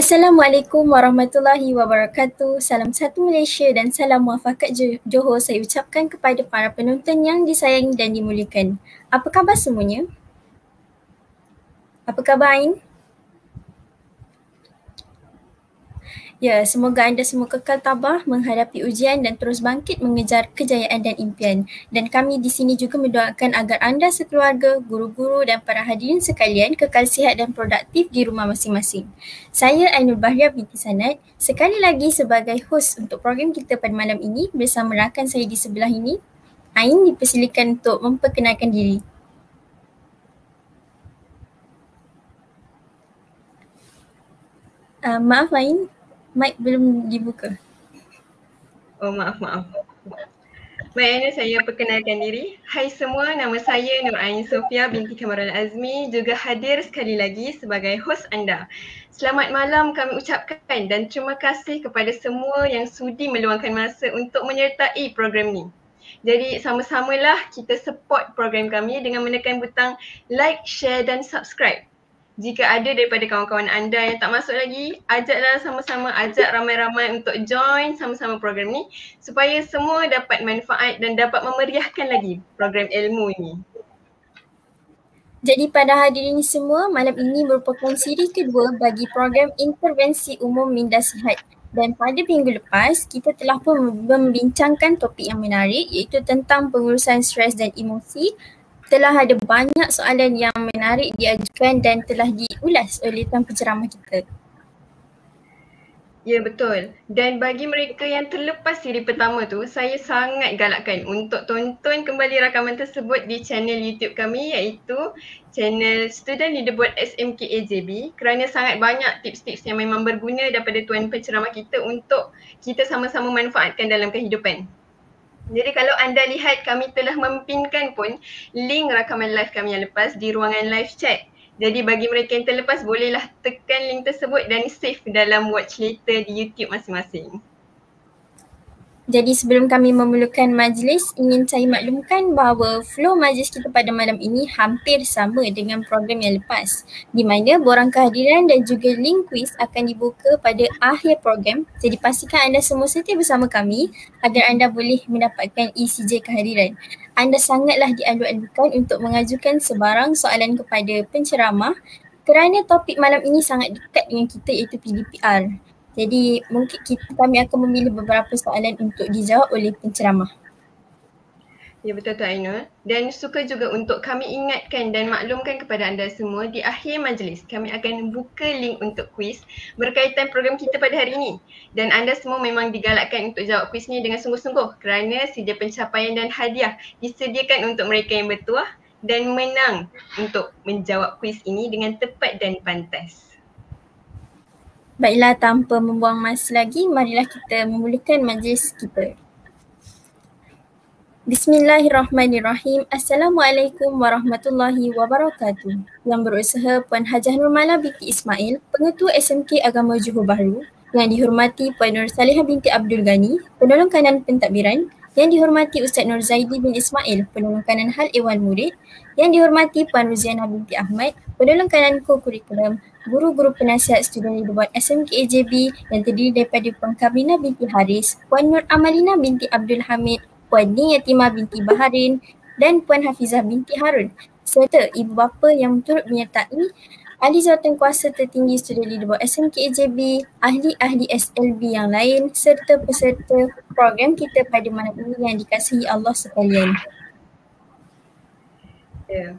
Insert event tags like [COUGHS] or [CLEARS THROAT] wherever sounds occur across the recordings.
Assalamualaikum warahmatullahi wabarakatuh. Salam satu Malaysia dan salam muafakat Johor saya ucapkan kepada para penonton yang disayangi dan dimuliakan. Apa khabar semuanya? Apa khabar Ain? Ya, semoga anda semua kekal tabah menghadapi ujian dan terus bangkit mengejar kejayaan dan impian. Dan kami di sini juga mendoakan agar anda sekeluarga, guru-guru dan para hadirin sekalian kekal sihat dan produktif di rumah masing-masing. Saya Ainul Bahria binti Sanad, sekali lagi sebagai host untuk program kita pada malam ini bersama rakan saya di sebelah ini. Ain dipersilakan untuk memperkenalkan diri. Uh, maaf Ain, mic belum dibuka. Oh maaf maaf. Baiklah saya perkenalkan diri. Hai semua, nama saya Nur Ain Sofia binti Kamarul Azmi juga hadir sekali lagi sebagai host anda. Selamat malam kami ucapkan dan terima kasih kepada semua yang sudi meluangkan masa untuk menyertai program ini. Jadi sama-samalah kita support program kami dengan menekan butang like, share dan subscribe jika ada daripada kawan-kawan anda yang tak masuk lagi, ajaklah sama-sama, ajak ramai-ramai untuk join sama-sama program ni supaya semua dapat manfaat dan dapat memeriahkan lagi program ilmu ini. Jadi pada hadirin semua, malam ini merupakan siri kedua bagi program intervensi umum Minda Sihat. Dan pada minggu lepas, kita telah pun membincangkan topik yang menarik iaitu tentang pengurusan stres dan emosi telah ada banyak soalan yang menarik diajukan dan telah diulas oleh tuan penceramah kita. Ya betul. Dan bagi mereka yang terlepas siri pertama tu, saya sangat galakkan untuk tonton kembali rakaman tersebut di channel YouTube kami iaitu channel Student Leaderboard AJB kerana sangat banyak tips-tips yang memang berguna daripada tuan penceramah kita untuk kita sama-sama manfaatkan dalam kehidupan. Jadi kalau anda lihat kami telah mempinkan pun link rakaman live kami yang lepas di ruangan live chat. Jadi bagi mereka yang terlepas bolehlah tekan link tersebut dan save dalam watch later di YouTube masing-masing. Jadi sebelum kami memulakan majlis, ingin saya maklumkan bahawa flow majlis kita pada malam ini hampir sama dengan program yang lepas di mana borang kehadiran dan juga link quiz akan dibuka pada akhir program. Jadi pastikan anda semua setia bersama kami agar anda boleh mendapatkan ECJ kehadiran. Anda sangatlah dialu-alukan untuk mengajukan sebarang soalan kepada penceramah kerana topik malam ini sangat dekat dengan kita iaitu PDPR. Jadi mungkin kita, kami akan memilih beberapa soalan untuk dijawab oleh penceramah. Ya betul Tuan Ainul. Dan suka juga untuk kami ingatkan dan maklumkan kepada anda semua di akhir majlis kami akan buka link untuk kuis berkaitan program kita pada hari ini. Dan anda semua memang digalakkan untuk jawab kuis ini dengan sungguh-sungguh kerana sedia pencapaian dan hadiah disediakan untuk mereka yang bertuah dan menang untuk menjawab kuis ini dengan tepat dan pantas. Baiklah tanpa membuang masa lagi, marilah kita memulakan majlis kita. Bismillahirrahmanirrahim. Assalamualaikum warahmatullahi wabarakatuh. Yang berusaha Puan Hajah Nurmala binti Ismail, Pengetua SMK Agama Johor Bahru, yang dihormati Puan Nur Salihah binti Abdul Ghani, penolong kanan pentadbiran, yang dihormati Ustaz Nur Zaidi bin Ismail, penolong kanan hal ewan murid. Yang dihormati Puan Ruziana binti Ahmad, penolong kanan kurikulum, guru-guru penasihat student di buat SMK AJB yang terdiri daripada Puan Kabina binti Haris, Puan Nur Amalina binti Abdul Hamid, Puan Niyatima binti Baharin dan Puan Hafizah binti Harun serta ibu bapa yang turut menyertai ahli jawatan kuasa tertinggi student leader SMK AJB, ahli-ahli SLB yang lain serta peserta program kita pada malam ini yang dikasihi Allah sekalian. Yeah.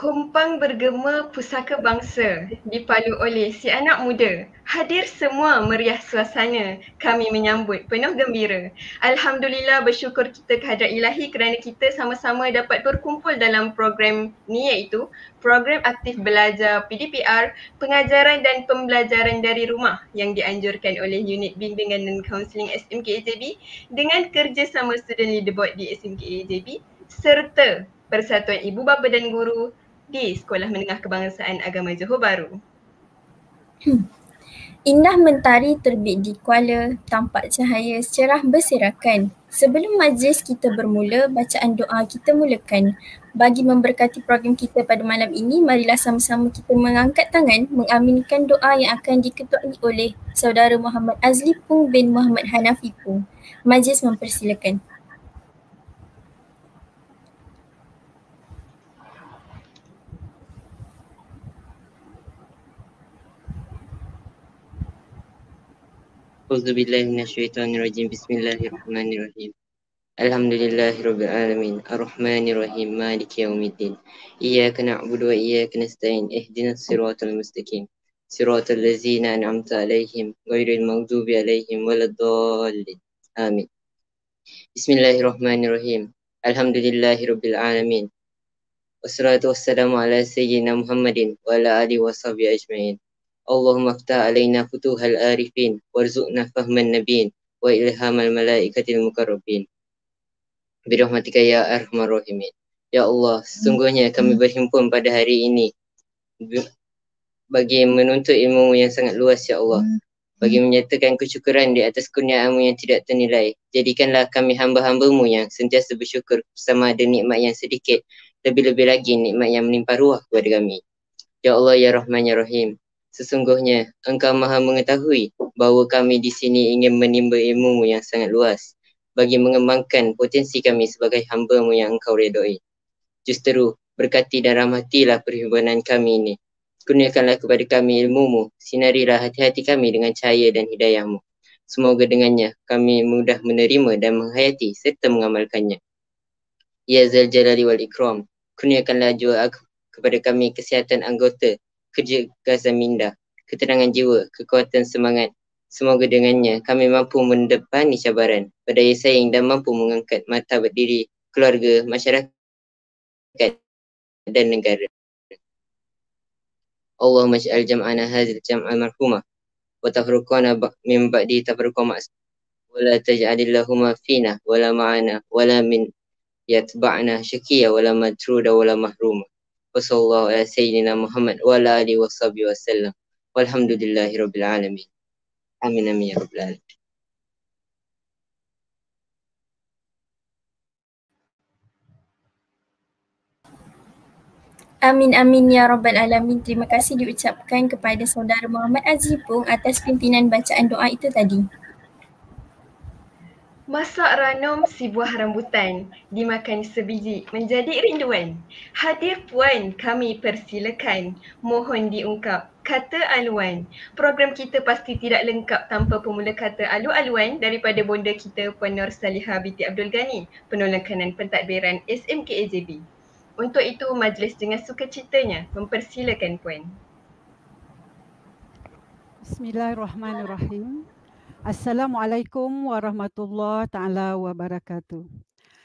Kompang bergema pusaka bangsa dipalu oleh si anak muda. Hadir semua meriah suasana. Kami menyambut penuh gembira. Alhamdulillah bersyukur kita kehadrat ilahi kerana kita sama-sama dapat berkumpul dalam program ni iaitu program aktif belajar PDPR, pengajaran dan pembelajaran dari rumah yang dianjurkan oleh unit bimbingan dan counseling SMK AJB dengan kerjasama student leaderboard di SMK AJB serta Persatuan Ibu Bapa dan Guru di Sekolah Menengah Kebangsaan Agama Johor Bahru. Hmm. Indah mentari terbit di Kuala, tampak cahaya cerah berserakan. Sebelum majlis kita bermula, bacaan doa kita mulakan. Bagi memberkati program kita pada malam ini, marilah sama-sama kita mengangkat tangan mengaminkan doa yang akan diketuai oleh saudara Muhammad Azli Pung bin Muhammad Hanafi Pung. Majlis mempersilakan. أعوذ بالله من الشيطان الرجيم بسم الله الرحمن الرحيم الحمد لله رب العالمين الرحمن الرحيم مالك يوم الدين إياك نعبد وإياك نستعين اهدنا الصراط المستقيم صراط الذين أنعمت عليهم غير المغضوب عليهم ولا الضالين آمين بسم الله الرحمن الرحيم الحمد لله رب العالمين والصلاة والسلام على سيدنا محمد وعلى آله وصحبه أجمعين اللهم افتح علينا فتوح العارفين وارزقنا فهم wa وإلهام الملائكة المقربين برحمتك يا أرحم الراحمين Ya Allah, sungguhnya kami berhimpun pada hari ini bagi menuntut ilmu yang sangat luas ya Allah bagi menyatakan kesyukuran di atas kurniaMu yang tidak ternilai jadikanlah kami hamba-hambaMu yang sentiasa bersyukur sama ada nikmat yang sedikit lebih-lebih lagi nikmat yang menimpa ruah kepada kami Ya Allah Ya Rahman Ya Rahim Sesungguhnya engkau maha mengetahui bahawa kami di sini ingin menimba ilmu yang sangat luas bagi mengembangkan potensi kami sebagai hamba-Mu yang engkau redoi. Justeru, berkati dan rahmatilah perhubungan kami ini. Kurniakanlah kepada kami ilmu-Mu, sinarilah hati-hati kami dengan cahaya dan hidayah-Mu. Semoga dengannya kami mudah menerima dan menghayati serta mengamalkannya. Ya Zal Jalali wal Ikram, kurniakanlah juga aku kepada kami kesihatan anggota kerja kasan minda, ketenangan jiwa, kekuatan semangat. Semoga dengannya kami mampu mendepani cabaran, berdaya saing dan mampu mengangkat mata berdiri keluarga, masyarakat dan negara. Allah syal jam'ana hazil jam'al marhumah wa tafruqana min ba'di tafruqa ma'as wala taj'alillahumma fina wala ma'ana wala min yatba'na syakiyah wala matruda wala mahrumah wasallahu ala sayyidina Muhammad wa ala wa sallam. Walhamdulillahi rabbil alamin. Amin amin ya rabbil alamin. Amin amin ya rabbal alamin. Terima kasih diucapkan kepada saudara Muhammad Azipung atas pimpinan bacaan doa itu tadi. Masak ranum si buah rambutan dimakan sebiji menjadi rinduan. Hadir puan kami persilakan mohon diungkap kata aluan. Program kita pasti tidak lengkap tanpa pemula kata alu-aluan daripada bonda kita Puan Nur Salihah binti Abdul Ghani, penolong kanan pentadbiran SMK AJB. Untuk itu majlis dengan sukacitanya mempersilakan puan. Bismillahirrahmanirrahim. Assalamualaikum warahmatullahi taala wabarakatuh.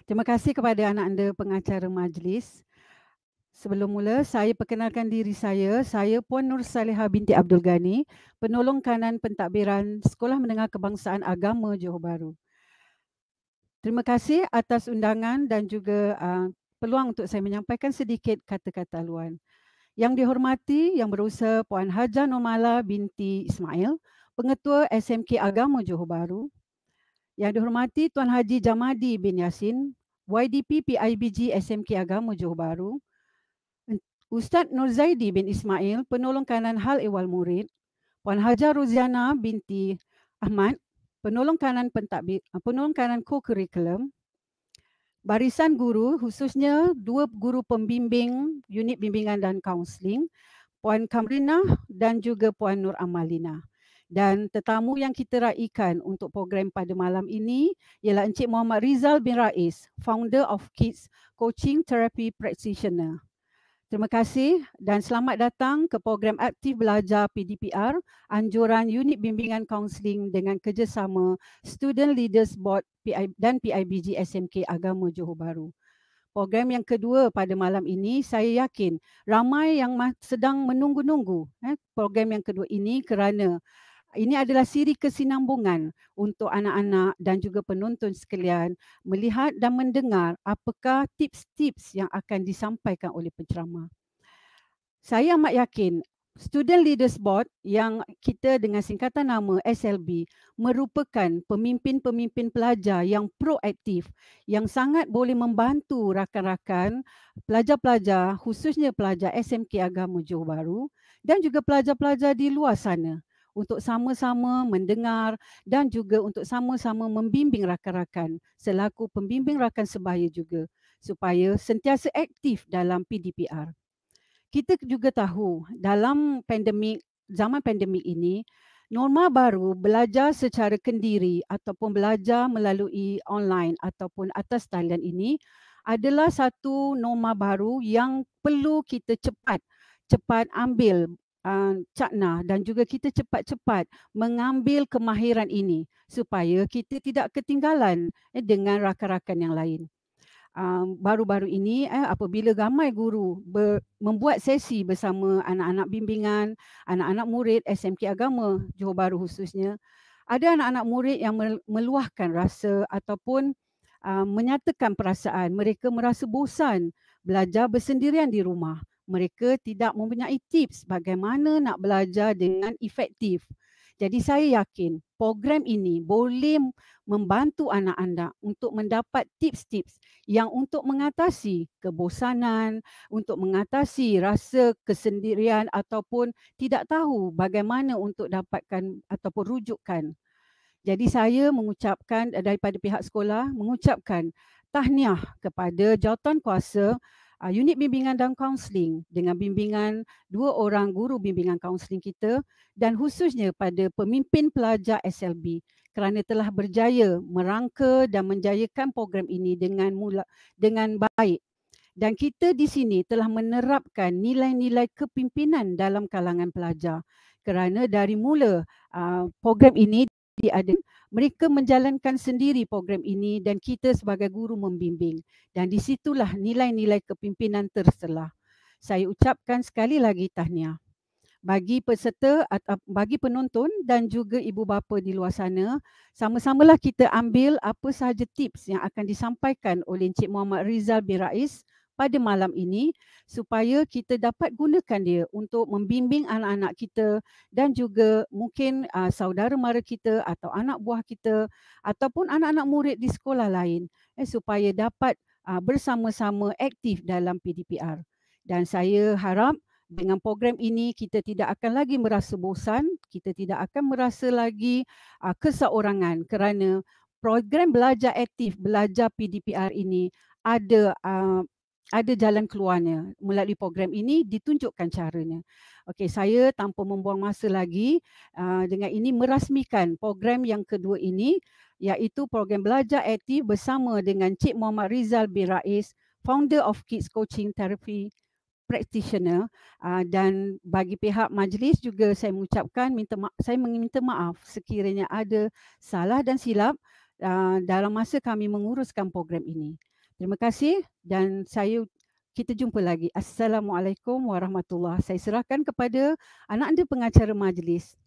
Terima kasih kepada anak anda pengacara majlis. Sebelum mula, saya perkenalkan diri saya. Saya Puan Nur Saleha binti Abdul Ghani, penolong kanan pentadbiran Sekolah Menengah Kebangsaan Agama Johor Bahru. Terima kasih atas undangan dan juga uh, peluang untuk saya menyampaikan sedikit kata-kata luan. Yang dihormati, yang berusaha Puan Haja Nomala binti Ismail, Pengetua SMK Agama Johor Bahru, Yang dihormati Tuan Haji Jamadi bin Yasin, YDP PIBG SMK Agama Johor Bahru, Ustaz Nur Zaidi bin Ismail, penolong kanan hal ehwal murid, Puan Hajar Ruziana binti Ahmad, penolong kanan pentadbir, ah, penolong kanan co-curriculum, barisan guru khususnya dua guru pembimbing unit bimbingan dan kaunseling, Puan Kamrina dan juga Puan Nur Amalina. Dan tetamu yang kita raikan untuk program pada malam ini ialah Encik Muhammad Rizal bin Rais, founder of Kids Coaching Therapy Practitioner. Terima kasih dan selamat datang ke program aktif belajar PDPR anjuran unit bimbingan kaunseling dengan kerjasama Student Leaders Board dan PIBG SMK Agama Johor Bahru. Program yang kedua pada malam ini saya yakin ramai yang sedang menunggu-nunggu eh, program yang kedua ini kerana ini adalah siri kesinambungan untuk anak-anak dan juga penonton sekalian melihat dan mendengar apakah tips-tips yang akan disampaikan oleh penceramah. Saya amat yakin Student Leaders Board yang kita dengan singkatan nama SLB merupakan pemimpin-pemimpin pelajar yang proaktif yang sangat boleh membantu rakan-rakan pelajar-pelajar khususnya pelajar SMK Agama Johor Bahru dan juga pelajar-pelajar di luar sana untuk sama-sama mendengar dan juga untuk sama-sama membimbing rakan-rakan selaku pembimbing rakan sebaya juga supaya sentiasa aktif dalam PDPR. Kita juga tahu dalam pandemik zaman pandemik ini norma baru belajar secara kendiri ataupun belajar melalui online ataupun atas talian ini adalah satu norma baru yang perlu kita cepat cepat ambil Uh, cakna dan juga kita cepat-cepat mengambil kemahiran ini supaya kita tidak ketinggalan eh, dengan rakan-rakan yang lain. Uh, baru-baru ini eh, apabila ramai guru membuat sesi bersama anak-anak bimbingan, anak-anak murid SMK Agama Johor Bahru khususnya, ada anak-anak murid yang meluahkan rasa ataupun uh, menyatakan perasaan mereka merasa bosan belajar bersendirian di rumah mereka tidak mempunyai tips bagaimana nak belajar dengan efektif. Jadi saya yakin program ini boleh membantu anak anda untuk mendapat tips-tips yang untuk mengatasi kebosanan, untuk mengatasi rasa kesendirian ataupun tidak tahu bagaimana untuk dapatkan ataupun rujukan. Jadi saya mengucapkan daripada pihak sekolah mengucapkan tahniah kepada jawatan kuasa uh, unit bimbingan dan kaunseling dengan bimbingan dua orang guru bimbingan kaunseling kita dan khususnya pada pemimpin pelajar SLB kerana telah berjaya merangka dan menjayakan program ini dengan mula, dengan baik dan kita di sini telah menerapkan nilai-nilai kepimpinan dalam kalangan pelajar kerana dari mula uh, program ini sendiri ada mereka menjalankan sendiri program ini dan kita sebagai guru membimbing dan di situlah nilai-nilai kepimpinan terselah saya ucapkan sekali lagi tahniah bagi peserta atau bagi penonton dan juga ibu bapa di luar sana sama-samalah kita ambil apa sahaja tips yang akan disampaikan oleh Encik Muhammad Rizal bin Rais pada malam ini supaya kita dapat gunakan dia untuk membimbing anak-anak kita dan juga mungkin uh, ah, saudara mara kita atau anak buah kita ataupun anak-anak murid di sekolah lain eh, supaya dapat uh, bersama-sama aktif dalam PDPR. Dan saya harap dengan program ini kita tidak akan lagi merasa bosan, kita tidak akan merasa lagi uh, keseorangan kerana program belajar aktif, belajar PDPR ini ada uh, ada jalan keluarnya melalui program ini ditunjukkan caranya. Okey, saya tanpa membuang masa lagi uh, dengan ini merasmikan program yang kedua ini iaitu program belajar aktif bersama dengan Cik Muhammad Rizal bin Rais, founder of Kids Coaching Therapy practitioner uh, dan bagi pihak majlis juga saya mengucapkan minta ma- saya meminta maaf sekiranya ada salah dan silap uh, dalam masa kami menguruskan program ini. Terima kasih dan saya kita jumpa lagi. Assalamualaikum warahmatullahi. Saya serahkan kepada anak anda pengacara majlis.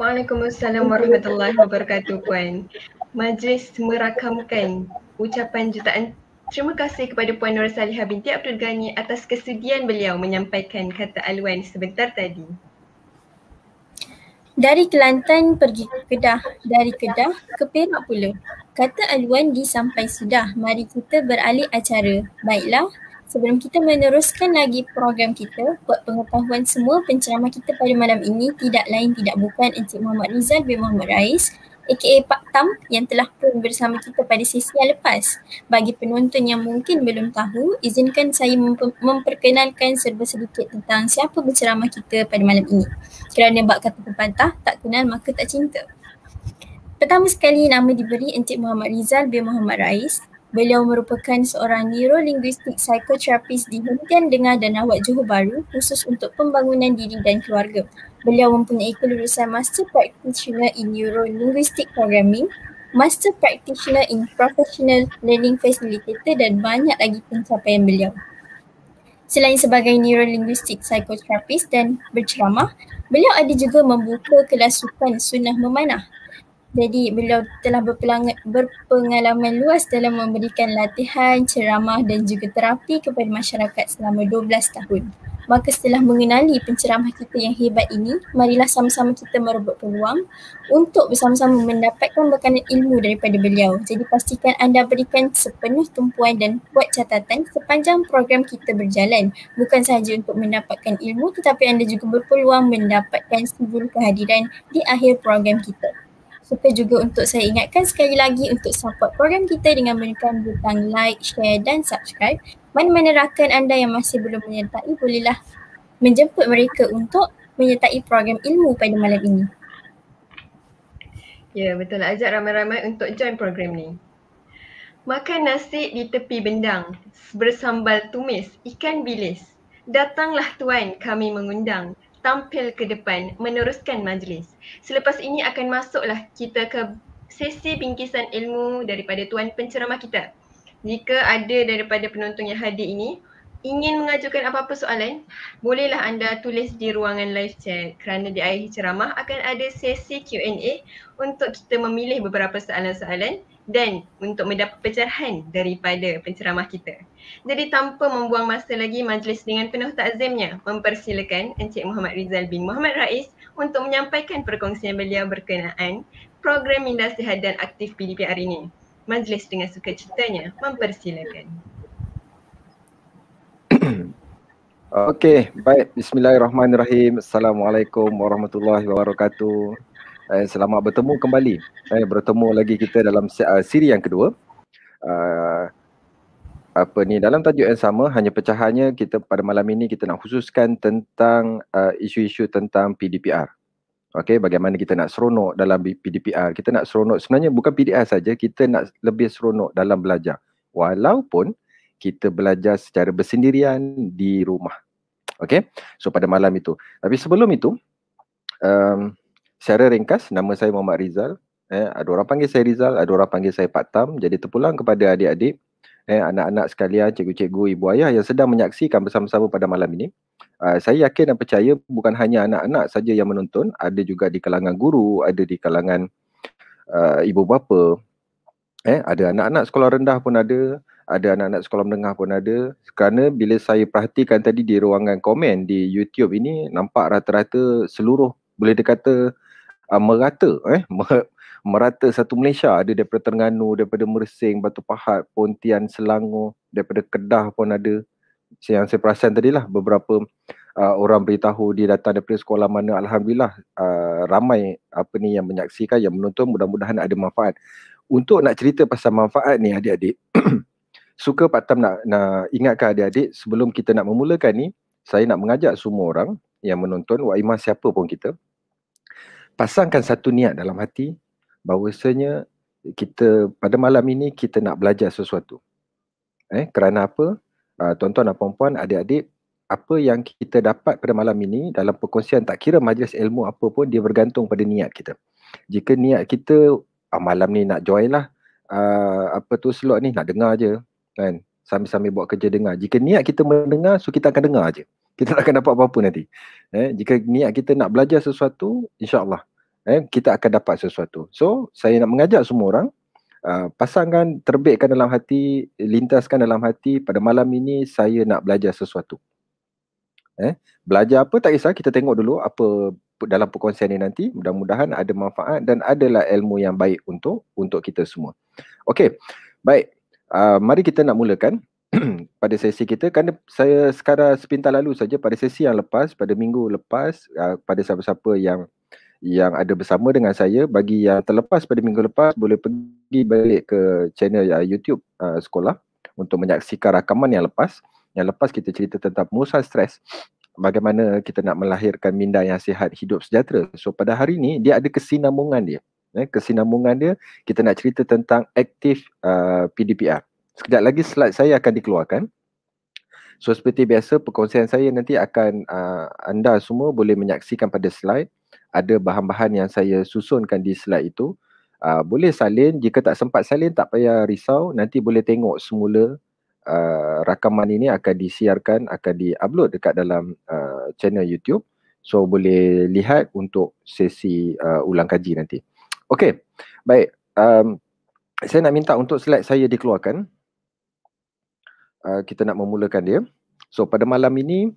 Waalaikumsalam warahmatullahi wabarakatuh Puan. Majlis merakamkan ucapan jutaan Terima kasih kepada Puan Nur Salihah binti Abdul Ghani atas kesudian beliau menyampaikan kata aluan sebentar tadi. Dari Kelantan pergi ke Kedah, dari Kedah ke Perak pula. Kata aluan disampai sudah, mari kita beralih acara. Baiklah, sebelum kita meneruskan lagi program kita, buat pengetahuan semua penceramah kita pada malam ini tidak lain tidak bukan Encik Muhammad Rizal bin Muhammad Rais aka Pak Tam yang telah pun bersama kita pada sesi yang lepas. Bagi penonton yang mungkin belum tahu, izinkan saya memperkenalkan serba sedikit tentang siapa berceramah kita pada malam ini. Kerana bak kata pepatah, tak kenal maka tak cinta. Pertama sekali nama diberi Encik Muhammad Rizal bin Muhammad Rais. Beliau merupakan seorang neurolinguistik psychotherapist di Hentian Dengar dan Awak Johor Baru khusus untuk pembangunan diri dan keluarga beliau mempunyai kelulusan Master Practitioner in Neuro-Linguistic Programming, Master Practitioner in Professional Learning Facilitator dan banyak lagi pencapaian beliau. Selain sebagai Neuro-Linguistic Psychotherapist dan berceramah, beliau ada juga membuka kelas sukan sunnah memanah jadi beliau telah berpengalaman luas dalam memberikan latihan, ceramah dan juga terapi kepada masyarakat selama 12 tahun. Maka setelah mengenali penceramah kita yang hebat ini, marilah sama-sama kita merebut peluang untuk bersama-sama mendapatkan bekalan ilmu daripada beliau. Jadi pastikan anda berikan sepenuh tumpuan dan buat catatan sepanjang program kita berjalan. Bukan sahaja untuk mendapatkan ilmu tetapi anda juga berpeluang mendapatkan sebuah kehadiran di akhir program kita serta juga untuk saya ingatkan sekali lagi untuk support program kita dengan menekan butang like, share dan subscribe. Mana-mana rakan anda yang masih belum menyertai bolehlah menjemput mereka untuk menyertai program ilmu pada malam ini. Ya betul nak ajak ramai-ramai untuk join program ni. Makan nasi di tepi bendang bersambal tumis ikan bilis. Datanglah tuan kami mengundang tampil ke depan meneruskan majlis. Selepas ini akan masuklah kita ke sesi bingkisan ilmu daripada tuan penceramah kita. Jika ada daripada penonton yang hadir ini ingin mengajukan apa-apa soalan, bolehlah anda tulis di ruangan live chat kerana di akhir ceramah akan ada sesi Q&A untuk kita memilih beberapa soalan-soalan dan untuk mendapat pencerahan daripada penceramah kita. Jadi tanpa membuang masa lagi majlis dengan penuh takzimnya mempersilakan Encik Muhammad Rizal bin Muhammad Rais untuk menyampaikan perkongsian beliau berkenaan program Minda Sihat dan Aktif PDP hari ini. Majlis dengan suka sukacitanya mempersilakan. [COUGHS] Okey, baik. Bismillahirrahmanirrahim. Assalamualaikum warahmatullahi wabarakatuh. Eh, selamat bertemu kembali. Eh, bertemu lagi kita dalam eh, siri yang kedua. Uh, apa ni dalam tajuk yang sama hanya pecahannya kita pada malam ini kita nak khususkan tentang uh, isu-isu tentang PDPR. Okey, bagaimana kita nak seronok dalam PDPR? Kita nak seronok sebenarnya bukan PDPR saja, kita nak lebih seronok dalam belajar. Walaupun kita belajar secara bersendirian di rumah. Okey. So pada malam itu. Tapi sebelum itu um, secara ringkas nama saya Muhammad Rizal eh ada orang panggil saya Rizal ada orang panggil saya Pak Tam jadi terpulang kepada adik-adik eh anak-anak sekalian cikgu-cikgu ibu ayah yang sedang menyaksikan bersama-sama pada malam ini uh, saya yakin dan percaya bukan hanya anak-anak saja yang menonton ada juga di kalangan guru ada di kalangan uh, ibu bapa eh ada anak-anak sekolah rendah pun ada ada anak-anak sekolah menengah pun ada kerana bila saya perhatikan tadi di ruangan komen di YouTube ini nampak rata-rata seluruh boleh dikata uh, merata eh [LAUGHS] merata satu Malaysia ada daripada Terengganu daripada Mersing Batu Pahat Pontian Selangor daripada Kedah pun ada yang saya perasan lah beberapa uh, orang beritahu dia datang daripada sekolah mana alhamdulillah uh, ramai apa ni yang menyaksikan yang menonton mudah-mudahan ada manfaat untuk nak cerita pasal manfaat ni adik-adik [CLEARS THROAT] suka Pak Tam nak, nak ingatkan adik-adik sebelum kita nak memulakan ni saya nak mengajak semua orang yang menonton wa Wa'imah siapa pun kita pasangkan satu niat dalam hati bahawasanya kita pada malam ini kita nak belajar sesuatu. Eh, kerana apa? Uh, tuan-tuan dan puan-puan, adik-adik, apa yang kita dapat pada malam ini dalam perkongsian tak kira majlis ilmu apa pun dia bergantung pada niat kita. Jika niat kita uh, malam ni nak join lah uh, apa tu slot ni nak dengar aje kan. Sambil-sambil buat kerja dengar. Jika niat kita mendengar, so kita akan dengar aje. Kita tak akan dapat apa-apa nanti. Eh, jika niat kita nak belajar sesuatu, insyaAllah eh, kita akan dapat sesuatu. So saya nak mengajak semua orang uh, pasangkan terbitkan dalam hati, lintaskan dalam hati pada malam ini saya nak belajar sesuatu. Eh, belajar apa tak kisah kita tengok dulu apa dalam perkongsian ini nanti mudah-mudahan ada manfaat dan adalah ilmu yang baik untuk untuk kita semua. Okey. Baik. Uh, mari kita nak mulakan [CLEARS THROAT] pada sesi kita kerana saya sekarang sepintar lalu saja pada sesi yang lepas pada minggu lepas uh, pada siapa-siapa yang yang ada bersama dengan saya bagi yang terlepas pada minggu lepas boleh pergi balik ke channel uh, YouTube uh, sekolah untuk menyaksikan rakaman yang lepas yang lepas kita cerita tentang musa stres bagaimana kita nak melahirkan minda yang sihat hidup sejahtera so pada hari ini dia ada kesinambungan dia eh, kesinambungan dia kita nak cerita tentang aktif uh, PDPR sekejap lagi slide saya akan dikeluarkan So seperti biasa perkongsian saya nanti akan uh, anda semua boleh menyaksikan pada slide ada bahan-bahan yang saya susunkan di slide itu uh, boleh salin jika tak sempat salin tak payah risau nanti boleh tengok semula uh, rakaman ini akan disiarkan akan diupload dekat dalam uh, channel YouTube so boleh lihat untuk sesi uh, ulang kaji nanti okey baik um, saya nak minta untuk slide saya dikeluarkan uh, kita nak memulakan dia so pada malam ini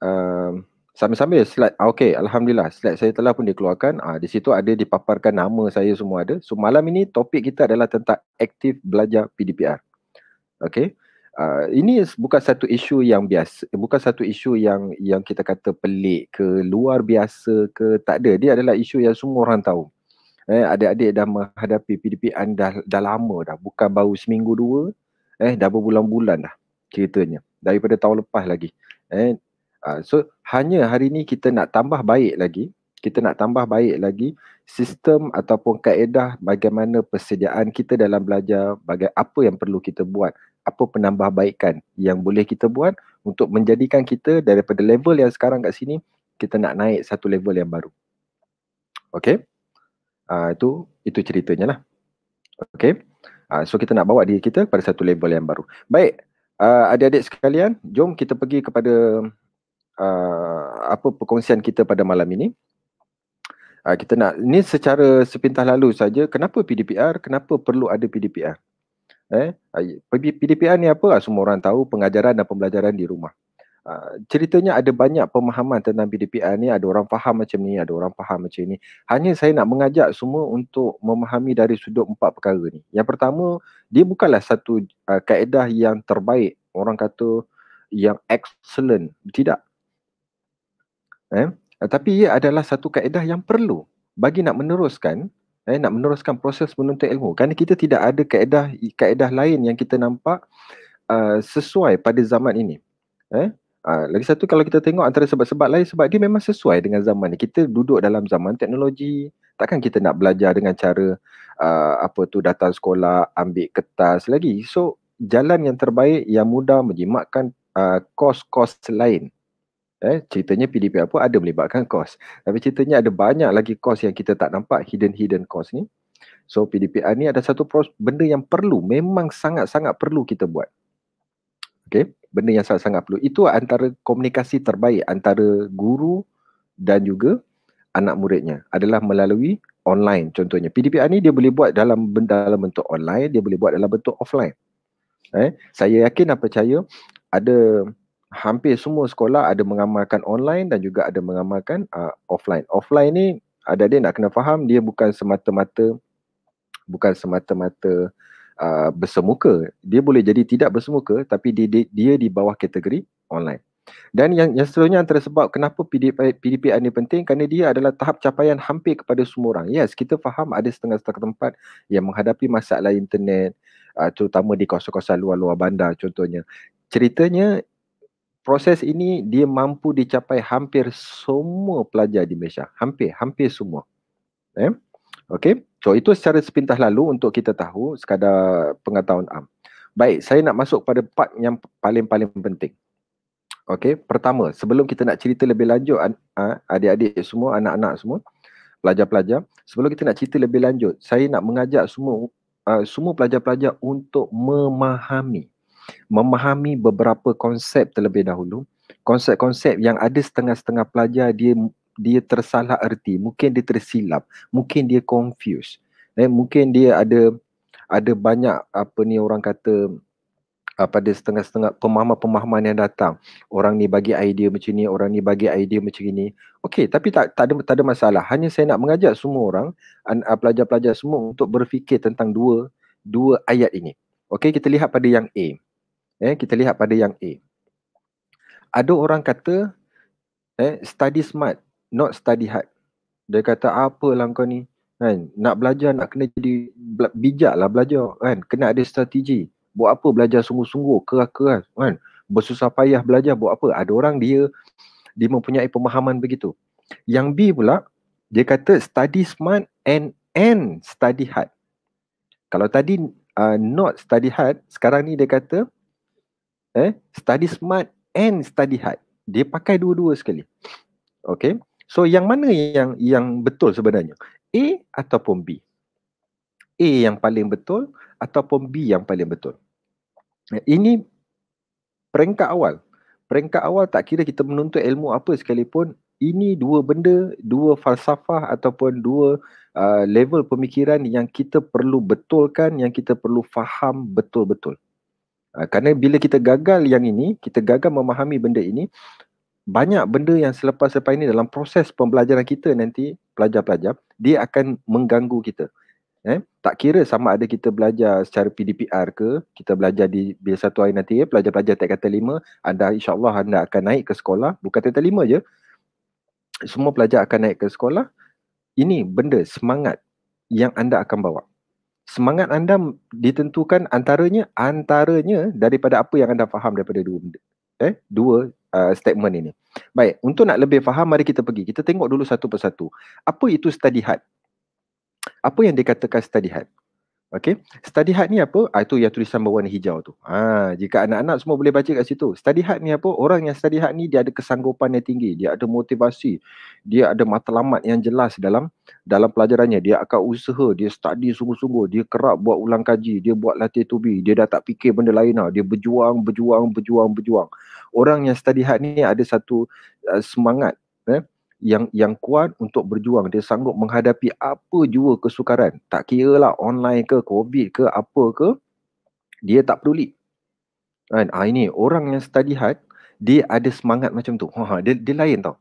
uh, sambil-sambil slide ah, okey alhamdulillah slide saya telah pun dikeluarkan ah di situ ada dipaparkan nama saya semua ada so malam ini topik kita adalah tentang aktif belajar PDPR Okay, ah, ini bukan satu isu yang biasa bukan satu isu yang yang kita kata pelik ke luar biasa ke tak ada dia adalah isu yang semua orang tahu eh adik-adik dah menghadapi PDPR dah, dah lama dah bukan baru seminggu dua eh dah berbulan-bulan dah ceritanya daripada tahun lepas lagi eh Uh, so hanya hari ni kita nak tambah baik lagi, kita nak tambah baik lagi sistem ataupun kaedah bagaimana persediaan kita dalam belajar, bagai apa yang perlu kita buat, apa penambahbaikan yang boleh kita buat untuk menjadikan kita daripada level yang sekarang kat sini kita nak naik satu level yang baru. Okay? Uh, ah, itu itu ceritanya lah. Okay? Uh, ah, so kita nak bawa diri kita pada satu level yang baru. Baik, uh, adik-adik sekalian, jom kita pergi kepada Uh, apa perkongsian kita pada malam ini. Uh, kita nak ni secara sepintas lalu saja kenapa PDPR, kenapa perlu ada PDPR. Eh, PDPR ni apa? Ah, semua orang tahu pengajaran dan pembelajaran di rumah. Uh, ceritanya ada banyak pemahaman tentang PDPR ni, ada orang faham macam ni, ada orang faham macam ni. Hanya saya nak mengajak semua untuk memahami dari sudut empat perkara ni. Yang pertama, dia bukanlah satu uh, kaedah yang terbaik. Orang kata yang excellent. Tidak. Eh, eh tapi ia adalah satu kaedah yang perlu bagi nak meneruskan eh nak meneruskan proses menuntut ilmu kerana kita tidak ada kaedah kaedah lain yang kita nampak uh, sesuai pada zaman ini eh uh, lagi satu kalau kita tengok antara sebab-sebab lain sebab dia memang sesuai dengan zaman ni kita duduk dalam zaman teknologi takkan kita nak belajar dengan cara uh, apa tu datang sekolah ambil kertas lagi so jalan yang terbaik yang mudah menjimatkan uh, kos-kos lain eh ceritanya PDP apa ada melibatkan kos tapi ceritanya ada banyak lagi kos yang kita tak nampak hidden hidden cost ni so PDPR ni ada satu pros, benda yang perlu memang sangat-sangat perlu kita buat okey benda yang sangat-sangat perlu itu antara komunikasi terbaik antara guru dan juga anak muridnya adalah melalui online contohnya PDPR ni dia boleh buat dalam dalam bentuk online dia boleh buat dalam bentuk offline eh saya yakin dan percaya ada hampir semua sekolah ada mengamalkan online dan juga ada mengamalkan uh, offline. Offline ni ada dia nak kena faham dia bukan semata-mata bukan semata-mata uh, bersemuka. Dia boleh jadi tidak bersemuka tapi dia, dia dia di bawah kategori online. Dan yang yang seterusnya antara sebab kenapa PDP ini penting kerana dia adalah tahap capaian hampir kepada semua orang. Yes, kita faham ada setengah-setengah tempat yang menghadapi masalah internet uh, terutama di kawasan-kawasan luar-luar bandar contohnya. Ceritanya proses ini dia mampu dicapai hampir semua pelajar di Malaysia. Hampir, hampir semua. Eh? Okay, so itu secara sepintas lalu untuk kita tahu sekadar pengetahuan am. Baik, saya nak masuk pada part yang paling-paling penting. Okay, pertama, sebelum kita nak cerita lebih lanjut ah, adik-adik semua, anak-anak semua, pelajar-pelajar, sebelum kita nak cerita lebih lanjut, saya nak mengajak semua uh, semua pelajar-pelajar untuk memahami memahami beberapa konsep terlebih dahulu konsep-konsep yang ada setengah-setengah pelajar dia dia tersalah erti mungkin dia tersilap mungkin dia confuse, eh, mungkin dia ada ada banyak apa ni orang kata ah, pada setengah-setengah pemahaman-pemahaman yang datang orang ni bagi idea macam ni orang ni bagi idea macam ni okey tapi tak tak ada tak ada masalah hanya saya nak mengajak semua orang ah, pelajar-pelajar semua untuk berfikir tentang dua dua ayat ini okey kita lihat pada yang A Eh, kita lihat pada yang A. Ada orang kata, eh, study smart, not study hard. Dia kata, apa lah kau ni? Kan? Nak belajar, nak kena jadi bijak lah belajar. Kan? Kena ada strategi. Buat apa belajar sungguh-sungguh, keras-keras. Kan? Bersusah payah belajar, buat apa? Ada orang dia, dia mempunyai pemahaman begitu. Yang B pula, dia kata study smart and and study hard. Kalau tadi uh, not study hard, sekarang ni dia kata eh study smart and study hard dia pakai dua-dua sekali okay so yang mana yang yang betul sebenarnya A ataupun B A yang paling betul ataupun B yang paling betul ini peringkat awal peringkat awal tak kira kita menuntut ilmu apa sekalipun ini dua benda dua falsafah ataupun dua uh, level pemikiran yang kita perlu betulkan yang kita perlu faham betul-betul Ah, kerana bila kita gagal yang ini, kita gagal memahami benda ini, banyak benda yang selepas-selepas ini dalam proses pembelajaran kita nanti, pelajar-pelajar, dia akan mengganggu kita. Eh, tak kira sama ada kita belajar secara PDPR ke, kita belajar di bila satu hari nanti, eh, pelajar-pelajar tak kata lima, anda Insya Allah anda akan naik ke sekolah, bukan tak lima je, semua pelajar akan naik ke sekolah. Ini benda semangat yang anda akan bawa semangat anda ditentukan antaranya antaranya daripada apa yang anda faham daripada dua eh dua uh, statement ini. Baik, untuk nak lebih faham mari kita pergi. Kita tengok dulu satu persatu. Apa itu study heart? Apa yang dikatakan study heart? Okay. Study hard ni apa? Ah, itu yang tulisan berwarna hijau tu. ah, jika anak-anak semua boleh baca kat situ. Study hard ni apa? Orang yang study hard ni dia ada kesanggupan yang tinggi. Dia ada motivasi. Dia ada matlamat yang jelas dalam dalam pelajarannya. Dia akan usaha. Dia study sungguh-sungguh. Dia kerap buat ulang kaji. Dia buat latihan tubi. Dia dah tak fikir benda lain lah. Dia berjuang, berjuang, berjuang, berjuang. Orang yang study hard ni ada satu uh, semangat yang yang kuat untuk berjuang dia sanggup menghadapi apa jua kesukaran tak kira lah online ke covid ke apa ke dia tak peduli kan ha, ini orang yang study hard dia ada semangat macam tu ha, ha dia, dia lain tau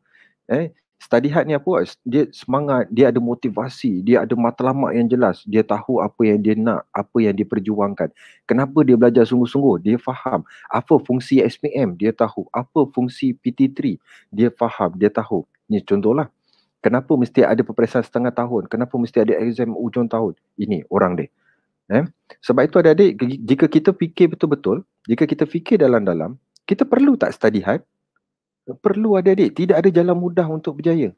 eh study hard ni apa dia semangat dia ada motivasi dia ada matlamat yang jelas dia tahu apa yang dia nak apa yang dia perjuangkan kenapa dia belajar sungguh-sungguh dia faham apa fungsi SPM dia tahu apa fungsi PT3 dia faham dia tahu ni contohlah kenapa mesti ada peperiksaan setengah tahun kenapa mesti ada exam ujung tahun ini orang dia eh sebab itu adik-adik jika kita fikir betul-betul jika kita fikir dalam-dalam kita perlu tak study hard perlu adik-adik tidak ada jalan mudah untuk berjaya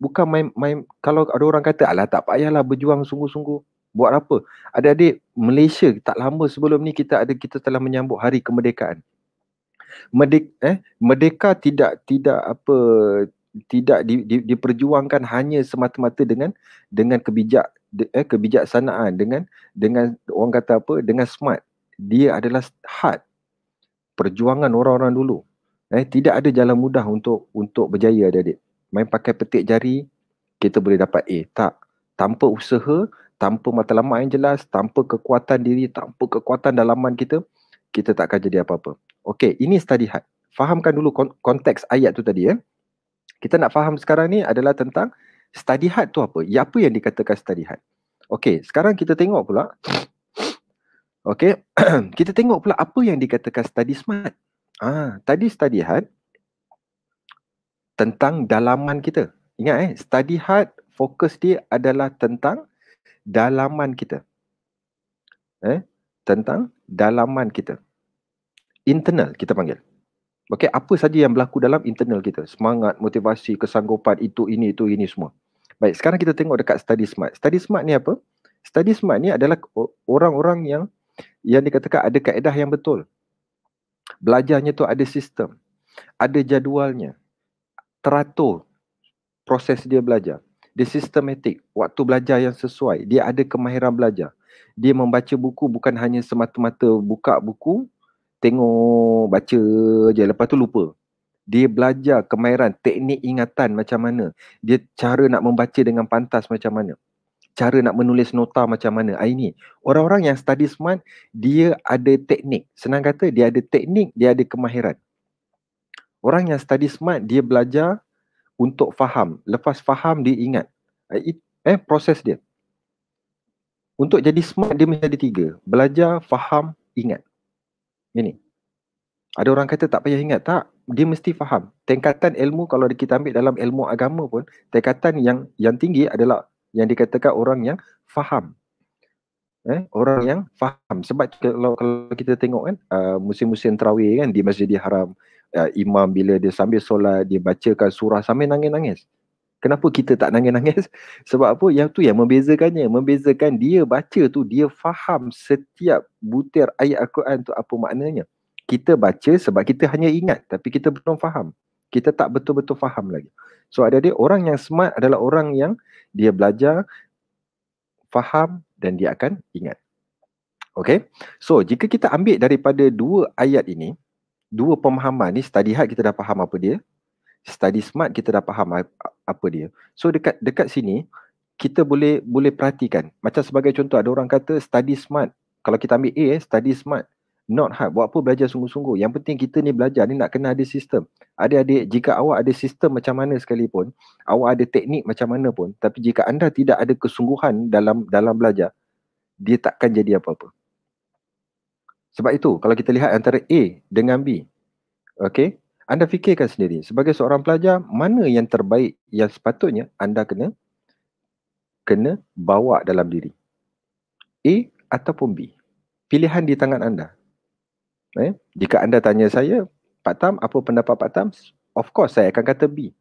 bukan main main kalau ada orang kata alah tak payahlah berjuang sungguh-sungguh buat apa adik-adik Malaysia tak lama sebelum ni kita ada kita telah menyambut hari kemerdekaan merdeka eh merdeka tidak tidak apa tidak di, di, diperjuangkan hanya semata-mata dengan dengan kebijak eh kebijaksanaan dengan dengan orang kata apa dengan smart dia adalah hard perjuangan orang-orang dulu Eh, tidak ada jalan mudah untuk untuk berjaya adik-adik. Main pakai petik jari, kita boleh dapat A. Tak. Tanpa usaha, tanpa matlamat yang jelas, tanpa kekuatan diri, tanpa kekuatan dalaman kita, kita tak akan jadi apa-apa. Okey, ini study hard. Fahamkan dulu konteks ayat tu tadi. Eh. Kita nak faham sekarang ni adalah tentang study hard tu apa? Ya, apa yang dikatakan study hard? Okey, sekarang kita tengok pula. Okey, [CLEARS THROAT] kita tengok pula apa yang dikatakan study smart. Ah, tadi study hard tentang dalaman kita. Ingat eh, study hard fokus dia adalah tentang dalaman kita. Eh, tentang dalaman kita. Internal kita panggil. Okey, apa saja yang berlaku dalam internal kita? Semangat, motivasi, kesanggupan, itu, ini, itu, ini semua. Baik, sekarang kita tengok dekat study smart. Study smart ni apa? Study smart ni adalah orang-orang yang yang dikatakan ada kaedah yang betul. Belajarnya tu ada sistem. Ada jadualnya. Teratur proses dia belajar. Dia sistematik. Waktu belajar yang sesuai. Dia ada kemahiran belajar. Dia membaca buku bukan hanya semata-mata buka buku, tengok, baca je. Lepas tu lupa. Dia belajar kemahiran, teknik ingatan macam mana. Dia cara nak membaca dengan pantas macam mana cara nak menulis nota macam mana. Ah, I ni, orang-orang yang study smart, dia ada teknik. Senang kata, dia ada teknik, dia ada kemahiran. Orang yang study smart, dia belajar untuk faham. Lepas faham, dia ingat. Ah, eh, proses dia. Untuk jadi smart, dia menjadi tiga. Belajar, faham, ingat. Ini. Ada orang kata tak payah ingat. Tak, dia mesti faham. Tingkatan ilmu kalau kita ambil dalam ilmu agama pun, tingkatan yang yang tinggi adalah yang dikatakan orang yang faham eh orang yang faham sebab kalau kalau kita tengok kan uh, musim-musim tarawih kan di Masjid dia Haram uh, imam bila dia sambil solat dia bacakan surah sambil nangis-nangis kenapa kita tak nangis-nangis [LAUGHS] sebab apa yang tu yang membezakannya membezakan dia baca tu dia faham setiap butir ayat al-Quran tu apa maknanya kita baca sebab kita hanya ingat tapi kita belum faham kita tak betul-betul faham lagi. So ada dia orang yang smart adalah orang yang dia belajar faham dan dia akan ingat. Okay. So jika kita ambil daripada dua ayat ini, dua pemahaman ni study hard kita dah faham apa dia. Study smart kita dah faham apa dia. So dekat dekat sini kita boleh boleh perhatikan. Macam sebagai contoh ada orang kata study smart. Kalau kita ambil A eh, study smart not hard. Buat apa belajar sungguh-sungguh. Yang penting kita ni belajar ni nak kena ada sistem. Adik-adik, jika awak ada sistem macam mana sekalipun, awak ada teknik macam mana pun, tapi jika anda tidak ada kesungguhan dalam dalam belajar, dia takkan jadi apa-apa. Sebab itu, kalau kita lihat antara A dengan B, okay, anda fikirkan sendiri, sebagai seorang pelajar, mana yang terbaik yang sepatutnya anda kena kena bawa dalam diri? A ataupun B? Pilihan di tangan anda. Eh, jika anda tanya saya, Pak Tam, apa pendapat Pak Tam? Of course, saya akan kata B.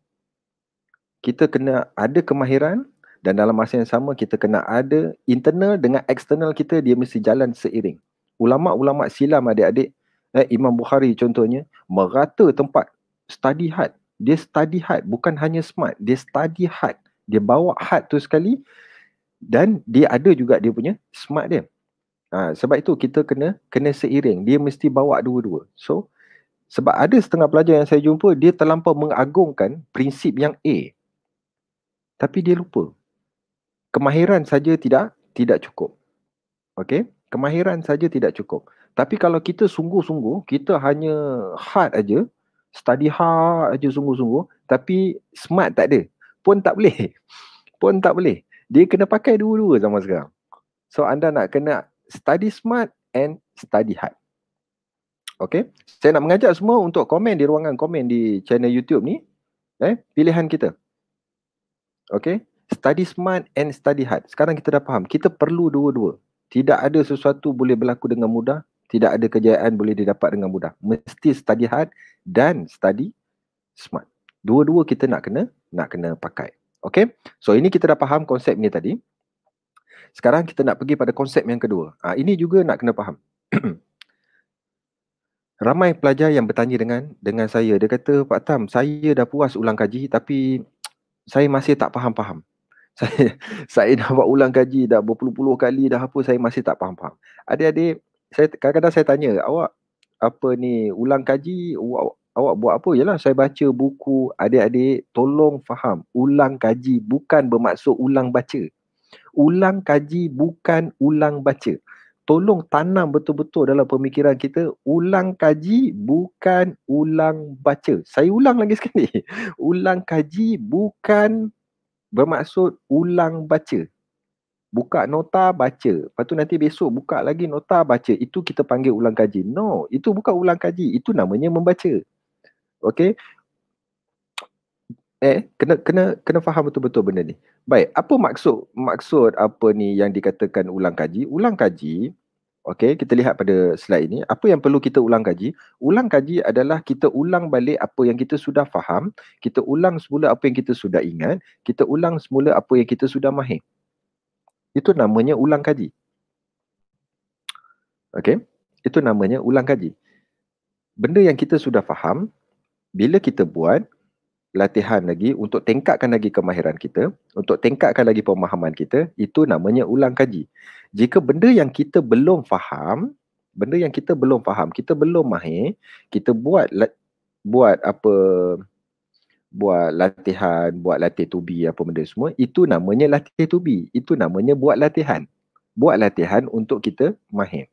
Kita kena ada kemahiran dan dalam masa yang sama kita kena ada internal dengan external kita dia mesti jalan seiring. Ulama-ulama silam adik-adik, eh, Imam Bukhari contohnya, merata tempat study hard. Dia study hard, bukan hanya smart. Dia study hard. Dia bawa hard tu sekali dan dia ada juga dia punya smart dia. Ha, sebab itu kita kena kena seiring. Dia mesti bawa dua-dua. So sebab ada setengah pelajar yang saya jumpa dia terlampau mengagungkan prinsip yang A. Tapi dia lupa. Kemahiran saja tidak tidak cukup. Okay, kemahiran saja tidak cukup. Tapi kalau kita sungguh-sungguh, kita hanya hard aja, study hard aja sungguh-sungguh, tapi smart tak ada. Pun tak boleh. [LAUGHS] Pun tak boleh. Dia kena pakai dua-dua zaman sekarang. So anda nak kena study smart and study hard. Okay, saya nak mengajak semua untuk komen di ruangan komen di channel YouTube ni. Eh, pilihan kita. Okay, study smart and study hard. Sekarang kita dah faham, kita perlu dua-dua. Tidak ada sesuatu boleh berlaku dengan mudah, tidak ada kejayaan boleh didapat dengan mudah. Mesti study hard dan study smart. Dua-dua kita nak kena, nak kena pakai. Okay, so ini kita dah faham konsep ni tadi. Sekarang kita nak pergi pada konsep yang kedua. Ha, ini juga nak kena faham. [CLEARS THROAT] Ramai pelajar yang bertanya dengan dengan saya. Dia kata, Pak Tam, saya dah puas ulang kaji tapi [TSK] saya masih tak faham-faham. [LAUGHS] Saya, saya dah buat ulang kaji dah berpuluh-puluh kali dah apa, saya masih tak faham-faham. Adik-adik, saya, kadang-kadang saya tanya, awak apa ni ulang kaji awak, awak buat apa jelah saya baca buku adik-adik tolong faham ulang kaji bukan bermaksud ulang baca ulang kaji bukan ulang baca. Tolong tanam betul-betul dalam pemikiran kita ulang kaji bukan ulang baca. Saya ulang lagi [LAUGHS] sekali. Ulang kaji bukan bermaksud ulang baca. Buka nota baca. Lepas tu nanti besok buka lagi nota baca. Itu kita panggil ulang kaji. No, itu bukan ulang kaji. Itu namanya membaca. Okay. Eh, kena kena kena faham betul-betul benda ni. Baik, apa maksud maksud apa ni yang dikatakan ulang kaji? Ulang kaji, okey, kita lihat pada slide ini. Apa yang perlu kita ulang kaji? Ulang kaji adalah kita ulang balik apa yang kita sudah faham, kita ulang semula apa yang kita sudah ingat, kita ulang semula apa yang kita sudah mahir. Itu namanya ulang kaji. Okey, itu namanya ulang kaji. Benda yang kita sudah faham, bila kita buat, latihan lagi untuk tingkatkan lagi kemahiran kita, untuk tingkatkan lagi pemahaman kita, itu namanya ulang kaji. Jika benda yang kita belum faham, benda yang kita belum faham, kita belum mahir, kita buat buat apa buat latihan, buat latih tubi apa benda semua, itu namanya latih tubi. Itu namanya buat latihan. Buat latihan untuk kita mahir.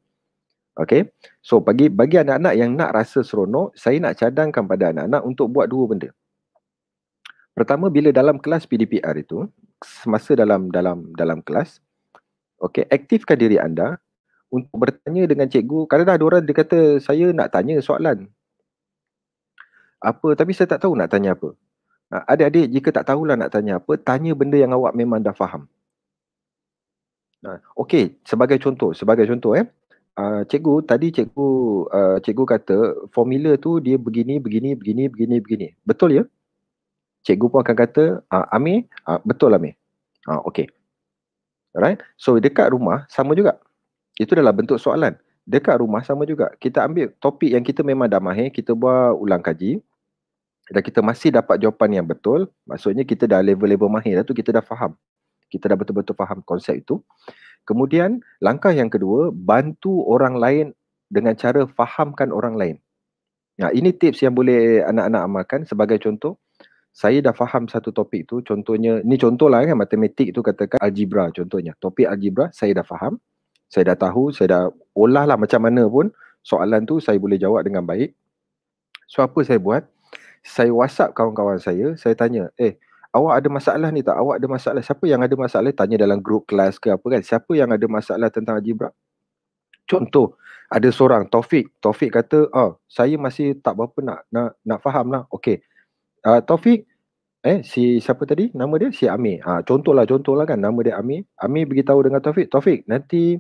Okay. So bagi bagi anak-anak yang nak rasa seronok, saya nak cadangkan pada anak-anak untuk buat dua benda. Pertama bila dalam kelas PDPR itu semasa dalam dalam dalam kelas okey aktifkan diri anda untuk bertanya dengan cikgu kadang ada orang dia kata saya nak tanya soalan apa tapi saya tak tahu nak tanya apa ha, adik-adik jika tak tahulah nak tanya apa tanya benda yang awak memang dah faham nah ha, okey sebagai contoh sebagai contoh eh uh, cikgu tadi cikgu uh, cikgu kata formula tu dia begini begini begini begini begini betul ya cikgu pun akan kata, uh, Amir, uh, betul Amir. Uh, ah, okay. Alright. So, dekat rumah sama juga. Itu adalah bentuk soalan. Dekat rumah sama juga. Kita ambil topik yang kita memang dah mahir, kita buat ulang kaji. Dan kita masih dapat jawapan yang betul. Maksudnya kita dah level-level mahir dah kita dah faham. Kita dah betul-betul faham konsep itu. Kemudian, langkah yang kedua, bantu orang lain dengan cara fahamkan orang lain. Nah, ini tips yang boleh anak-anak amalkan sebagai contoh saya dah faham satu topik tu contohnya ni contohlah kan matematik tu katakan algebra contohnya topik algebra saya dah faham saya dah tahu saya dah olah lah macam mana pun soalan tu saya boleh jawab dengan baik so apa saya buat saya whatsapp kawan-kawan saya saya tanya eh awak ada masalah ni tak awak ada masalah siapa yang ada masalah tanya dalam group kelas ke apa kan siapa yang ada masalah tentang algebra contoh ada seorang Taufik Taufik kata oh saya masih tak berapa nak nak, nak faham lah okay uh, Taufik eh si siapa tadi nama dia si Amir ah contohlah contohlah kan nama dia Amir Amir bagi tahu dengan Taufik Taufik nanti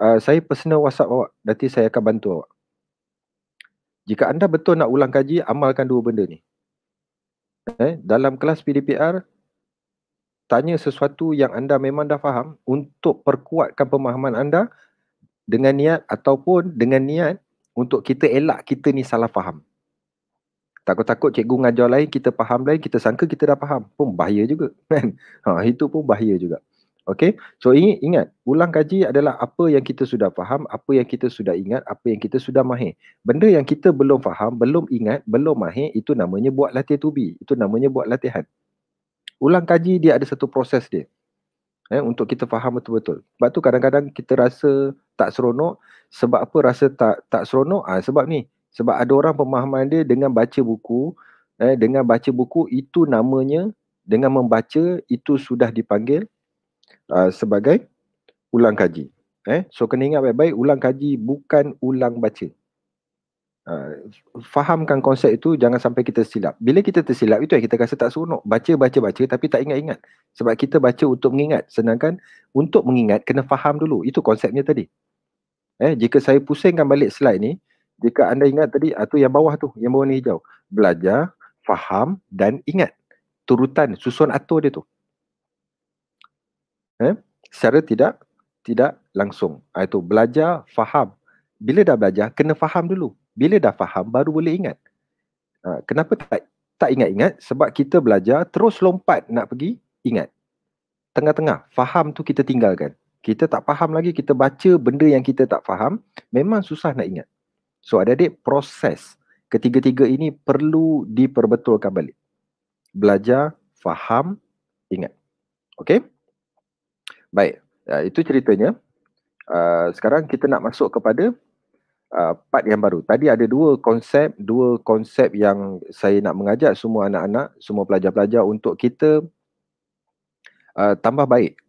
uh, saya personal WhatsApp awak nanti saya akan bantu awak jika anda betul nak ulang kaji amalkan dua benda ni eh dalam kelas PDPR tanya sesuatu yang anda memang dah faham untuk perkuatkan pemahaman anda dengan niat ataupun dengan niat untuk kita elak kita ni salah faham Takut-takut cikgu ngajar lain, kita faham lain, kita sangka kita dah faham. Pun bahaya juga. [LAUGHS] Kan? Ha, itu pun bahaya juga. Okay, so ingat, ingat, ulang kaji adalah apa yang kita sudah faham, apa yang kita sudah ingat, apa yang kita sudah mahir. Benda yang kita belum faham, belum ingat, belum mahir, itu namanya buat latihan tubi. Itu namanya buat latihan. Ulang kaji dia ada satu proses dia. Eh, untuk kita faham betul-betul. Sebab tu kadang-kadang kita rasa tak seronok. Sebab apa rasa tak tak seronok? Ah, ha, sebab ni, sebab ada orang pemahaman dia dengan baca buku eh dengan baca buku itu namanya dengan membaca itu sudah dipanggil uh, sebagai ulang kaji eh so kena ingat baik-baik ulang kaji bukan ulang baca uh, fahamkan konsep itu jangan sampai kita silap bila kita tersilap itu yang kita rasa tak seronok baca baca baca tapi tak ingat-ingat sebab kita baca untuk mengingat sedangkan untuk mengingat kena faham dulu itu konsepnya tadi eh jika saya pusingkan balik slide ni jika anda ingat tadi atau ah, yang bawah tu yang bawah ni hijau belajar faham dan ingat turutan susun atur dia tu eh secara tidak tidak langsung ah, itu belajar faham bila dah belajar kena faham dulu bila dah faham baru boleh ingat ah, kenapa tak tak ingat-ingat sebab kita belajar terus lompat nak pergi ingat tengah-tengah faham tu kita tinggalkan kita tak faham lagi kita baca benda yang kita tak faham memang susah nak ingat So ada adik proses ketiga-tiga ini perlu diperbetulkan balik. Belajar, faham, ingat. Okay? Baik, uh, itu ceritanya. Uh, sekarang kita nak masuk kepada uh, part yang baru. Tadi ada dua konsep, dua konsep yang saya nak mengajak semua anak-anak, semua pelajar-pelajar untuk kita uh, tambah baik.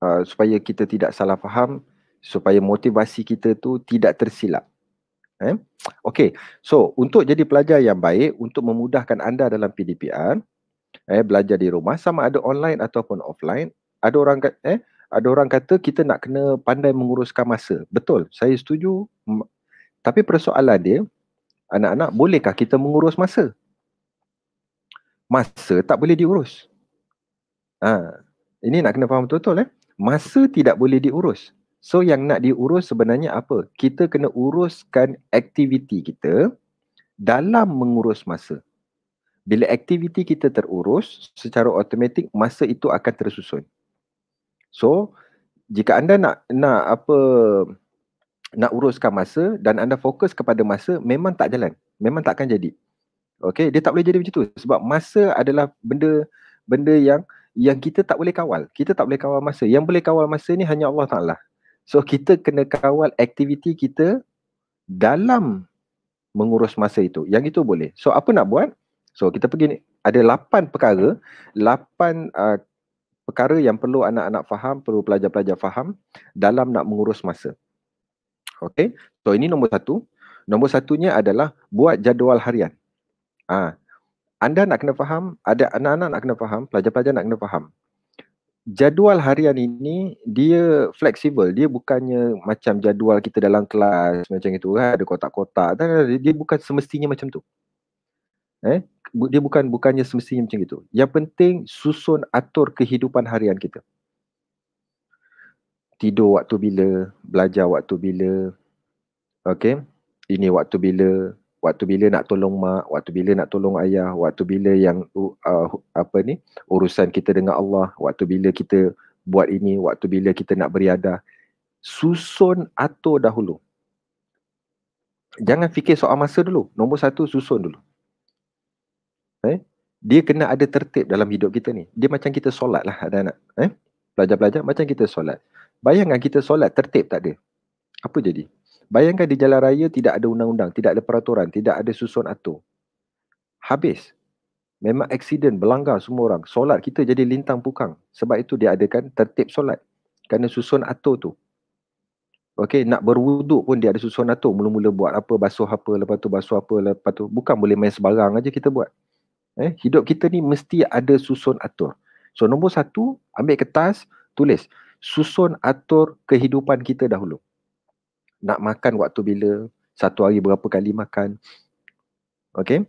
Uh, supaya kita tidak salah faham, supaya motivasi kita tu tidak tersilap. Eh? Okay, so untuk jadi pelajar yang baik, untuk memudahkan anda dalam PDPR, eh, belajar di rumah sama ada online ataupun offline, ada orang eh, ada orang kata kita nak kena pandai menguruskan masa. Betul, saya setuju. Tapi persoalan dia, anak-anak bolehkah kita mengurus masa? Masa tak boleh diurus. Ha, ini nak kena faham betul-betul eh. Masa tidak boleh diurus. So yang nak diurus sebenarnya apa? Kita kena uruskan aktiviti kita dalam mengurus masa. Bila aktiviti kita terurus, secara automatik masa itu akan tersusun. So, jika anda nak nak apa nak uruskan masa dan anda fokus kepada masa, memang tak jalan. Memang takkan jadi. Okay, dia tak boleh jadi macam tu. Sebab masa adalah benda benda yang yang kita tak boleh kawal. Kita tak boleh kawal masa. Yang boleh kawal masa ni hanya Allah Ta'ala. So kita kena kawal aktiviti kita dalam mengurus masa itu. Yang itu boleh. So apa nak buat? So kita pergi ni. Ada lapan perkara. Lapan uh, perkara yang perlu anak-anak faham, perlu pelajar-pelajar faham dalam nak mengurus masa. Okay. So ini nombor satu. Nombor satunya adalah buat jadual harian. Ah, ha. Anda nak kena faham, ada anak-anak nak kena faham, pelajar-pelajar nak kena faham jadual harian ini dia fleksibel dia bukannya macam jadual kita dalam kelas macam itu kan ada kotak-kotak dan dia bukan semestinya macam tu eh dia bukan bukannya semestinya macam itu yang penting susun atur kehidupan harian kita tidur waktu bila belajar waktu bila okey ini waktu bila waktu bila nak tolong mak, waktu bila nak tolong ayah, waktu bila yang uh, apa ni urusan kita dengan Allah, waktu bila kita buat ini, waktu bila kita nak beriadah. Susun atur dahulu. Jangan fikir soal masa dulu. Nombor satu, susun dulu. Eh? Dia kena ada tertib dalam hidup kita ni. Dia macam kita solat lah ada anak. Eh? Pelajar-pelajar macam kita solat. Bayangkan kita solat tertib tak ada. Apa jadi? Bayangkan di jalan raya tidak ada undang-undang, tidak ada peraturan, tidak ada susun atur. Habis. Memang accident, berlanggar semua orang. Solat kita jadi lintang pukang. Sebab itu dia adakan tertib solat. Kerana susun atur tu. Okey, nak berwuduk pun dia ada susun atur. Mula-mula buat apa, basuh apa, lepas tu basuh apa, lepas tu. Bukan boleh main sebarang aja kita buat. Eh, hidup kita ni mesti ada susun atur. So, nombor satu, ambil kertas, tulis. Susun atur kehidupan kita dahulu nak makan waktu bila, satu hari berapa kali makan. Okay.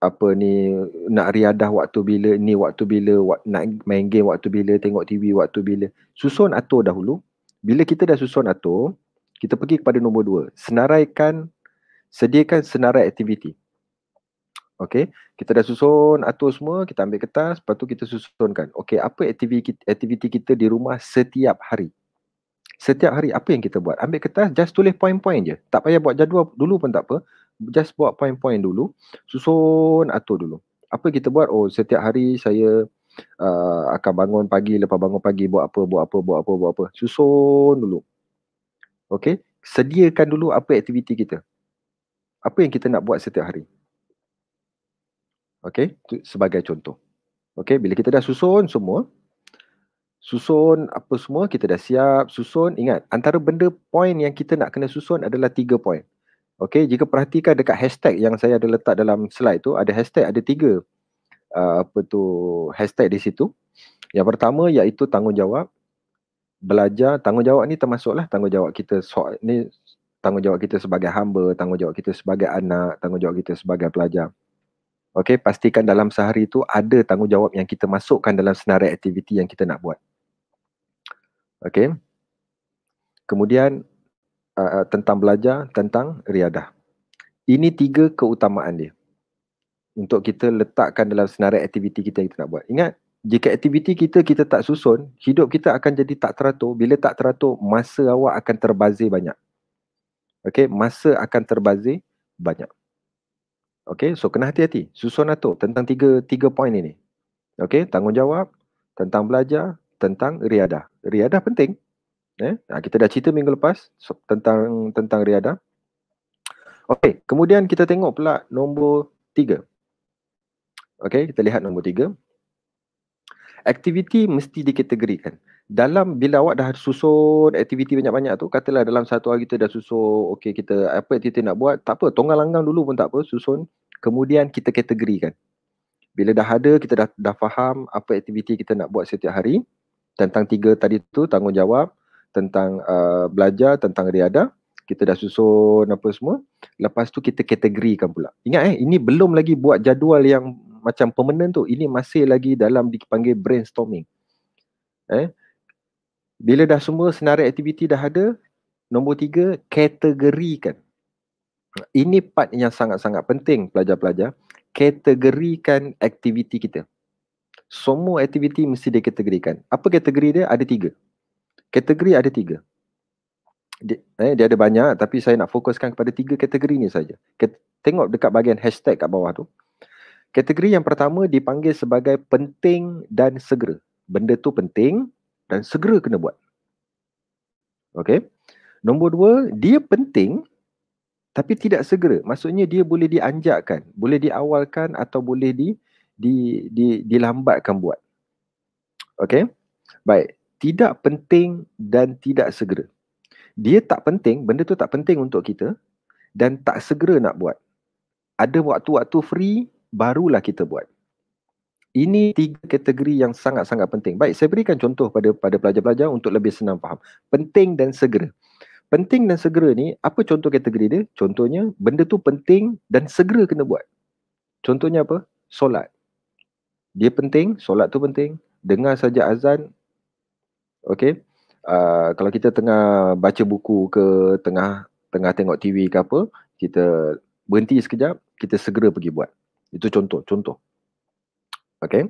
Apa ni, nak riadah waktu bila, ni waktu bila, wak, nak main game waktu bila, tengok TV waktu bila. Susun atur dahulu. Bila kita dah susun atur, kita pergi kepada nombor dua. Senaraikan, sediakan senarai aktiviti. Okay, kita dah susun atur semua, kita ambil kertas, lepas tu kita susunkan. Okay, apa aktiviti kita, aktiviti kita di rumah setiap hari? Setiap hari apa yang kita buat? Ambil kertas, just tulis poin-poin je. Tak payah buat jadual dulu pun tak apa. Just buat poin-poin dulu. Susun atur dulu. Apa kita buat? Oh, setiap hari saya uh, akan bangun pagi, lepas bangun pagi buat apa, buat apa, buat apa, buat apa. Susun dulu. Okay? Sediakan dulu apa aktiviti kita. Apa yang kita nak buat setiap hari. Okay? Sebagai contoh. Okay? Bila kita dah susun semua, susun apa semua kita dah siap susun ingat antara benda point yang kita nak kena susun adalah tiga point Okay, jika perhatikan dekat hashtag yang saya ada letak dalam slide tu ada hashtag ada tiga uh, apa tu hashtag di situ yang pertama iaitu tanggungjawab belajar tanggungjawab ni termasuklah tanggungjawab kita so, ni tanggungjawab kita sebagai hamba tanggungjawab kita sebagai anak tanggungjawab kita sebagai pelajar Okay, pastikan dalam sehari tu ada tanggungjawab yang kita masukkan dalam senarai aktiviti yang kita nak buat Okay. Kemudian uh, uh, tentang belajar, tentang riadah. Ini tiga keutamaan dia. Untuk kita letakkan dalam senarai aktiviti kita yang kita nak buat. Ingat, jika aktiviti kita kita tak susun, hidup kita akan jadi tak teratur. Bila tak teratur, masa awak akan terbazir banyak. Okay, masa akan terbazir banyak. Okay, so kena hati-hati. Susun atur tentang tiga tiga poin ini. Okay, tanggungjawab, tentang belajar, tentang riadah. Riadah penting. Eh? Kita dah cerita minggu lepas tentang tentang riadah. Okey, kemudian kita tengok pula nombor tiga. Okey, kita lihat nombor tiga. Aktiviti mesti dikategorikan. Dalam bila awak dah susun aktiviti banyak-banyak tu, katalah dalam satu hari kita dah susun, okey kita apa aktiviti nak buat, tak apa, tonggal langgang dulu pun tak apa, susun. Kemudian kita kategorikan. Bila dah ada, kita dah, dah faham apa aktiviti kita nak buat setiap hari tentang tiga tadi tu tanggungjawab tentang uh, belajar tentang riada kita dah susun apa semua lepas tu kita kategorikan pula ingat eh ini belum lagi buat jadual yang macam permanent tu ini masih lagi dalam dipanggil brainstorming eh bila dah semua senarai aktiviti dah ada nombor tiga kategorikan ini part yang sangat-sangat penting pelajar-pelajar kategorikan aktiviti kita semua aktiviti mesti dikategorikan. Apa kategori dia? Ada tiga. Kategori ada tiga. Dia, eh, dia ada banyak tapi saya nak fokuskan kepada tiga kategori ni saja. Tengok dekat bahagian hashtag kat bawah tu. Kategori yang pertama dipanggil sebagai penting dan segera. Benda tu penting dan segera kena buat. Okay. Nombor dua, dia penting tapi tidak segera. Maksudnya dia boleh dianjakkan, boleh diawalkan atau boleh di, di, di, dilambatkan buat. Okay? Baik. Tidak penting dan tidak segera. Dia tak penting, benda tu tak penting untuk kita dan tak segera nak buat. Ada waktu-waktu free, barulah kita buat. Ini tiga kategori yang sangat-sangat penting. Baik, saya berikan contoh pada pada pelajar-pelajar untuk lebih senang faham. Penting dan segera. Penting dan segera ni, apa contoh kategori dia? Contohnya, benda tu penting dan segera kena buat. Contohnya apa? Solat dia penting, solat tu penting. Dengar saja azan. Okay. Uh, ah, kalau kita tengah baca buku ke tengah tengah tengok TV ke apa, kita berhenti sekejap, kita segera pergi buat. Itu contoh, contoh. Okay.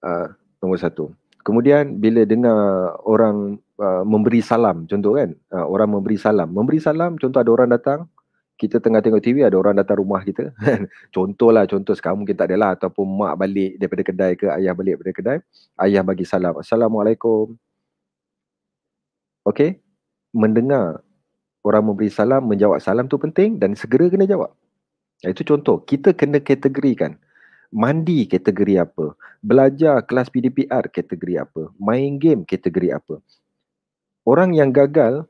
Uh, ah, nombor satu. Kemudian bila dengar orang uh, memberi salam, contoh kan, uh, orang memberi salam. Memberi salam, contoh ada orang datang, kita tengah tengok TV ada orang datang rumah kita [LAUGHS] Contoh lah, contoh sekarang mungkin tak adalah ataupun mak balik daripada kedai ke ayah balik daripada kedai ayah bagi salam assalamualaikum okey mendengar orang memberi salam menjawab salam tu penting dan segera kena jawab itu contoh kita kena kategorikan mandi kategori apa belajar kelas PDPR kategori apa main game kategori apa orang yang gagal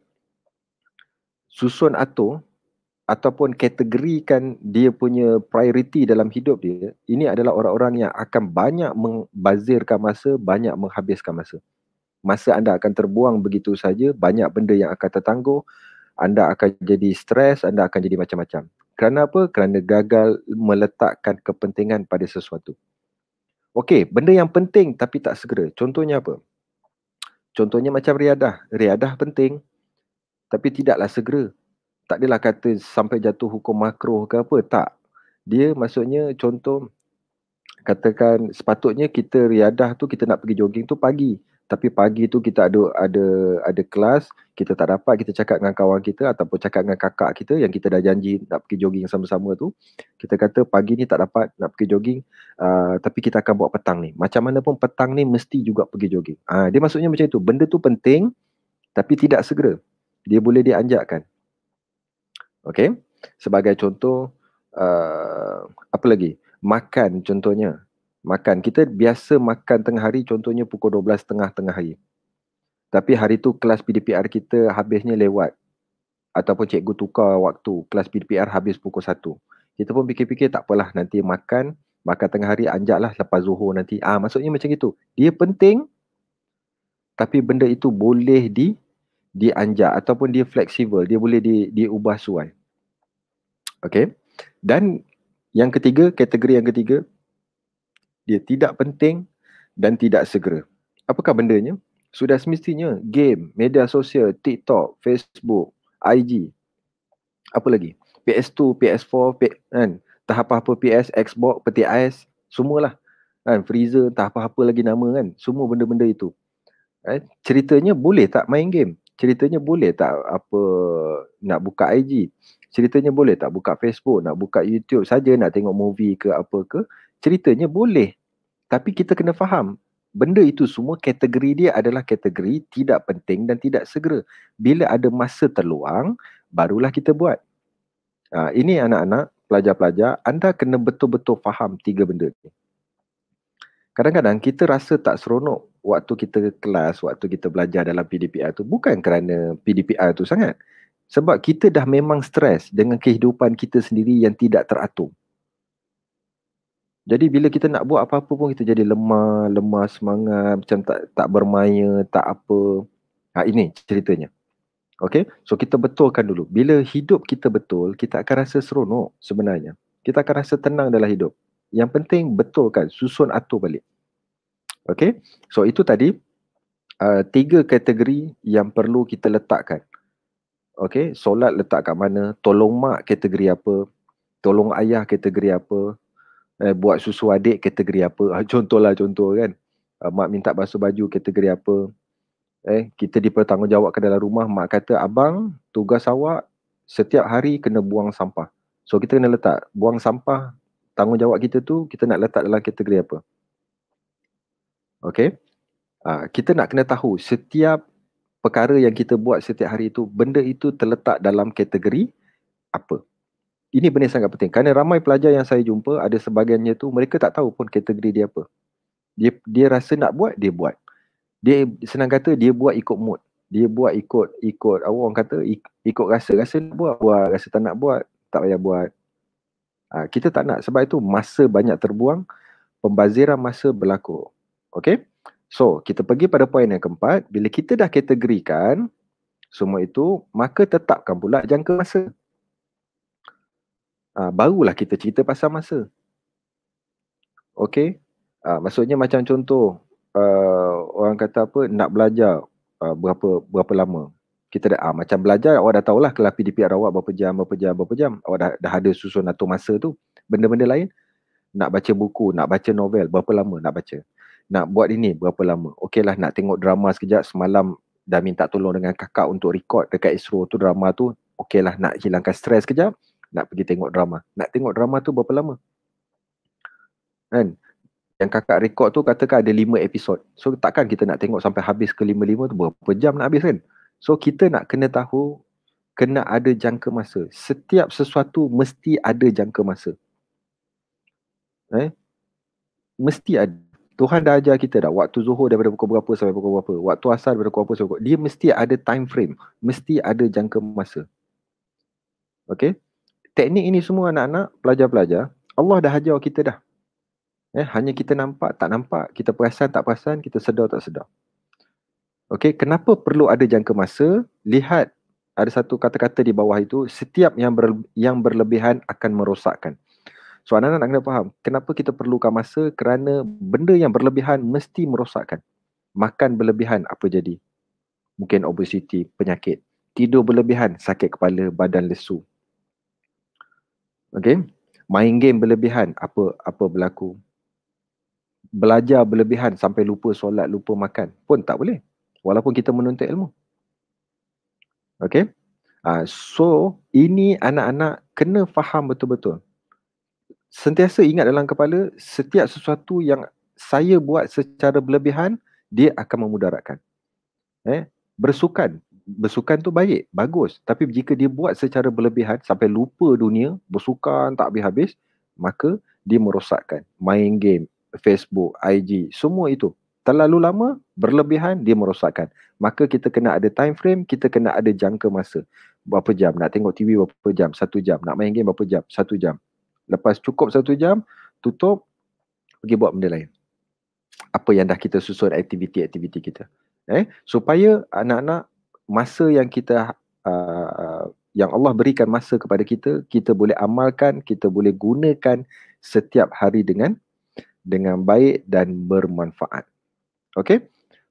susun atur ataupun kategorikan dia punya priority dalam hidup dia ini adalah orang-orang yang akan banyak membazirkan masa banyak menghabiskan masa masa anda akan terbuang begitu saja banyak benda yang akan tertangguh anda akan jadi stres anda akan jadi macam-macam kerana apa kerana gagal meletakkan kepentingan pada sesuatu okey benda yang penting tapi tak segera contohnya apa contohnya macam riadah riadah penting tapi tidaklah segera tak adalah kata sampai jatuh hukum makruh ke apa tak dia maksudnya contoh katakan sepatutnya kita riadah tu kita nak pergi jogging tu pagi tapi pagi tu kita ada ada ada kelas kita tak dapat kita cakap dengan kawan kita ataupun cakap dengan kakak kita yang kita dah janji nak pergi jogging sama-sama tu kita kata pagi ni tak dapat nak pergi jogging uh, tapi kita akan buat petang ni macam mana pun petang ni mesti juga pergi jogging uh, dia maksudnya macam itu benda tu penting tapi tidak segera dia boleh dianjakkan Okey, Sebagai contoh, uh, apa lagi? Makan contohnya. Makan. Kita biasa makan tengah hari contohnya pukul 12 tengah tengah hari. Tapi hari tu kelas PDPR kita habisnya lewat. Ataupun cikgu tukar waktu kelas PDPR habis pukul 1. Kita pun fikir-fikir tak apalah nanti makan. Makan tengah hari anjak lah lepas zuhur nanti. Ah, maksudnya macam itu. Dia penting tapi benda itu boleh di dianjak ataupun dia fleksibel, dia boleh di, diubah suai. Okay. Dan yang ketiga, kategori yang ketiga, dia tidak penting dan tidak segera. Apakah bendanya? Sudah semestinya game, media sosial, TikTok, Facebook, IG. Apa lagi? PS2, PS4, P, kan? tahap apa PS, Xbox, peti ais, semualah. Kan? Freezer, tahap apa-apa lagi nama kan. Semua benda-benda itu. Eh, ceritanya boleh tak main game? ceritanya boleh tak apa nak buka IG ceritanya boleh tak buka Facebook nak buka YouTube saja nak tengok movie ke apa ke ceritanya boleh tapi kita kena faham benda itu semua kategori dia adalah kategori tidak penting dan tidak segera bila ada masa terluang barulah kita buat ha, ini anak-anak pelajar-pelajar anda kena betul-betul faham tiga benda ni Kadang-kadang kita rasa tak seronok waktu kita kelas, waktu kita belajar dalam PDPR tu bukan kerana PDPR tu sangat. Sebab kita dah memang stres dengan kehidupan kita sendiri yang tidak teratur. Jadi bila kita nak buat apa-apa pun kita jadi lemah, lemah semangat, macam tak tak bermaya, tak apa. Ha, ini ceritanya. Okay, so kita betulkan dulu. Bila hidup kita betul, kita akan rasa seronok sebenarnya. Kita akan rasa tenang dalam hidup. Yang penting betulkan, susun atur balik. Okay, so itu tadi uh, tiga kategori yang perlu kita letakkan. Okay, solat letak kat mana, tolong mak kategori apa, tolong ayah kategori apa, eh, buat susu adik kategori apa, [LAUGHS] contohlah contoh kan. Uh, mak minta basuh baju kategori apa, eh, kita dipertanggungjawab ke dalam rumah, mak kata, abang tugas awak setiap hari kena buang sampah. So kita kena letak, buang sampah, tanggungjawab kita tu, kita nak letak dalam kategori apa. Okay. Uh, kita nak kena tahu setiap perkara yang kita buat setiap hari itu, benda itu terletak dalam kategori apa. Ini benda sangat penting. Kerana ramai pelajar yang saya jumpa, ada sebagainya itu mereka tak tahu pun kategori dia apa. Dia, dia rasa nak buat, dia buat. Dia senang kata dia buat ikut mood. Dia buat ikut, ikut orang kata ikut rasa. Rasa nak buat, buat. Rasa tak nak buat, tak payah buat. Ha, kita tak nak. Sebab itu masa banyak terbuang, pembaziran masa berlaku. Okay. So kita pergi pada poin yang keempat. Bila kita dah kategorikan semua itu, maka tetapkan pula jangka masa. Uh, barulah kita cerita pasal masa. Okay. Uh, ah, maksudnya macam contoh, uh, orang kata apa, nak belajar uh, berapa berapa lama. Kita dah, uh, macam belajar, awak dah tahulah kelas PDPR awak berapa jam, berapa jam, berapa jam. Awak dah, dah ada susun atur masa tu. Benda-benda lain, nak baca buku, nak baca novel, berapa lama nak baca nak buat ini berapa lama. Okey lah, nak tengok drama sekejap semalam dah minta tolong dengan kakak untuk record dekat ISRO tu drama tu. okey lah nak hilangkan stres sekejap nak pergi tengok drama. Nak tengok drama tu berapa lama? Kan? Yang kakak record tu katakan ada lima episod. So takkan kita nak tengok sampai habis ke lima 5 tu berapa jam nak habis kan? So kita nak kena tahu kena ada jangka masa. Setiap sesuatu mesti ada jangka masa. Eh? Mesti ada. Tuhan dah ajar kita dah waktu zuhur daripada pukul berapa sampai pukul berapa. Waktu asar daripada pukul berapa sampai pukul Dia mesti ada time frame. Mesti ada jangka masa. Okay. Teknik ini semua anak-anak, pelajar-pelajar, Allah dah ajar kita dah. Eh, hanya kita nampak, tak nampak. Kita perasan, tak perasan. Kita sedar, tak sedar. Okay. Kenapa perlu ada jangka masa? Lihat ada satu kata-kata di bawah itu. Setiap yang, ber, yang berlebihan akan merosakkan. So anak-anak nak kena faham kenapa kita perlukan masa kerana benda yang berlebihan mesti merosakkan. Makan berlebihan apa jadi? Mungkin obesiti, penyakit. Tidur berlebihan, sakit kepala, badan lesu. Okay? Main game berlebihan, apa apa berlaku? Belajar berlebihan sampai lupa solat, lupa makan pun tak boleh. Walaupun kita menuntut ilmu. Okay? Uh, ah, so, ini anak-anak kena faham betul-betul sentiasa ingat dalam kepala setiap sesuatu yang saya buat secara berlebihan dia akan memudaratkan. Eh, bersukan. Bersukan tu baik, bagus. Tapi jika dia buat secara berlebihan sampai lupa dunia, bersukan tak habis-habis, maka dia merosakkan. Main game, Facebook, IG, semua itu. Terlalu lama, berlebihan, dia merosakkan. Maka kita kena ada time frame, kita kena ada jangka masa. Berapa jam? Nak tengok TV berapa jam? Satu jam. Nak main game berapa jam? Satu jam. Lepas cukup satu jam, tutup, pergi buat benda lain. Apa yang dah kita susun aktiviti-aktiviti kita. Eh, supaya anak-anak masa yang kita uh, yang Allah berikan masa kepada kita, kita boleh amalkan, kita boleh gunakan setiap hari dengan dengan baik dan bermanfaat. Okey?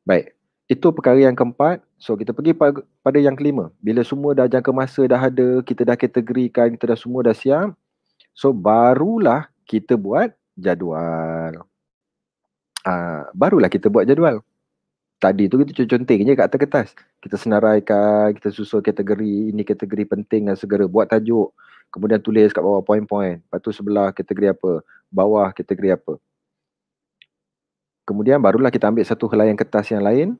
Baik. Itu perkara yang keempat. So kita pergi pada yang kelima. Bila semua dah jangka masa dah ada, kita dah kategorikan, kita dah semua dah siap, So barulah kita buat jadual. Uh, barulah kita buat jadual. Tadi tu kita conteng je kat atas kertas. Kita senaraikan, kita susul kategori, ini kategori penting dan segera buat tajuk. Kemudian tulis kat bawah poin-poin. Lepas tu sebelah kategori apa, bawah kategori apa. Kemudian barulah kita ambil satu helaian kertas yang lain,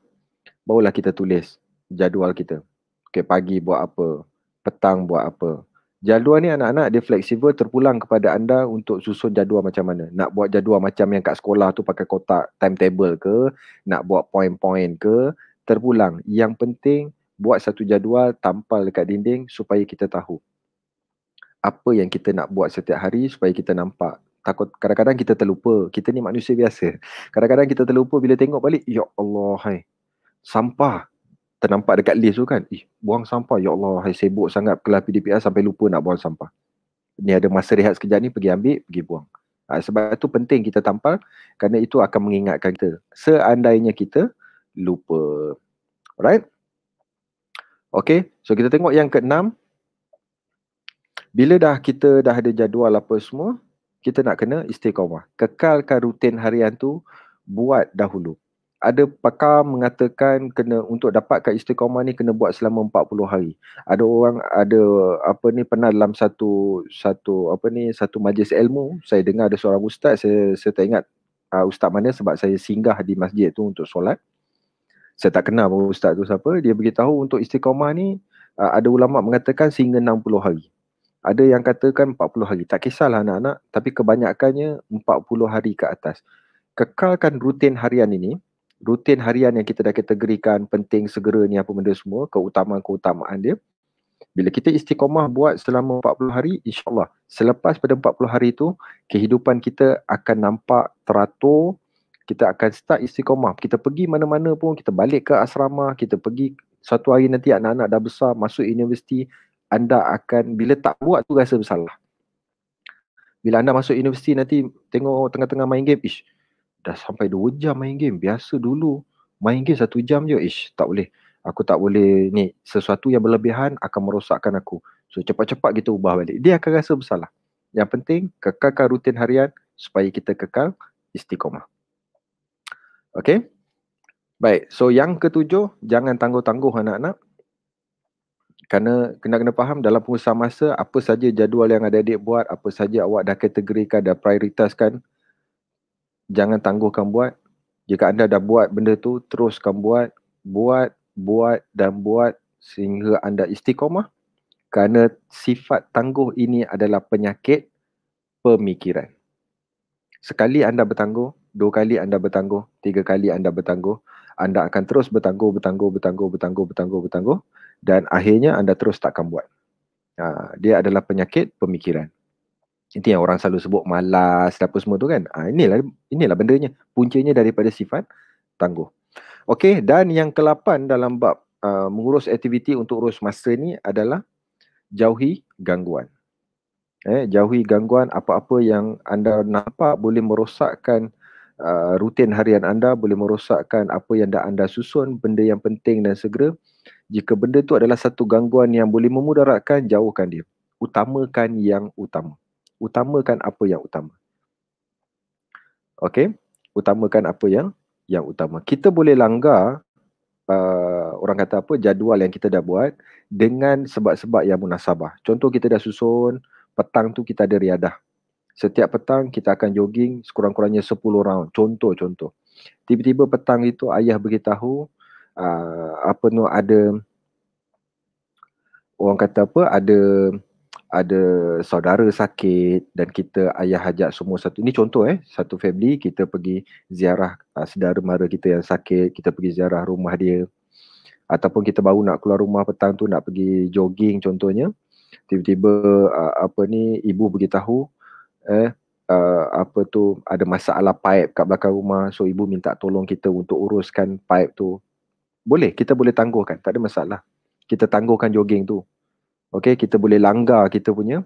barulah kita tulis jadual kita. Okay, pagi buat apa, petang buat apa, jadual ni anak-anak dia fleksibel terpulang kepada anda untuk susun jadual macam mana. Nak buat jadual macam yang kat sekolah tu pakai kotak timetable ke, nak buat point-point ke, terpulang. Yang penting buat satu jadual tampal dekat dinding supaya kita tahu apa yang kita nak buat setiap hari supaya kita nampak. Takut kadang-kadang kita terlupa. Kita ni manusia biasa. Kadang-kadang kita terlupa bila tengok balik, ya Allah hai. Sampah ternampak dekat list tu kan ih buang sampah ya Allah saya sibuk sangat kelas PDPR sampai lupa nak buang sampah ni ada masa rehat sekejap ni pergi ambil pergi buang ha, sebab itu penting kita tampal kerana itu akan mengingatkan kita seandainya kita lupa alright Okay, so kita tengok yang keenam. Bila dah kita dah ada jadual apa semua, kita nak kena istiqomah. Kekalkan rutin harian tu buat dahulu ada pakar mengatakan kena untuk dapatkan istiqamah ni kena buat selama 40 hari. Ada orang ada apa ni pernah dalam satu satu apa ni satu majlis ilmu, saya dengar ada seorang ustaz, saya saya tak ingat uh, ustaz mana sebab saya singgah di masjid tu untuk solat. Saya tak kenal pun ustaz tu siapa, dia beritahu untuk istiqamah ni uh, ada ulama mengatakan sehingga 60 hari. Ada yang katakan 40 hari. Tak kisahlah anak-anak, tapi kebanyakannya 40 hari ke atas. Kekalkan rutin harian ini, rutin harian yang kita dah kategorikan penting segera ni apa benda semua keutamaan-keutamaan dia bila kita istiqomah buat selama 40 hari insyaallah selepas pada 40 hari tu kehidupan kita akan nampak teratur kita akan start istiqomah kita pergi mana-mana pun kita balik ke asrama kita pergi satu hari nanti anak-anak dah besar masuk universiti anda akan bila tak buat tu rasa bersalah bila anda masuk universiti nanti tengok tengah-tengah main game ish dah sampai 2 jam main game. Biasa dulu main game satu jam je. Ish, tak boleh. Aku tak boleh ni sesuatu yang berlebihan akan merosakkan aku. So cepat-cepat kita ubah balik. Dia akan rasa bersalah. Yang penting kekalkan rutin harian supaya kita kekal istiqomah. Okay. Baik. So yang ketujuh, jangan tangguh-tangguh anak-anak. Kerana kena kena faham dalam pengusaha masa apa saja jadual yang ada adik buat, apa saja awak dah kategorikan dan prioritaskan jangan tangguhkan buat. Jika anda dah buat benda tu, teruskan buat. Buat, buat dan buat sehingga anda istiqomah. Kerana sifat tangguh ini adalah penyakit pemikiran. Sekali anda bertangguh, dua kali anda bertangguh, tiga kali anda bertangguh, anda akan terus bertangguh, bertangguh, bertangguh, bertangguh, bertangguh, bertangguh dan akhirnya anda terus takkan buat. Ha, dia adalah penyakit pemikiran. Itu yang orang selalu sebut malas dan apa semua tu kan. Ha, inilah inilah bendanya. Puncanya daripada sifat tangguh. Okey, dan yang ke-8 dalam bab uh, mengurus aktiviti untuk urus masa ni adalah jauhi gangguan. Eh, jauhi gangguan apa-apa yang anda nampak boleh merosakkan uh, rutin harian anda, boleh merosakkan apa yang dah anda susun, benda yang penting dan segera. Jika benda tu adalah satu gangguan yang boleh memudaratkan, jauhkan dia. Utamakan yang utama utamakan apa yang utama. Okey, utamakan apa yang yang utama. Kita boleh langgar uh, orang kata apa jadual yang kita dah buat dengan sebab-sebab yang munasabah. Contoh kita dah susun petang tu kita ada riadah. Setiap petang kita akan jogging sekurang-kurangnya 10 round. Contoh-contoh. Tiba-tiba petang itu ayah beritahu uh, apa tu ada orang kata apa ada ada saudara sakit dan kita ayah hajat semua satu ni contoh eh satu family kita pergi ziarah uh, saudara mara kita yang sakit kita pergi ziarah rumah dia ataupun kita baru nak keluar rumah petang tu nak pergi jogging contohnya tiba-tiba uh, apa ni ibu bagi tahu eh uh, apa tu ada masalah paip kat belakang rumah so ibu minta tolong kita untuk uruskan paip tu boleh kita boleh tangguhkan tak ada masalah kita tangguhkan jogging tu okay kita boleh langgar kita punya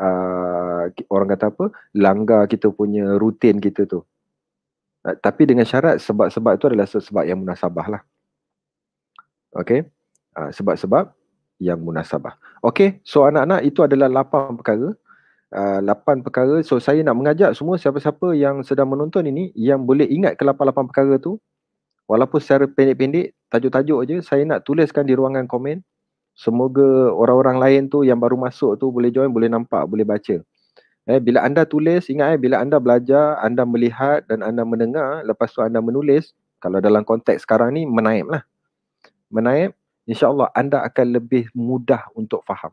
uh, orang kata apa langgar kita punya rutin kita tu uh, tapi dengan syarat sebab-sebab tu adalah sebab yang munasabah lah okay uh, ah, sebab-sebab yang munasabah okay so anak-anak itu adalah lapan perkara uh, perkara so saya nak mengajak semua siapa-siapa yang sedang menonton ini yang boleh ingat ke lapan lapan perkara tu walaupun secara pendek-pendek tajuk-tajuk aja saya nak tuliskan di ruangan komen semoga orang-orang lain tu yang baru masuk tu boleh join, boleh nampak, boleh baca. Eh, bila anda tulis, ingat eh, bila anda belajar, anda melihat dan anda mendengar, lepas tu anda menulis, kalau dalam konteks sekarang ni, menaip lah. Menaip, insyaAllah anda akan lebih mudah untuk faham.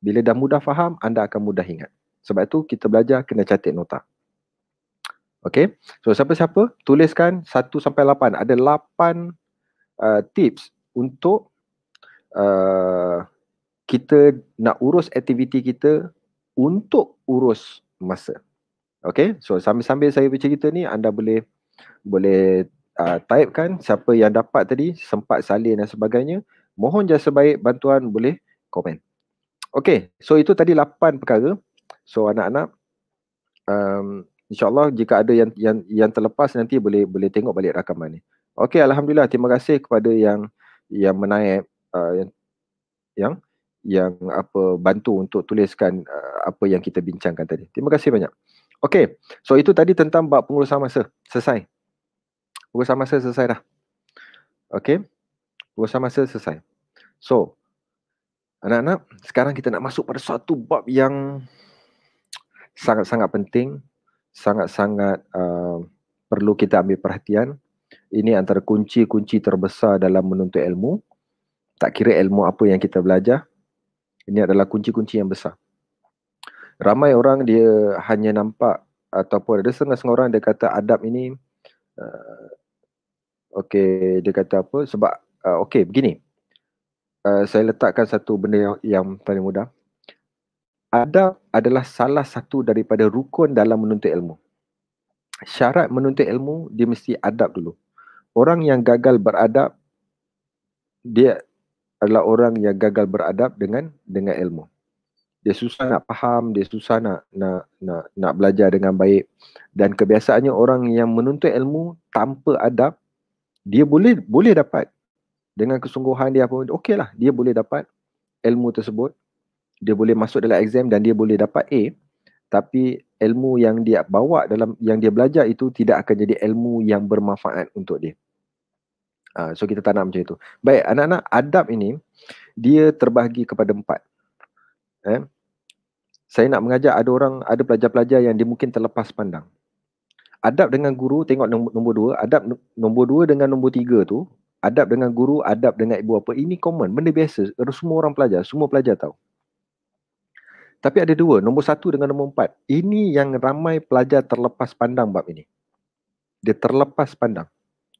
Bila dah mudah faham, anda akan mudah ingat. Sebab tu kita belajar kena catat nota. Okay, so siapa-siapa tuliskan 1 sampai 8. Ada 8 uh, tips untuk Uh, kita nak urus aktiviti kita untuk urus masa. Okay, so sambil-sambil saya bercerita ni anda boleh boleh uh, type kan siapa yang dapat tadi sempat salin dan sebagainya. Mohon jasa baik bantuan boleh komen. Okay, so itu tadi lapan perkara. So anak-anak um, insyaAllah jika ada yang yang yang terlepas nanti boleh boleh tengok balik rakaman ni. Okay, Alhamdulillah. Terima kasih kepada yang yang menaip Uh, yang yang yang apa bantu untuk tuliskan uh, apa yang kita bincangkan tadi. Terima kasih banyak. Okey. So itu tadi tentang bab pengurusan masa. Selesai. Pengurusan masa selesai dah. Okey. Pengurusan masa selesai. So anak-anak, sekarang kita nak masuk pada satu bab yang sangat-sangat penting, sangat-sangat uh, perlu kita ambil perhatian. Ini antara kunci-kunci terbesar dalam menuntut ilmu tak kira ilmu apa yang kita belajar ini adalah kunci-kunci yang besar ramai orang dia hanya nampak ataupun ada setengah-setengah orang dia kata adab ini uh, okey dia kata apa sebab uh, okey begini uh, saya letakkan satu benda yang, yang paling mudah adab adalah salah satu daripada rukun dalam menuntut ilmu syarat menuntut ilmu dia mesti adab dulu orang yang gagal beradab dia adalah orang yang gagal beradab dengan dengan ilmu. Dia susah nak faham, dia susah nak nak nak nak belajar dengan baik dan kebiasaannya orang yang menuntut ilmu tanpa adab dia boleh boleh dapat dengan kesungguhan dia apa okeylah dia boleh dapat ilmu tersebut dia boleh masuk dalam exam dan dia boleh dapat A tapi ilmu yang dia bawa dalam yang dia belajar itu tidak akan jadi ilmu yang bermanfaat untuk dia Uh, so kita tanam nak macam itu. Baik, anak-anak, adab ini dia terbahagi kepada empat. Eh? Saya nak mengajak ada orang, ada pelajar-pelajar yang dia mungkin terlepas pandang. Adab dengan guru, tengok nombor, nombor dua. Adab nombor dua dengan nombor tiga tu. Adab dengan guru, adab dengan ibu apa. Ini common, benda biasa. Semua orang pelajar, semua pelajar tahu. Tapi ada dua, nombor satu dengan nombor empat. Ini yang ramai pelajar terlepas pandang bab ini. Dia terlepas pandang.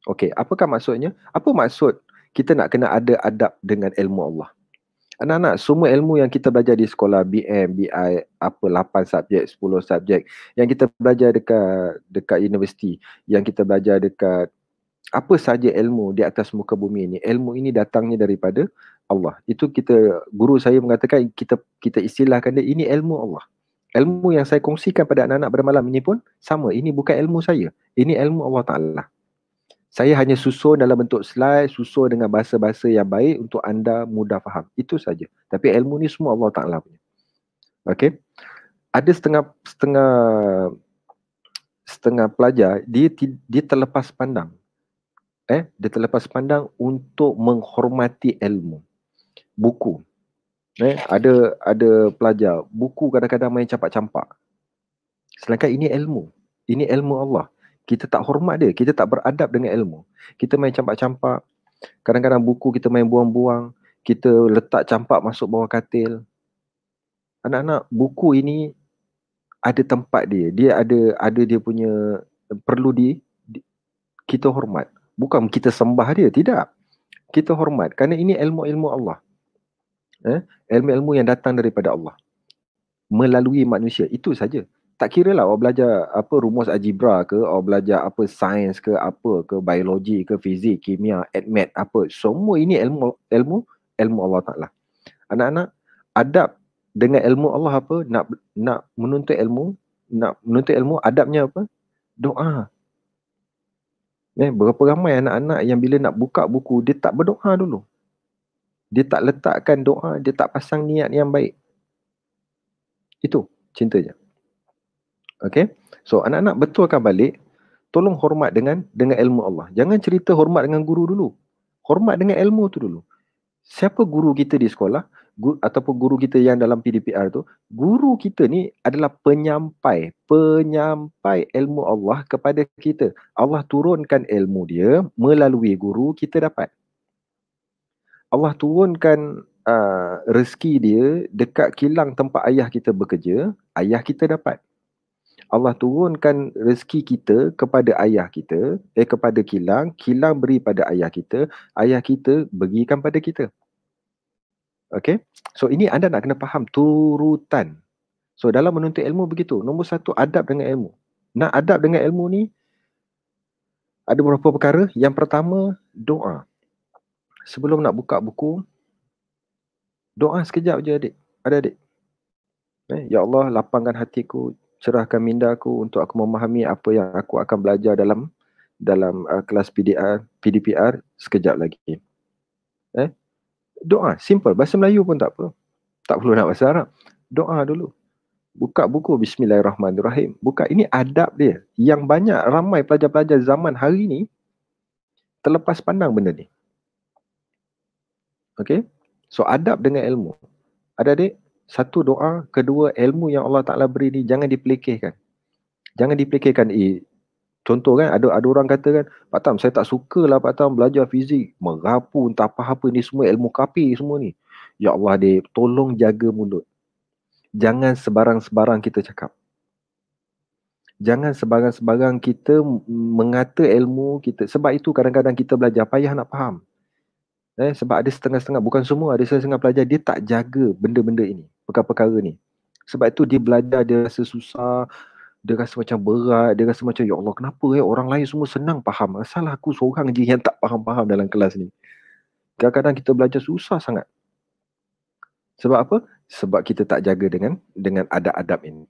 Okey, apakah maksudnya? Apa maksud kita nak kena ada adab dengan ilmu Allah? Anak-anak, semua ilmu yang kita belajar di sekolah BM, BI, apa 8 subjek, 10 subjek yang kita belajar dekat dekat universiti, yang kita belajar dekat apa saja ilmu di atas muka bumi ini, ilmu ini datangnya daripada Allah. Itu kita guru saya mengatakan kita kita istilahkan dia ini ilmu Allah. Ilmu yang saya kongsikan pada anak-anak pada malam ini pun sama. Ini bukan ilmu saya. Ini ilmu Allah Ta'ala saya hanya susun dalam bentuk slide, susun dengan bahasa-bahasa yang baik untuk anda mudah faham. Itu saja. Tapi ilmu ni semua Allah Ta'ala punya. Okay. Ada setengah setengah setengah pelajar, dia, dia terlepas pandang. Eh, dia terlepas pandang untuk menghormati ilmu. Buku. Eh, ada ada pelajar, buku kadang-kadang main campak-campak. Sedangkan ini ilmu. Ini ilmu Allah kita tak hormat dia kita tak beradab dengan ilmu kita main campak-campak kadang-kadang buku kita main buang-buang kita letak campak masuk bawah katil anak-anak buku ini ada tempat dia dia ada ada dia punya perlu di, di kita hormat bukan kita sembah dia tidak kita hormat kerana ini ilmu-ilmu Allah eh ilmu-ilmu yang datang daripada Allah melalui manusia itu saja tak kira lah awak belajar apa rumus algebra ke, awak belajar apa sains ke, apa ke, biologi ke, fizik, kimia, admat, apa. Semua ini ilmu ilmu ilmu Allah Ta'ala. Anak-anak, adab dengan ilmu Allah apa? Nak nak menuntut ilmu, nak menuntut ilmu adabnya apa? Doa. Eh, berapa ramai anak-anak yang bila nak buka buku, dia tak berdoa dulu. Dia tak letakkan doa, dia tak pasang niat yang baik. Itu cintanya. Okay. So anak-anak betulkan balik. Tolong hormat dengan dengan ilmu Allah. Jangan cerita hormat dengan guru dulu. Hormat dengan ilmu tu dulu. Siapa guru kita di sekolah? Guru, ataupun guru kita yang dalam PDPR tu. Guru kita ni adalah penyampai. Penyampai ilmu Allah kepada kita. Allah turunkan ilmu dia melalui guru kita dapat. Allah turunkan uh, rezeki dia dekat kilang tempat ayah kita bekerja. Ayah kita dapat. Allah turunkan rezeki kita kepada ayah kita, eh kepada kilang, kilang beri pada ayah kita, ayah kita berikan pada kita. Okay, so ini anda nak kena faham turutan. So dalam menuntut ilmu begitu, nombor satu adab dengan ilmu. Nak adab dengan ilmu ni, ada beberapa perkara. Yang pertama, doa. Sebelum nak buka buku, doa sekejap je adik. Ada adik. Eh, ya Allah, lapangkan hatiku, cerahkan minda aku untuk aku memahami apa yang aku akan belajar dalam dalam uh, kelas PDR PDPR sekejap lagi. Eh? Doa simple bahasa Melayu pun tak perlu Tak perlu nak bahasa Arab. Doa dulu. Buka buku bismillahirrahmanirrahim. Buka ini adab dia yang banyak ramai pelajar-pelajar zaman hari ni terlepas pandang benda ni. Okay? So adab dengan ilmu. Ada adik? satu doa, kedua ilmu yang Allah Taala beri ni jangan dipelikehkan. Jangan dipelikehkan. Eh, contoh kan ada ada orang kata kan, Pak Tam saya tak suka lah Pak Tam belajar fizik, merapu entah apa-apa ni semua ilmu kapi semua ni. Ya Allah dia tolong jaga mulut. Jangan sebarang-sebarang kita cakap. Jangan sebarang-sebarang kita mengata ilmu kita. Sebab itu kadang-kadang kita belajar payah nak faham. Eh, sebab ada setengah-setengah, bukan semua, ada setengah-setengah pelajar, dia tak jaga benda-benda ini perkara-perkara ni. Sebab tu dia belajar dia rasa susah, dia rasa macam berat, dia rasa macam ya Allah kenapa eh orang lain semua senang faham. Asal aku seorang je yang tak faham-faham dalam kelas ni. Kadang-kadang kita belajar susah sangat. Sebab apa? Sebab kita tak jaga dengan dengan adab-adab ini.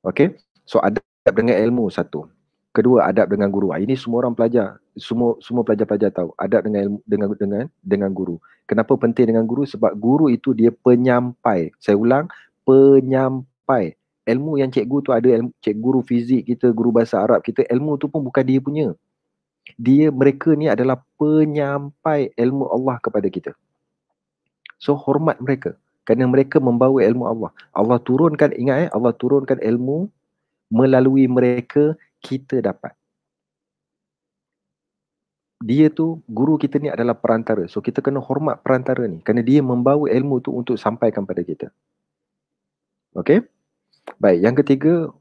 Okay? So adab dengan ilmu satu kedua adab dengan guru ah, ini semua orang pelajar semua semua pelajar-pelajar tahu adab dengan dengan dengan dengan guru kenapa penting dengan guru sebab guru itu dia penyampai saya ulang penyampai ilmu yang cikgu tu ada ilmu, cik guru fizik kita guru bahasa Arab kita ilmu tu pun bukan dia punya dia mereka ni adalah penyampai ilmu Allah kepada kita so hormat mereka kerana mereka membawa ilmu Allah Allah turunkan ingat eh Allah turunkan ilmu melalui mereka kita dapat dia tu guru kita ni adalah perantara so kita kena hormat perantara ni kerana dia membawa ilmu tu untuk sampaikan pada kita okey baik yang ketiga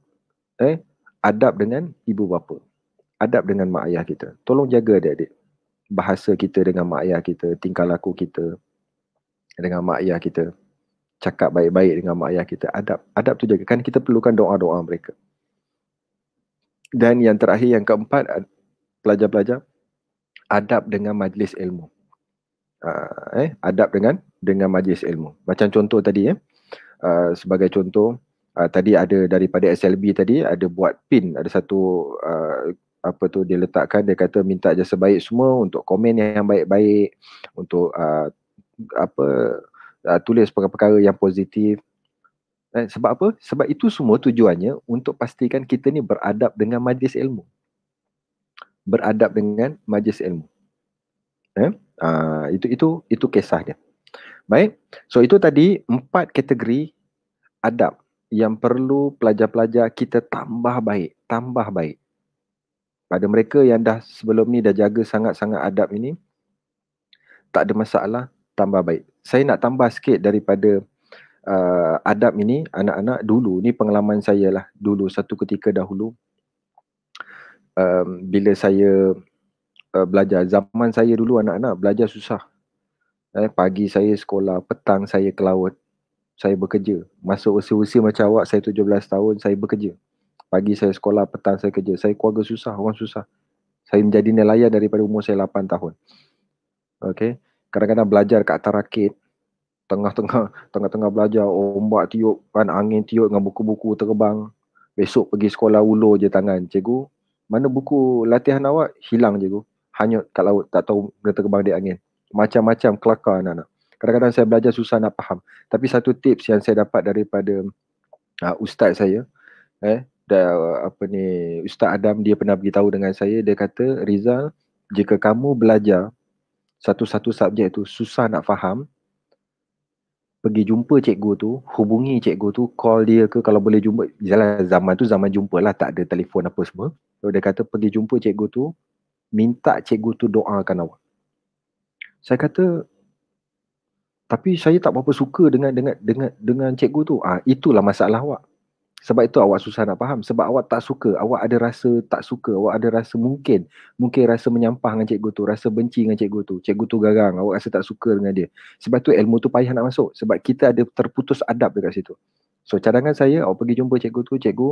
eh adab dengan ibu bapa adab dengan mak ayah kita tolong jaga adik-adik bahasa kita dengan mak ayah kita tingkah laku kita dengan mak ayah kita cakap baik-baik dengan mak ayah kita adab adab tu jaga kan kita perlukan doa-doa mereka dan yang terakhir yang keempat pelajar-pelajar adab dengan majlis ilmu. Uh, eh adab dengan dengan majlis ilmu. Macam contoh tadi ya. Eh, uh, sebagai contoh uh, tadi ada daripada SLB tadi ada buat pin ada satu uh, apa tu dia letakkan dia kata minta jasa baik semua untuk komen yang baik-baik untuk uh, apa uh, tulis perkara-perkara yang positif Eh, sebab apa? Sebab itu semua tujuannya untuk pastikan kita ni beradab dengan majlis ilmu. Beradab dengan majlis ilmu. Eh? Uh, itu itu itu kisah dia. Baik. So itu tadi empat kategori adab yang perlu pelajar-pelajar kita tambah baik, tambah baik. Pada mereka yang dah sebelum ni dah jaga sangat-sangat adab ini, tak ada masalah, tambah baik. Saya nak tambah sikit daripada uh, adab ini anak-anak dulu ni pengalaman saya lah dulu satu ketika dahulu um, bila saya uh, belajar zaman saya dulu anak-anak belajar susah eh, pagi saya sekolah petang saya ke laut saya bekerja masuk usia-usia macam awak saya 17 tahun saya bekerja pagi saya sekolah petang saya kerja saya keluarga susah orang susah saya menjadi nelayan daripada umur saya 8 tahun okey kadang-kadang belajar kat atas rakit tengah-tengah tengah-tengah belajar ombak tiup kan angin tiup dengan buku-buku terbang besok pergi sekolah ulo je tangan cikgu mana buku latihan awak hilang cikgu hanyut kat laut tak tahu bila terbang di angin macam-macam kelakar anak-anak kadang-kadang saya belajar susah nak faham tapi satu tips yang saya dapat daripada uh, ustaz saya eh da, apa ni ustaz Adam dia pernah beritahu dengan saya dia kata Rizal jika kamu belajar satu-satu subjek tu susah nak faham pergi jumpa cikgu tu, hubungi cikgu tu, call dia ke kalau boleh jumpa. Jalan zaman tu zaman jumpa lah, tak ada telefon apa semua. So dia kata pergi jumpa cikgu tu, minta cikgu tu doakan awak. Saya kata, tapi saya tak berapa suka dengan dengan dengan dengan cikgu tu. Ah ha, itulah masalah awak. Sebab itu awak susah nak faham. Sebab awak tak suka. Awak ada rasa tak suka. Awak ada rasa mungkin. Mungkin rasa menyampah dengan cikgu tu. Rasa benci dengan cikgu tu. Cikgu tu garang. Awak rasa tak suka dengan dia. Sebab tu ilmu tu payah nak masuk. Sebab kita ada terputus adab dekat situ. So cadangan saya, awak pergi jumpa cikgu tu. Cikgu,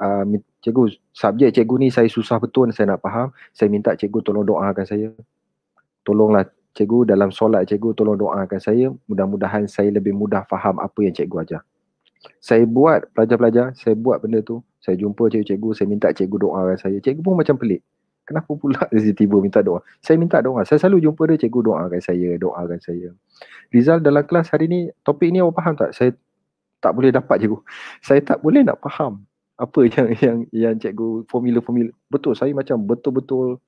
uh, cikgu subjek cikgu ni saya susah betul saya nak faham. Saya minta cikgu tolong doakan saya. Tolonglah cikgu dalam solat cikgu tolong doakan saya. Mudah-mudahan saya lebih mudah faham apa yang cikgu ajar saya buat pelajar-pelajar, saya buat benda tu, saya jumpa cikgu-cikgu, saya minta cikgu doa dengan saya. Cikgu pun macam pelik. Kenapa pula [LAUGHS] dia tiba minta doa? Saya minta doa. Saya selalu jumpa dia, cikgu doa dengan saya, doa dengan saya. Rizal dalam kelas hari ni, topik ni awak faham tak? Saya tak boleh dapat cikgu. Saya tak boleh nak faham apa [LAUGHS] yang yang yang cikgu formula-formula. Betul, saya macam betul-betul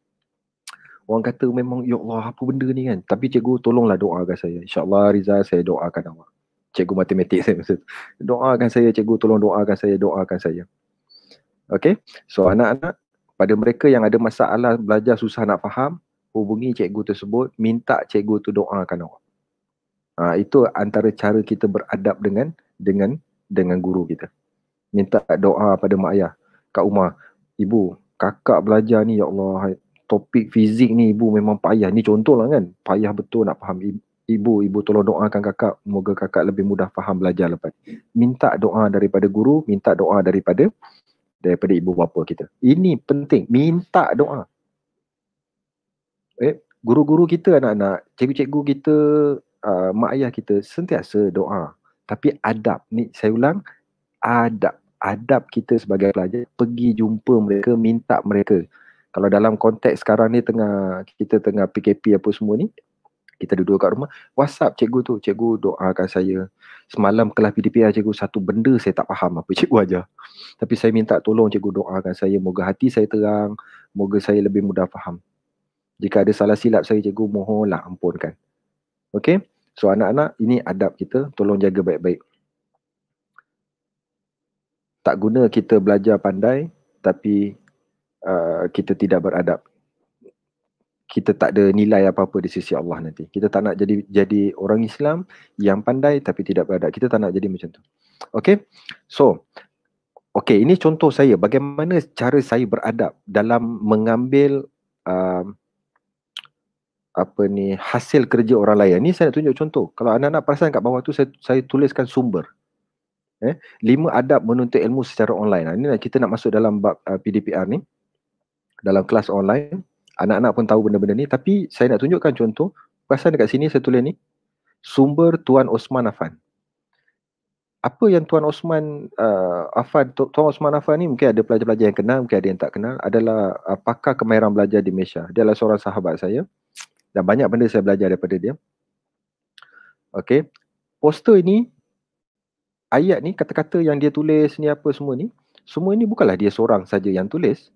orang kata memang ya Allah apa benda ni kan. Tapi cikgu tolonglah doa doakan saya. InsyaAllah Rizal saya doakan awak cikgu matematik saya masa tu. Doakan saya cikgu tolong doakan saya doakan saya. Okay, So anak-anak pada mereka yang ada masalah belajar susah nak faham, hubungi cikgu tersebut, minta cikgu tu doakan awak. Ha, itu antara cara kita beradab dengan dengan dengan guru kita. Minta doa pada mak ayah. Kak Umar, ibu, kakak belajar ni ya Allah, topik fizik ni ibu memang payah. Ni contoh lah kan, payah betul nak faham. Ibu, ibu, ibu tolong doakan kakak. Moga kakak lebih mudah faham belajar lepas. Minta doa daripada guru, minta doa daripada daripada ibu bapa kita. Ini penting, minta doa. Eh, guru-guru kita anak-anak, cikgu-cikgu kita, uh, mak ayah kita sentiasa doa. Tapi adab, ni saya ulang, adab. Adab kita sebagai pelajar pergi jumpa mereka, minta mereka. Kalau dalam konteks sekarang ni tengah kita tengah PKP apa semua ni, kita duduk kat rumah WhatsApp cikgu tu cikgu doakan saya semalam kelas PDPR lah, cikgu satu benda saya tak faham apa cikgu ajar tapi saya minta tolong cikgu doakan saya moga hati saya terang moga saya lebih mudah faham jika ada salah silap saya cikgu mohonlah ampunkan Okay, so anak-anak ini adab kita tolong jaga baik-baik tak guna kita belajar pandai tapi uh, kita tidak beradab kita tak ada nilai apa-apa di sisi Allah nanti. Kita tak nak jadi jadi orang Islam yang pandai tapi tidak beradab. Kita tak nak jadi macam tu. Okay? So, okay. Ini contoh saya. Bagaimana cara saya beradab dalam mengambil uh, apa ni hasil kerja orang lain. Ini saya nak tunjuk contoh. Kalau anak-anak perasan kat bawah tu, saya, saya tuliskan sumber. Eh? Lima adab menuntut ilmu secara online. Ini lah kita nak masuk dalam bab uh, PDPR ni. Dalam kelas online anak-anak pun tahu benda-benda ni tapi saya nak tunjukkan contoh perasan dekat sini saya tulis ni sumber Tuan Osman Afan apa yang Tuan Osman uh, Afan Tuan Osman Afan ni mungkin ada pelajar-pelajar yang kenal mungkin ada yang tak kenal adalah uh, pakar kemahiran belajar di Malaysia dia adalah seorang sahabat saya dan banyak benda saya belajar daripada dia Okay. poster ini ayat ni kata-kata yang dia tulis ni apa semua ni semua ini bukanlah dia seorang saja yang tulis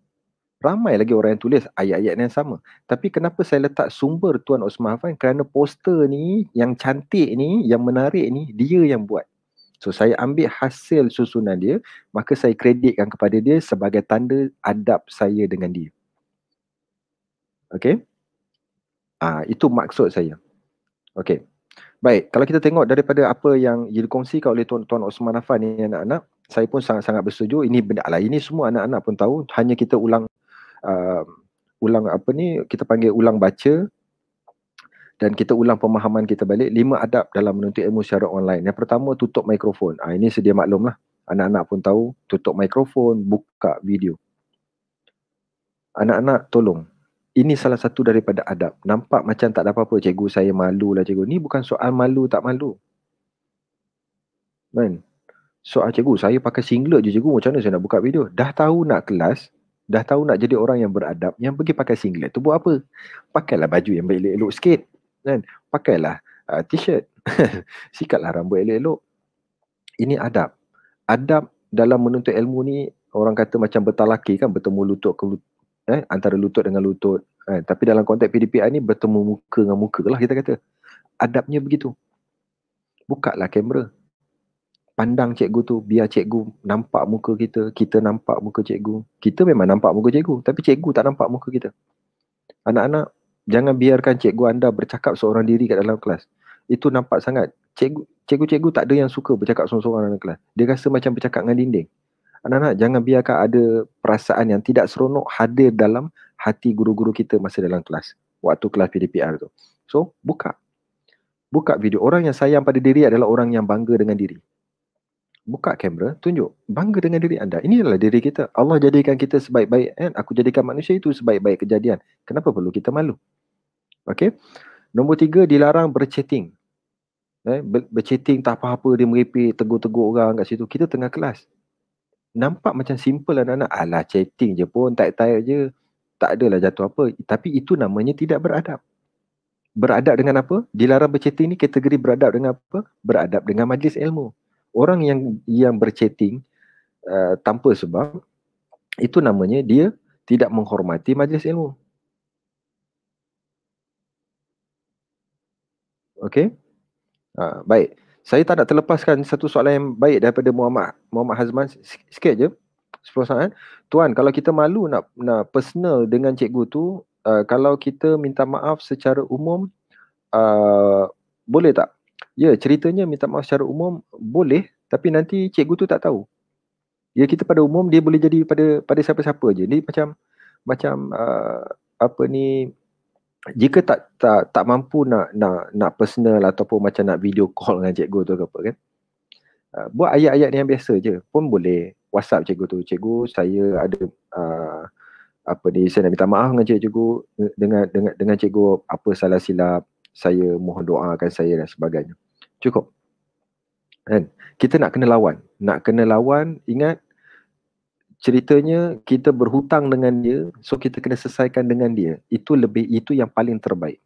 ramai lagi orang yang tulis ayat-ayat yang sama. Tapi kenapa saya letak sumber Tuan Osman Afan? Kerana poster ni yang cantik ni, yang menarik ni, dia yang buat. So saya ambil hasil susunan dia, maka saya kreditkan kepada dia sebagai tanda adab saya dengan dia. Okay? Ah, itu maksud saya. Okay. Baik, kalau kita tengok daripada apa yang dikongsikan oleh Tuan-Tuan Osman Afan ni anak-anak, saya pun sangat-sangat bersetuju. Ini benda lah. Ini semua anak-anak pun tahu. Hanya kita ulang uh, ulang apa ni kita panggil ulang baca dan kita ulang pemahaman kita balik lima adab dalam menuntut ilmu secara online. Yang pertama tutup mikrofon. Ah ha, ini sedia maklum lah. Anak-anak pun tahu tutup mikrofon, buka video. Anak-anak tolong. Ini salah satu daripada adab. Nampak macam tak ada apa-apa. Cikgu saya malu lah cikgu. Ni bukan soal malu tak malu. Kan? Soal cikgu saya pakai singlet je cikgu. Macam mana saya nak buka video? Dah tahu nak kelas, dah tahu nak jadi orang yang beradab yang pergi pakai singlet tu buat apa pakailah baju yang elok-elok sikit kan pakailah uh, t-shirt [LAUGHS] sikatlah rambut elok-elok ini adab adab dalam menuntut ilmu ni orang kata macam bertalaki kan bertemu lutut ke lutut eh, antara lutut dengan lutut eh. tapi dalam konteks PDPR ni bertemu muka dengan muka lah kita kata adabnya begitu buka lah kamera pandang cikgu tu biar cikgu nampak muka kita kita nampak muka cikgu kita memang nampak muka cikgu tapi cikgu tak nampak muka kita anak-anak jangan biarkan cikgu anda bercakap seorang diri kat dalam kelas itu nampak sangat cikgu cikgu-cikgu tak ada yang suka bercakap seorang-seorang dalam kelas dia rasa macam bercakap dengan dinding anak-anak jangan biarkan ada perasaan yang tidak seronok hadir dalam hati guru-guru kita masa dalam kelas waktu kelas PDPR tu so buka buka video orang yang sayang pada diri adalah orang yang bangga dengan diri buka kamera, tunjuk. Bangga dengan diri anda. Ini adalah diri kita. Allah jadikan kita sebaik-baik kan? Aku jadikan manusia itu sebaik-baik kejadian. Kenapa perlu kita malu? Okey. Nombor tiga, dilarang berchatting. Eh, berchatting tak apa-apa, dia meripik, tegur-tegur orang kat situ. Kita tengah kelas. Nampak macam simple anak-anak. Alah, chatting je pun, tak-tak je. Tak adalah jatuh apa. Tapi itu namanya tidak beradab. Beradab dengan apa? Dilarang berchatting ni kategori beradab dengan apa? Beradab dengan majlis ilmu orang yang yang berchatting uh, tanpa sebab itu namanya dia tidak menghormati majlis ilmu. Okey. Ha, baik. Saya tak nak terlepaskan satu soalan yang baik daripada Muhammad Muhammad Hazman sikit je. 10 saat. Tuan, kalau kita malu nak nak personal dengan cikgu tu, uh, kalau kita minta maaf secara umum uh, boleh tak? ya ceritanya minta maaf secara umum boleh tapi nanti cikgu tu tak tahu ya kita pada umum dia boleh jadi pada pada siapa-siapa je ni macam macam uh, apa ni jika tak tak tak mampu nak nak nak personal ataupun macam nak video call dengan cikgu tu ke apa kan uh, buat ayat-ayat yang biasa je pun boleh whatsapp cikgu tu cikgu saya ada uh, apa ni saya nak minta maaf dengan cikgu dengan dengan dengan cikgu apa salah silap saya mohon doakan saya dan sebagainya. Cukup. Kan? Kita nak kena lawan. Nak kena lawan, ingat ceritanya kita berhutang dengan dia, so kita kena selesaikan dengan dia. Itu lebih itu yang paling terbaik.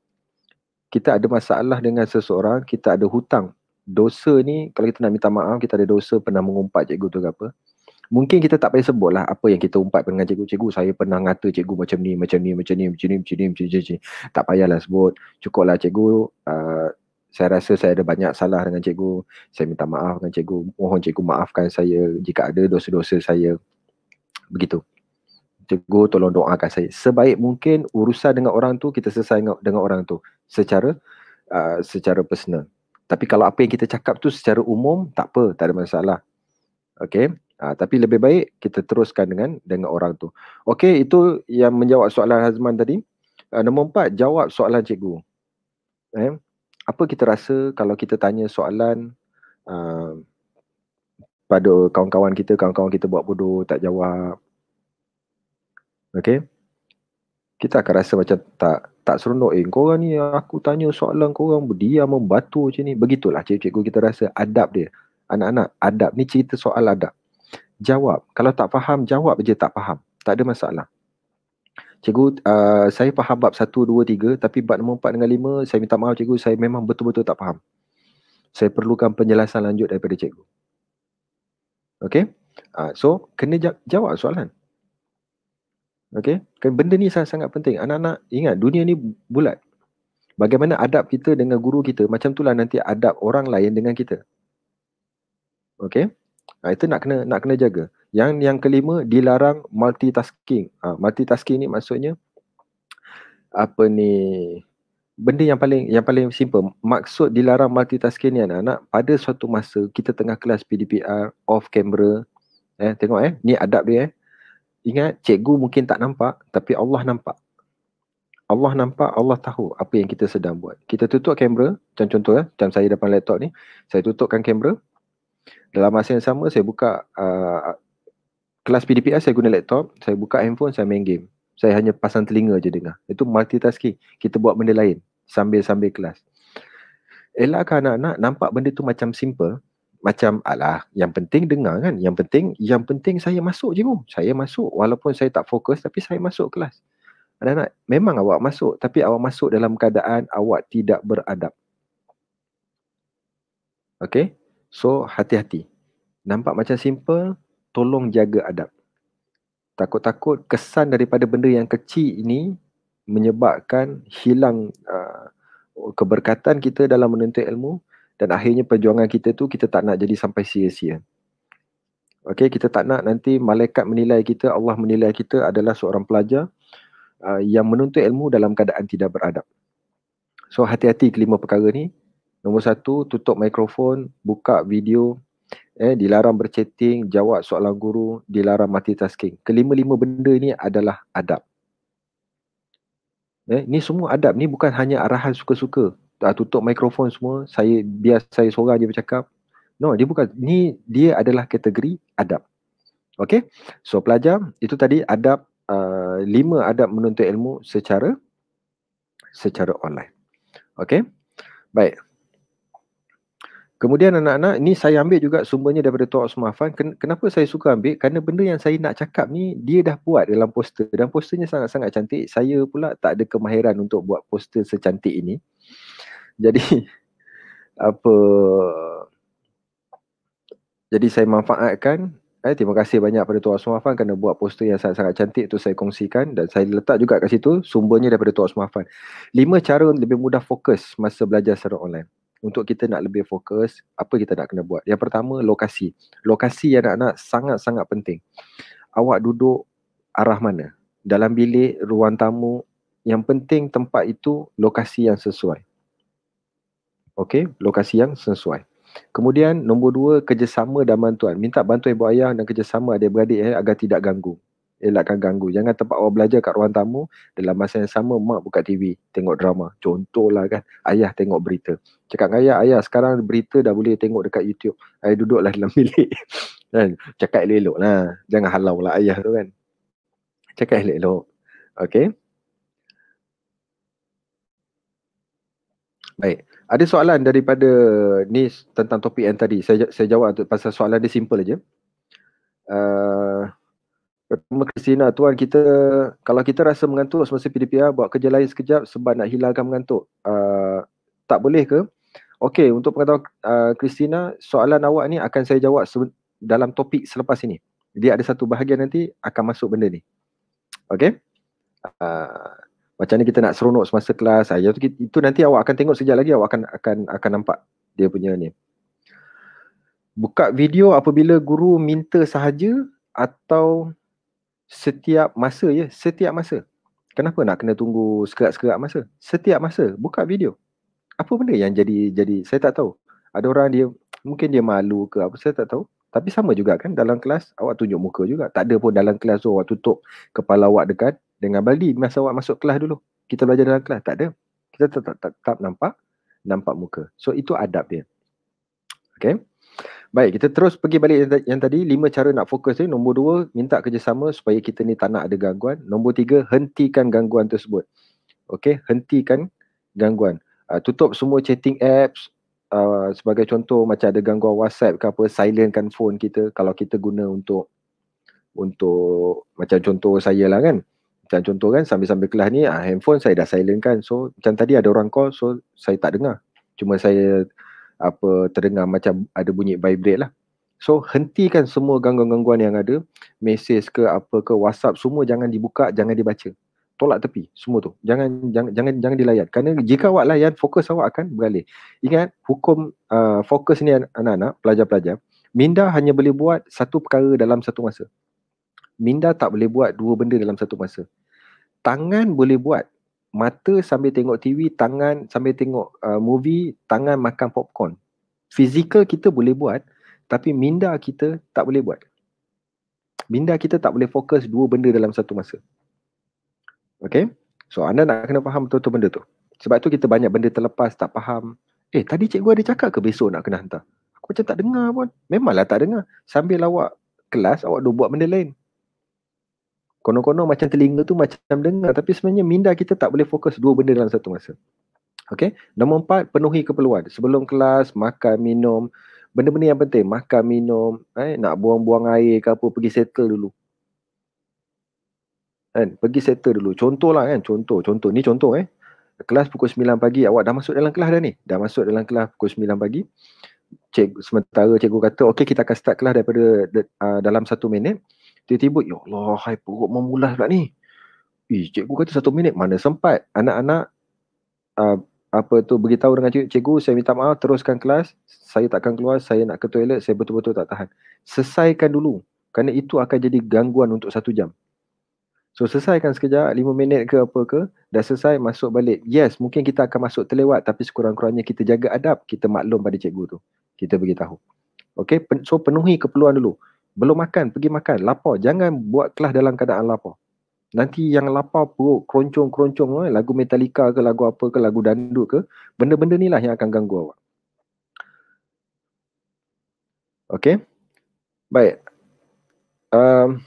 Kita ada masalah dengan seseorang, kita ada hutang. Dosa ni kalau kita nak minta maaf, kita ada dosa pernah mengumpat cikgu tu ke apa mungkin kita tak payah sebut lah apa yang kita umpat dengan cikgu-cikgu saya pernah ngata cikgu macam ni macam ni macam ni macam ni macam ni macam ni, macam ni. tak payahlah sebut Cukuplah lah cikgu uh, saya rasa saya ada banyak salah dengan cikgu saya minta maaf dengan cikgu mohon cikgu maafkan saya jika ada dosa-dosa saya begitu cikgu tolong doakan saya sebaik mungkin urusan dengan orang tu kita selesai dengan orang tu secara uh, secara personal tapi kalau apa yang kita cakap tu secara umum tak apa tak ada masalah Okay. Ha, tapi lebih baik kita teruskan dengan dengan orang tu. Okey, itu yang menjawab soalan Hazman tadi. Uh, nombor empat, jawab soalan cikgu. Eh, apa kita rasa kalau kita tanya soalan uh, pada kawan-kawan kita, kawan-kawan kita buat bodoh, tak jawab. Okey. Kita akan rasa macam tak tak seronok. Eh, korang ni aku tanya soalan korang berdiam membatu macam ni. Begitulah cikgu-cikgu kita rasa adab dia. Anak-anak, adab ni cerita soal adab jawab. Kalau tak faham, jawab je tak faham. Tak ada masalah. Cikgu, uh, saya faham bab 1, 2, 3 tapi bab nombor 4 dengan 5, saya minta maaf cikgu, saya memang betul-betul tak faham. Saya perlukan penjelasan lanjut daripada cikgu. Okay? Uh, so, kena jawab soalan. Okay? Kan benda ni sangat-sangat penting. Anak-anak ingat, dunia ni bulat. Bagaimana adab kita dengan guru kita, macam itulah nanti adab orang lain dengan kita. Okay? Ha, itu nak kena nak kena jaga. Yang yang kelima dilarang multitasking. Ha, multitasking ni maksudnya apa ni? Benda yang paling yang paling simple maksud dilarang multitasking ni anak-anak pada suatu masa kita tengah kelas PDPR off camera eh tengok eh ni adab dia eh ingat cikgu mungkin tak nampak tapi Allah nampak Allah nampak Allah tahu apa yang kita sedang buat kita tutup kamera macam contoh ya macam saya depan laptop ni saya tutupkan kamera dalam masa yang sama saya buka uh, kelas PDPS saya guna laptop, saya buka handphone saya main game. Saya hanya pasang telinga je dengar. Itu multitasking. Kita buat benda lain sambil-sambil kelas. Ella kan anak-anak nampak benda tu macam simple, macam alah yang penting dengar kan. Yang penting yang penting saya masuk je pun. Saya masuk walaupun saya tak fokus tapi saya masuk kelas. Anak-anak memang awak masuk tapi awak masuk dalam keadaan awak tidak beradab. Okay, So hati-hati. Nampak macam simple, tolong jaga adab. Takut-takut kesan daripada benda yang kecil ini menyebabkan hilang uh, keberkatan kita dalam menuntut ilmu dan akhirnya perjuangan kita tu kita tak nak jadi sampai sia-sia. Okay, kita tak nak nanti malaikat menilai kita, Allah menilai kita adalah seorang pelajar uh, yang menuntut ilmu dalam keadaan tidak beradab. So hati-hati kelima perkara ni. Nombor satu, tutup mikrofon, buka video, eh, dilarang berchatting, jawab soalan guru, dilarang multitasking. Kelima-lima benda ni adalah adab. Eh, ni semua adab, ni bukan hanya arahan suka-suka. Tutup mikrofon semua, saya biar saya seorang je bercakap. No, dia bukan. Ni dia adalah kategori adab. Okay, so pelajar, itu tadi adab, uh, lima adab menuntut ilmu secara secara online. Okay, baik. Kemudian anak-anak, ini saya ambil juga sumbernya daripada Tuan Osman Afan. Kenapa saya suka ambil? Kerana benda yang saya nak cakap ni, dia dah buat dalam poster. Dan posternya sangat-sangat cantik. Saya pula tak ada kemahiran untuk buat poster secantik ini. Jadi, [LAUGHS] apa... Jadi saya manfaatkan Eh, terima kasih banyak pada Tuan Osman Afan kerana buat poster yang sangat-sangat cantik tu saya kongsikan dan saya letak juga kat situ sumbernya daripada Tuan Osman Afan. Lima cara lebih mudah fokus masa belajar secara online untuk kita nak lebih fokus apa kita nak kena buat yang pertama lokasi lokasi yang anak-anak sangat-sangat penting awak duduk arah mana dalam bilik ruang tamu yang penting tempat itu lokasi yang sesuai okey lokasi yang sesuai Kemudian nombor dua kerjasama dan bantuan. Minta bantuan ibu ayah dan kerjasama adik-beradik eh, agar tidak ganggu elakkan ganggu. Jangan tempat awak belajar kat ruang tamu dalam masa yang sama mak buka TV tengok drama. Contohlah kan ayah tengok berita. Cakap dengan ayah, ayah sekarang berita dah boleh tengok dekat YouTube. Ayah duduklah dalam [LAUGHS] bilik. kan? Cakap elok-elok lah. Jangan halau lah ayah tu kan. Cakap elok-elok. Okay. Baik. Ada soalan daripada Nis tentang topik yang tadi. Saya, saya jawab pasal soalan dia simple aja. Uh, Pertama Kristina, tuan kita kalau kita rasa mengantuk semasa PDPR buat kerja lain sekejap sebab nak hilangkan mengantuk. Uh, tak boleh ke? Okey, untuk pengetahuan ah, Kristina, uh, soalan awak ni akan saya jawab dalam topik selepas ini. Dia ada satu bahagian nanti akan masuk benda ni. Okey? Uh, macam ni kita nak seronok semasa kelas. aja tu, itu nanti awak akan tengok sekejap lagi awak akan akan akan nampak dia punya ni. Buka video apabila guru minta sahaja atau setiap masa ya, setiap masa. Kenapa nak kena tunggu sekerat-sekerat masa? Setiap masa buka video. Apa benda yang jadi jadi saya tak tahu. Ada orang dia mungkin dia malu ke apa saya tak tahu. Tapi sama juga kan dalam kelas awak tunjuk muka juga. Tak ada pun dalam kelas tu awak tutup kepala awak dekat dengan baldi masa awak masuk kelas dulu. Kita belajar dalam kelas tak ada. Kita tetap tetap nampak nampak muka. So itu adab dia. Okay. Baik, kita terus pergi balik yang, yang tadi. Lima cara nak fokus ni. Nombor dua, minta kerjasama supaya kita ni tak nak ada gangguan. Nombor tiga, hentikan gangguan tersebut. Okay, hentikan gangguan. Uh, tutup semua chatting apps. Uh, sebagai contoh macam ada gangguan WhatsApp ke apa, silentkan phone kita kalau kita guna untuk untuk macam contoh saya lah kan. Macam contoh kan sambil-sambil kelas ni, uh, handphone saya dah silent So macam tadi ada orang call, so saya tak dengar. Cuma saya apa terdengar macam ada bunyi vibrate lah. So hentikan semua gangguan-gangguan yang ada, message ke apa ke WhatsApp semua jangan dibuka, jangan dibaca. Tolak tepi semua tu. Jangan jangan jangan jangan dilayan. Karena jika awak layan, fokus awak akan beralih. Ingat hukum uh, fokus ni anak-anak, pelajar-pelajar. Minda hanya boleh buat satu perkara dalam satu masa. Minda tak boleh buat dua benda dalam satu masa. Tangan boleh buat mata sambil tengok TV, tangan sambil tengok uh, movie, tangan makan popcorn. Fizikal kita boleh buat, tapi minda kita tak boleh buat. Minda kita tak boleh fokus dua benda dalam satu masa. Okay? So anda nak kena faham betul-betul benda tu. Sebab tu kita banyak benda terlepas, tak faham. Eh, tadi cikgu ada cakap ke besok nak kena hantar? Aku macam tak dengar pun. Memanglah tak dengar. Sambil awak kelas, awak dah buat benda lain. Konon-konon macam telinga tu macam dengar tapi sebenarnya minda kita tak boleh fokus dua benda dalam satu masa. Okey. Nombor empat, penuhi keperluan. Sebelum kelas, makan, minum. Benda-benda yang penting, makan, minum. Eh, nak buang-buang air ke apa, pergi settle dulu. Kan? Pergi settle dulu. Contoh lah, kan, contoh. Contoh, ni contoh eh. Kelas pukul 9 pagi, awak dah masuk dalam kelas dah ni. Dah masuk dalam kelas pukul 9 pagi. Cik, sementara cikgu kata, okey kita akan start kelas daripada uh, dalam satu minit. Tiba-tiba, ya Allah, hai perut memulas pula ni. Ih, cikgu kata satu minit, mana sempat. Anak-anak, uh, apa tu, beritahu dengan cikgu, cikgu, saya minta maaf, teruskan kelas. Saya takkan keluar, saya nak ke toilet, saya betul-betul tak tahan. Selesaikan dulu. Kerana itu akan jadi gangguan untuk satu jam. So, selesaikan sekejap, lima minit ke apa ke, dah selesai, masuk balik. Yes, mungkin kita akan masuk terlewat, tapi sekurang-kurangnya kita jaga adab, kita maklum pada cikgu tu. Kita beritahu. Okay, so penuhi keperluan dulu belum makan pergi makan lapar jangan buat kelas dalam keadaan lapar nanti yang lapar perut keroncong-keroncong eh, lagu Metallica ke lagu apa ke lagu dandut ke benda-benda ni lah yang akan ganggu awak Okay baik um,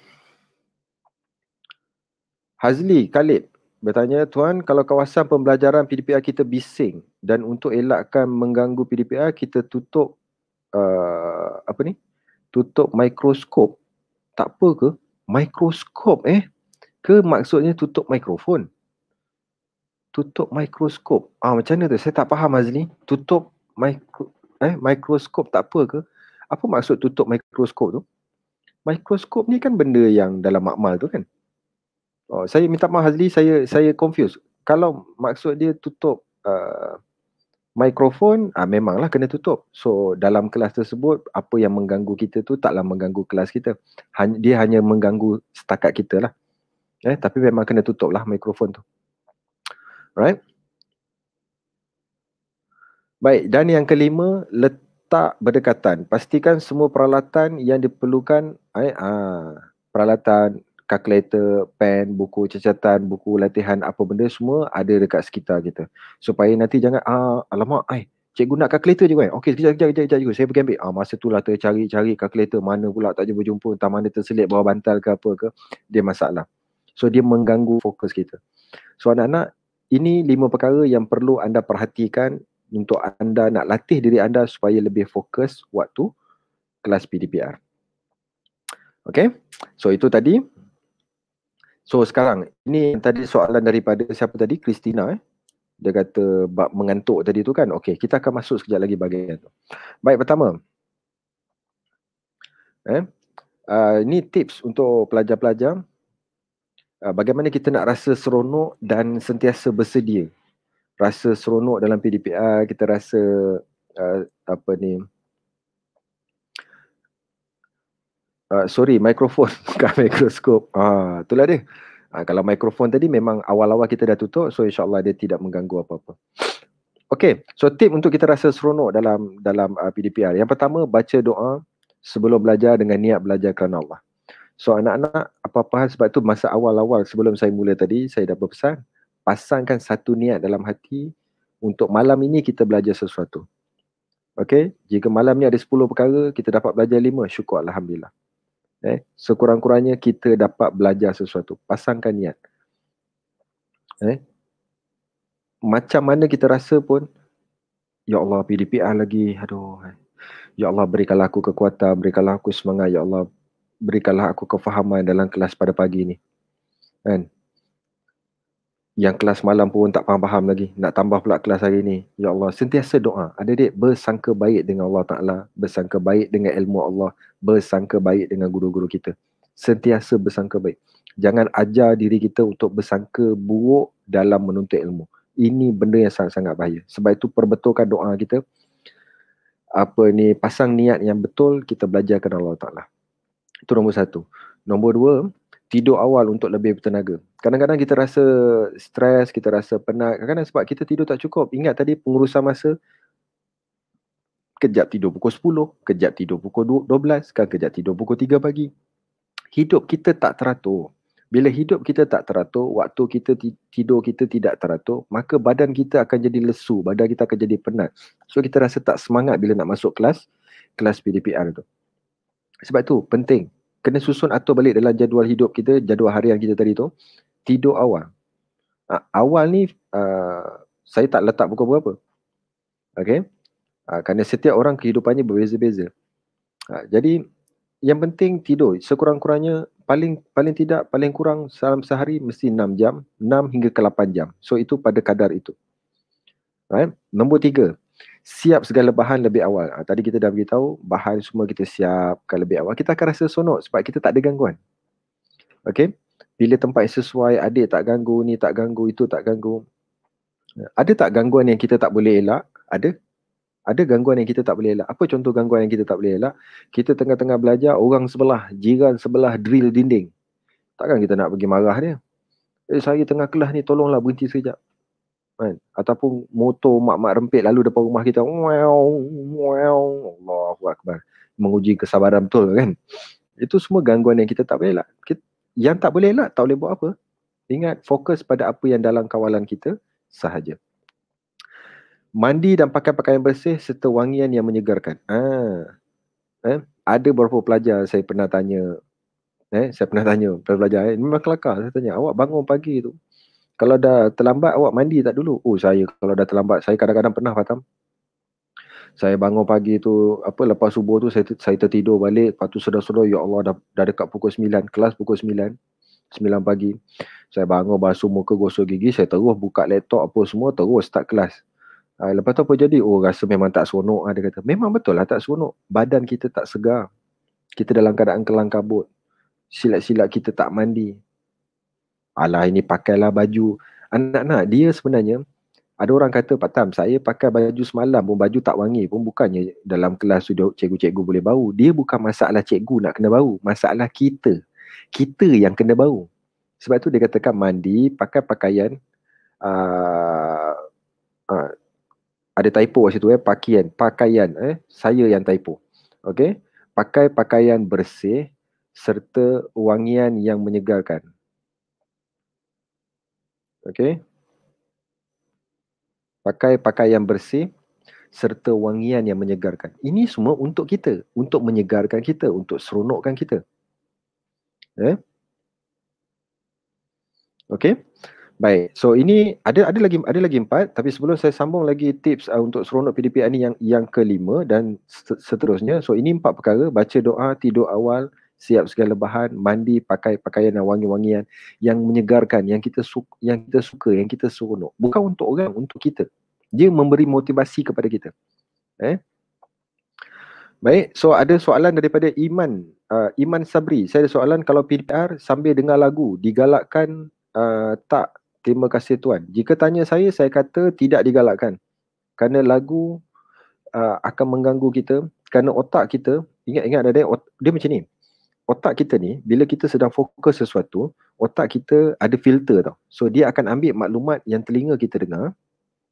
Hazli Khalid bertanya tuan kalau kawasan pembelajaran PDPR kita bising dan untuk elakkan mengganggu PDPR kita tutup uh, apa ni tutup mikroskop. Tak apa ke? Mikroskop eh? Ke maksudnya tutup mikrofon? Tutup mikroskop. Ah macam mana tu? Saya tak faham Azli. Tutup mikro eh mikroskop tak apa ke? Apa maksud tutup mikroskop tu? Mikroskop ni kan benda yang dalam makmal tu kan? Oh, saya minta maaf Hazli, saya saya confuse. Kalau maksud dia tutup uh, mikrofon ah memanglah kena tutup. So dalam kelas tersebut apa yang mengganggu kita tu taklah mengganggu kelas kita. Hanya, dia hanya mengganggu setakat kita lah. Eh tapi memang kena tutup lah mikrofon tu. Right? Baik, dan yang kelima, letak berdekatan. Pastikan semua peralatan yang diperlukan eh, ah, peralatan calculator, pen, buku catatan, buku latihan apa benda semua ada dekat sekitar kita. Supaya nanti jangan ah alamak ai cikgu nak calculator je eh? kan. Okey sekejap sekejap sekejap cikgu saya pergi ambil. Ah masa itulah tercari-cari calculator mana pula tak jumpa-jumpa entah mana terselit bawah bantal ke apa ke dia masalah. So dia mengganggu fokus kita. So anak-anak ini lima perkara yang perlu anda perhatikan untuk anda nak latih diri anda supaya lebih fokus waktu kelas PDPR. Okay, so itu tadi So sekarang ni tadi soalan daripada siapa tadi Christina eh. Dia kata bab mengantuk tadi tu kan. Okey, kita akan masuk sekejap lagi bahagian tu. Baik pertama. Eh, uh, ini tips untuk pelajar-pelajar uh, bagaimana kita nak rasa seronok dan sentiasa bersedia. Rasa seronok dalam PDPR, kita rasa uh, apa ni uh, sorry mikrofon [LAUGHS] bukan mikroskop ah uh, itulah dia Ha, kalau mikrofon tadi memang awal-awal kita dah tutup so insyaallah dia tidak mengganggu apa-apa. Okey, so tip untuk kita rasa seronok dalam dalam uh, ah, PDPR. Yang pertama baca doa sebelum belajar dengan niat belajar kerana Allah. So anak-anak apa-apa hal sebab tu masa awal-awal sebelum saya mula tadi saya dah berpesan pasangkan satu niat dalam hati untuk malam ini kita belajar sesuatu. Okey, jika malam ni ada 10 perkara kita dapat belajar 5 syukur alhamdulillah eh sekurang-kurangnya kita dapat belajar sesuatu pasangkan niat eh macam mana kita rasa pun ya Allah PDPR lagi aduh eh. ya Allah berikanlah aku kekuatan berikanlah aku semangat ya Allah berikanlah aku kefahaman dalam kelas pada pagi ini. kan eh? yang kelas malam pun tak faham-faham lagi nak tambah pula kelas hari ni ya Allah sentiasa doa ada dek bersangka baik dengan Allah Taala bersangka baik dengan ilmu Allah bersangka baik dengan guru-guru kita sentiasa bersangka baik jangan ajar diri kita untuk bersangka buruk dalam menuntut ilmu ini benda yang sangat-sangat bahaya sebab itu perbetulkan doa kita apa ni pasang niat yang betul kita belajar belajarkan Allah Taala itu nombor satu nombor dua tidur awal untuk lebih bertenaga. Kadang-kadang kita rasa stres, kita rasa penat. Kadang-kadang sebab kita tidur tak cukup. Ingat tadi pengurusan masa, kejap tidur pukul 10, kejap tidur pukul 12, sekarang kejap tidur pukul 3 pagi. Hidup kita tak teratur. Bila hidup kita tak teratur, waktu kita tidur kita tidak teratur, maka badan kita akan jadi lesu, badan kita akan jadi penat. So kita rasa tak semangat bila nak masuk kelas, kelas PDPR tu. Sebab tu penting kena susun atur balik dalam jadual hidup kita, jadual harian kita tadi tu, tidur awal. Ha, awal ni uh, saya tak letak buka berapa. Okay. Ha, kerana setiap orang kehidupannya berbeza-beza. Ha, jadi yang penting tidur sekurang-kurangnya paling paling tidak paling kurang dalam sehari mesti 6 jam, 6 hingga ke 8 jam. So itu pada kadar itu. Right? Nombor tiga, siap segala bahan lebih awal. Ha, tadi kita dah beritahu bahan semua kita siapkan lebih awal. Kita akan rasa sonok sebab kita tak ada gangguan. Okay. Bila tempat sesuai, adik tak ganggu, ni tak ganggu, itu tak ganggu. Ada tak gangguan yang kita tak boleh elak? Ada. Ada gangguan yang kita tak boleh elak. Apa contoh gangguan yang kita tak boleh elak? Kita tengah-tengah belajar, orang sebelah, jiran sebelah drill dinding. Takkan kita nak pergi marah dia? Eh, saya tengah kelas ni, tolonglah berhenti sekejap kan ataupun motor mak-mak rempit lalu depan rumah kita wow wow Allahu akbar menguji kesabaran betul kan itu semua gangguan yang kita tak boleh elak kita, yang tak boleh elak tak boleh buat apa ingat fokus pada apa yang dalam kawalan kita sahaja mandi dan pakai pakaian bersih serta wangian yang menyegarkan ah eh ada beberapa pelajar saya pernah tanya eh saya pernah tanya pelajar eh, memang kelakar saya tanya awak bangun pagi tu kalau dah terlambat awak mandi tak dulu oh saya kalau dah terlambat saya kadang-kadang pernah Fatam saya bangun pagi tu apa lepas subuh tu saya saya tertidur balik lepas tu sedar sudah ya Allah dah, dah dekat pukul 9 kelas pukul 9 9 pagi saya bangun basuh muka gosok gigi saya terus buka laptop apa semua terus start kelas uh, lepas tu apa jadi oh rasa memang tak seronok ada ah, kata memang betul lah tak seronok badan kita tak segar kita dalam keadaan kelang kabut silat-silat kita tak mandi alah ini pakailah baju anak-anak dia sebenarnya ada orang kata Pak Tam saya pakai baju semalam pun baju tak wangi pun bukannya dalam kelas tu cikgu-cikgu boleh bau dia bukan masalah cikgu nak kena bau masalah kita kita yang kena bau sebab tu dia katakan mandi pakai pakaian uh, uh, ada typo kat situ eh pakaian pakaian eh saya yang typo okay pakai pakaian bersih serta wangian yang menyegarkan Okay. Pakai pakaian bersih serta wangian yang menyegarkan. Ini semua untuk kita. Untuk menyegarkan kita. Untuk seronokkan kita. Eh? Ya? Okay. Baik. So ini ada ada lagi ada lagi empat. Tapi sebelum saya sambung lagi tips uh, untuk seronok PDP ini yang yang kelima dan seterusnya. So ini empat perkara. Baca doa, tidur awal, siap segala bahan, mandi pakai pakaian yang wangi-wangian yang menyegarkan, yang kita suka, yang kita suka, yang kita seronok. Bukan untuk orang, untuk kita. Dia memberi motivasi kepada kita. Eh? Baik, so ada soalan daripada Iman, uh, Iman Sabri. Saya ada soalan kalau PDR sambil dengar lagu digalakkan uh, tak? Terima kasih tuan. Jika tanya saya saya kata tidak digalakkan. Kerana lagu uh, akan mengganggu kita kerana otak kita ingat-ingat ada dia, dia macam ni otak kita ni bila kita sedang fokus sesuatu otak kita ada filter tau so dia akan ambil maklumat yang telinga kita dengar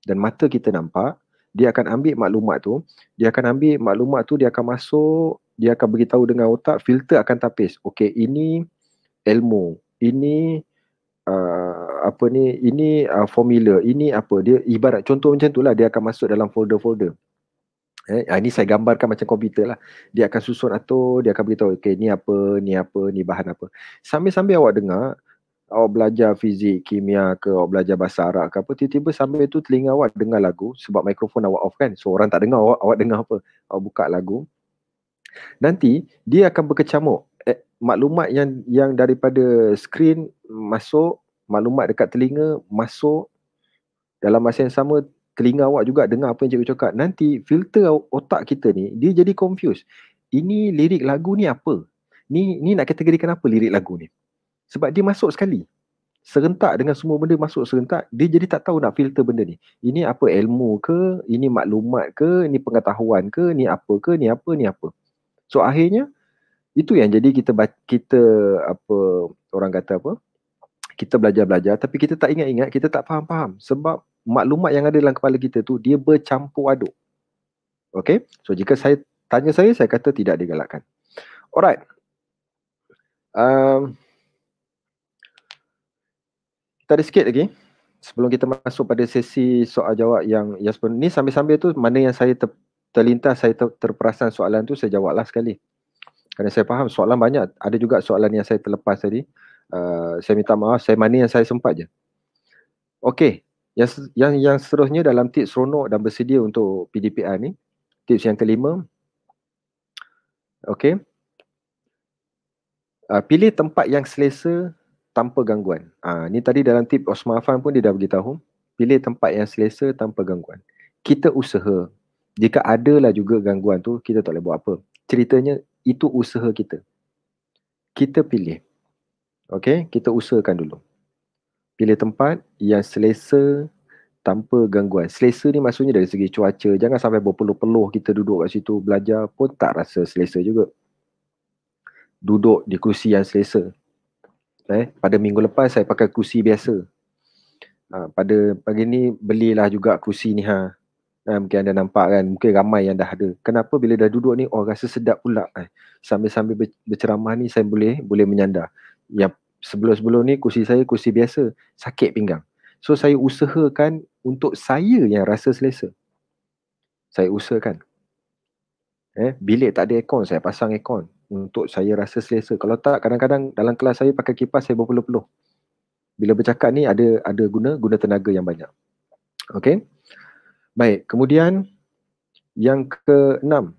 dan mata kita nampak dia akan ambil maklumat tu dia akan ambil maklumat tu dia akan masuk dia akan beritahu dengan otak filter akan tapis okey ini ilmu ini uh, apa ni ini uh, formula ini apa dia ibarat contoh macam tu lah dia akan masuk dalam folder-folder Eh, ah, ini saya gambarkan macam komputer lah. Dia akan susun atau dia akan beritahu, okay, ni apa, ni apa, ni bahan apa. Sambil-sambil awak dengar, awak belajar fizik, kimia ke, awak belajar bahasa Arab ke apa, tiba-tiba sambil tu telinga awak dengar lagu sebab mikrofon awak off kan. So, orang tak dengar awak, awak dengar apa. Awak buka lagu. Nanti, dia akan berkecamuk. Eh, maklumat yang yang daripada skrin masuk, maklumat dekat telinga masuk, dalam masa yang sama telinga awak juga dengar apa yang cikgu cakap nanti filter otak kita ni dia jadi confused ini lirik lagu ni apa ni ni nak kategorikan apa lirik lagu ni sebab dia masuk sekali serentak dengan semua benda masuk serentak dia jadi tak tahu nak filter benda ni ini apa ilmu ke ini maklumat ke ini pengetahuan ke ni apa ke ni apa ni apa so akhirnya itu yang jadi kita kita apa orang kata apa kita belajar-belajar tapi kita tak ingat-ingat kita tak faham-faham sebab maklumat yang ada dalam kepala kita tu dia bercampur aduk. Okay? So jika saya tanya saya, saya kata tidak digalakkan. Alright. Um, kita ada sikit lagi. Sebelum kita masuk pada sesi soal jawab yang ya ni sambil-sambil tu mana yang saya ter, terlintas, saya ter, terperasan soalan tu saya jawablah sekali. Kerana saya faham soalan banyak. Ada juga soalan yang saya terlepas tadi. Uh, saya minta maaf, saya mana yang saya sempat je. Okay, yang yang yang seterusnya dalam tips seronok dan bersedia untuk PDPR ni tips yang kelima okay uh, pilih tempat yang selesa tanpa gangguan ah uh, ni tadi dalam tip Osman Afan pun dia dah beritahu pilih tempat yang selesa tanpa gangguan kita usaha jika ada lah juga gangguan tu kita tak boleh buat apa ceritanya itu usaha kita kita pilih okay kita usahakan dulu pilih tempat yang selesa tanpa gangguan. Selesa ni maksudnya dari segi cuaca. Jangan sampai berpeluh-peluh kita duduk kat situ belajar pun tak rasa selesa juga. Duduk di kerusi yang selesa. Eh, pada minggu lepas saya pakai kerusi biasa. Ha, pada pagi ni belilah juga kerusi ni ha. ha. Mungkin anda nampak kan, mungkin ramai yang dah ada. Kenapa bila dah duduk ni, oh rasa sedap pula. Eh, sambil-sambil berceramah ni saya boleh boleh menyandar. Yang sebelum-sebelum ni kursi saya kursi biasa sakit pinggang so saya usahakan untuk saya yang rasa selesa saya usahakan eh bilik tak ada aircon saya pasang aircon untuk saya rasa selesa kalau tak kadang-kadang dalam kelas saya pakai kipas saya berpeluh-peluh bila bercakap ni ada ada guna guna tenaga yang banyak okey baik kemudian yang keenam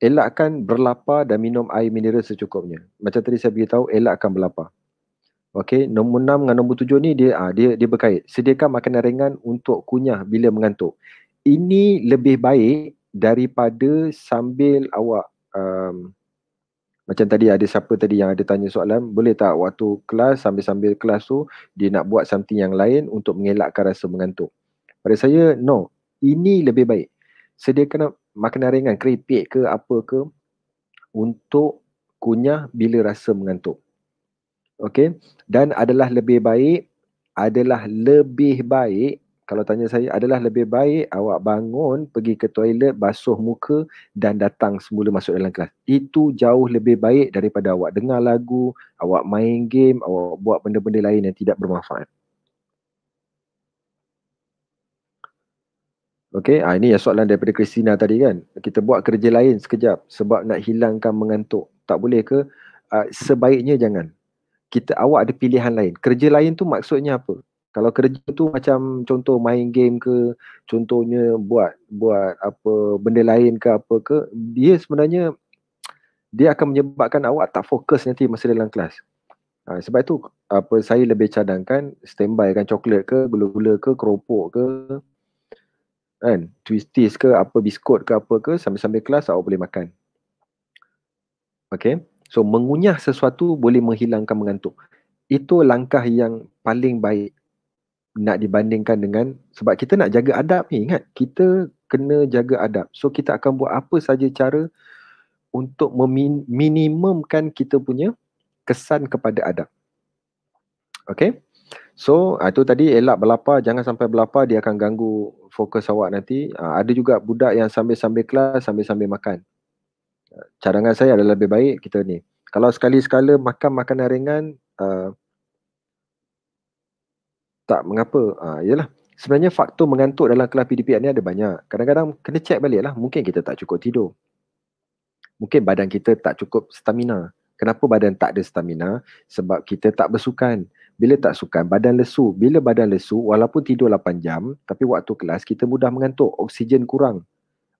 elakkan berlapar dan minum air mineral secukupnya macam tadi saya beritahu elakkan berlapar Okey, nombor enam dengan nombor tujuh ni dia ah dia dia berkait. Sediakan makanan ringan untuk kunyah bila mengantuk. Ini lebih baik daripada sambil awak um, macam tadi ada siapa tadi yang ada tanya soalan, boleh tak waktu kelas sambil-sambil kelas tu dia nak buat something yang lain untuk mengelakkan rasa mengantuk. Pada saya no, ini lebih baik. Sediakan makanan ringan, keripik ke apa ke untuk kunyah bila rasa mengantuk. Okey. Dan adalah lebih baik adalah lebih baik kalau tanya saya adalah lebih baik awak bangun pergi ke toilet basuh muka dan datang semula masuk dalam kelas. Itu jauh lebih baik daripada awak dengar lagu, awak main game, awak buat benda-benda lain yang tidak bermanfaat. Okey, ah, ini yang soalan daripada Christina tadi kan. Kita buat kerja lain sekejap sebab nak hilangkan mengantuk. Tak boleh ke? Ah, sebaiknya jangan kita awak ada pilihan lain. Kerja lain tu maksudnya apa? Kalau kerja tu macam contoh main game ke, contohnya buat buat apa benda lain ke apa ke, dia sebenarnya dia akan menyebabkan awak tak fokus nanti masa dalam kelas. Ha, sebab tu apa saya lebih cadangkan standby kan coklat ke, gula-gula ke, keropok ke kan, twisties ke, apa biskut ke apa ke sambil-sambil kelas awak boleh makan. Okay. So mengunyah sesuatu boleh menghilangkan mengantuk. Itu langkah yang paling baik nak dibandingkan dengan sebab kita nak jaga adab ni ingat kita kena jaga adab. So kita akan buat apa saja cara untuk meminimumkan kita punya kesan kepada adab. Okay. So ah, itu tadi elak berlapar. Jangan sampai berlapar dia akan ganggu fokus awak nanti. Ah, ada juga budak yang sambil-sambil kelas sambil-sambil makan cadangan saya adalah lebih baik kita ni. Kalau sekali-sekala makan makanan ringan uh, tak mengapa. Uh, ah, yalah. Sebenarnya faktor mengantuk dalam kelas PDP ni ada banyak. Kadang-kadang kena check baliklah. Mungkin kita tak cukup tidur. Mungkin badan kita tak cukup stamina. Kenapa badan tak ada stamina? Sebab kita tak bersukan. Bila tak sukan, badan lesu. Bila badan lesu, walaupun tidur 8 jam, tapi waktu kelas kita mudah mengantuk. Oksigen kurang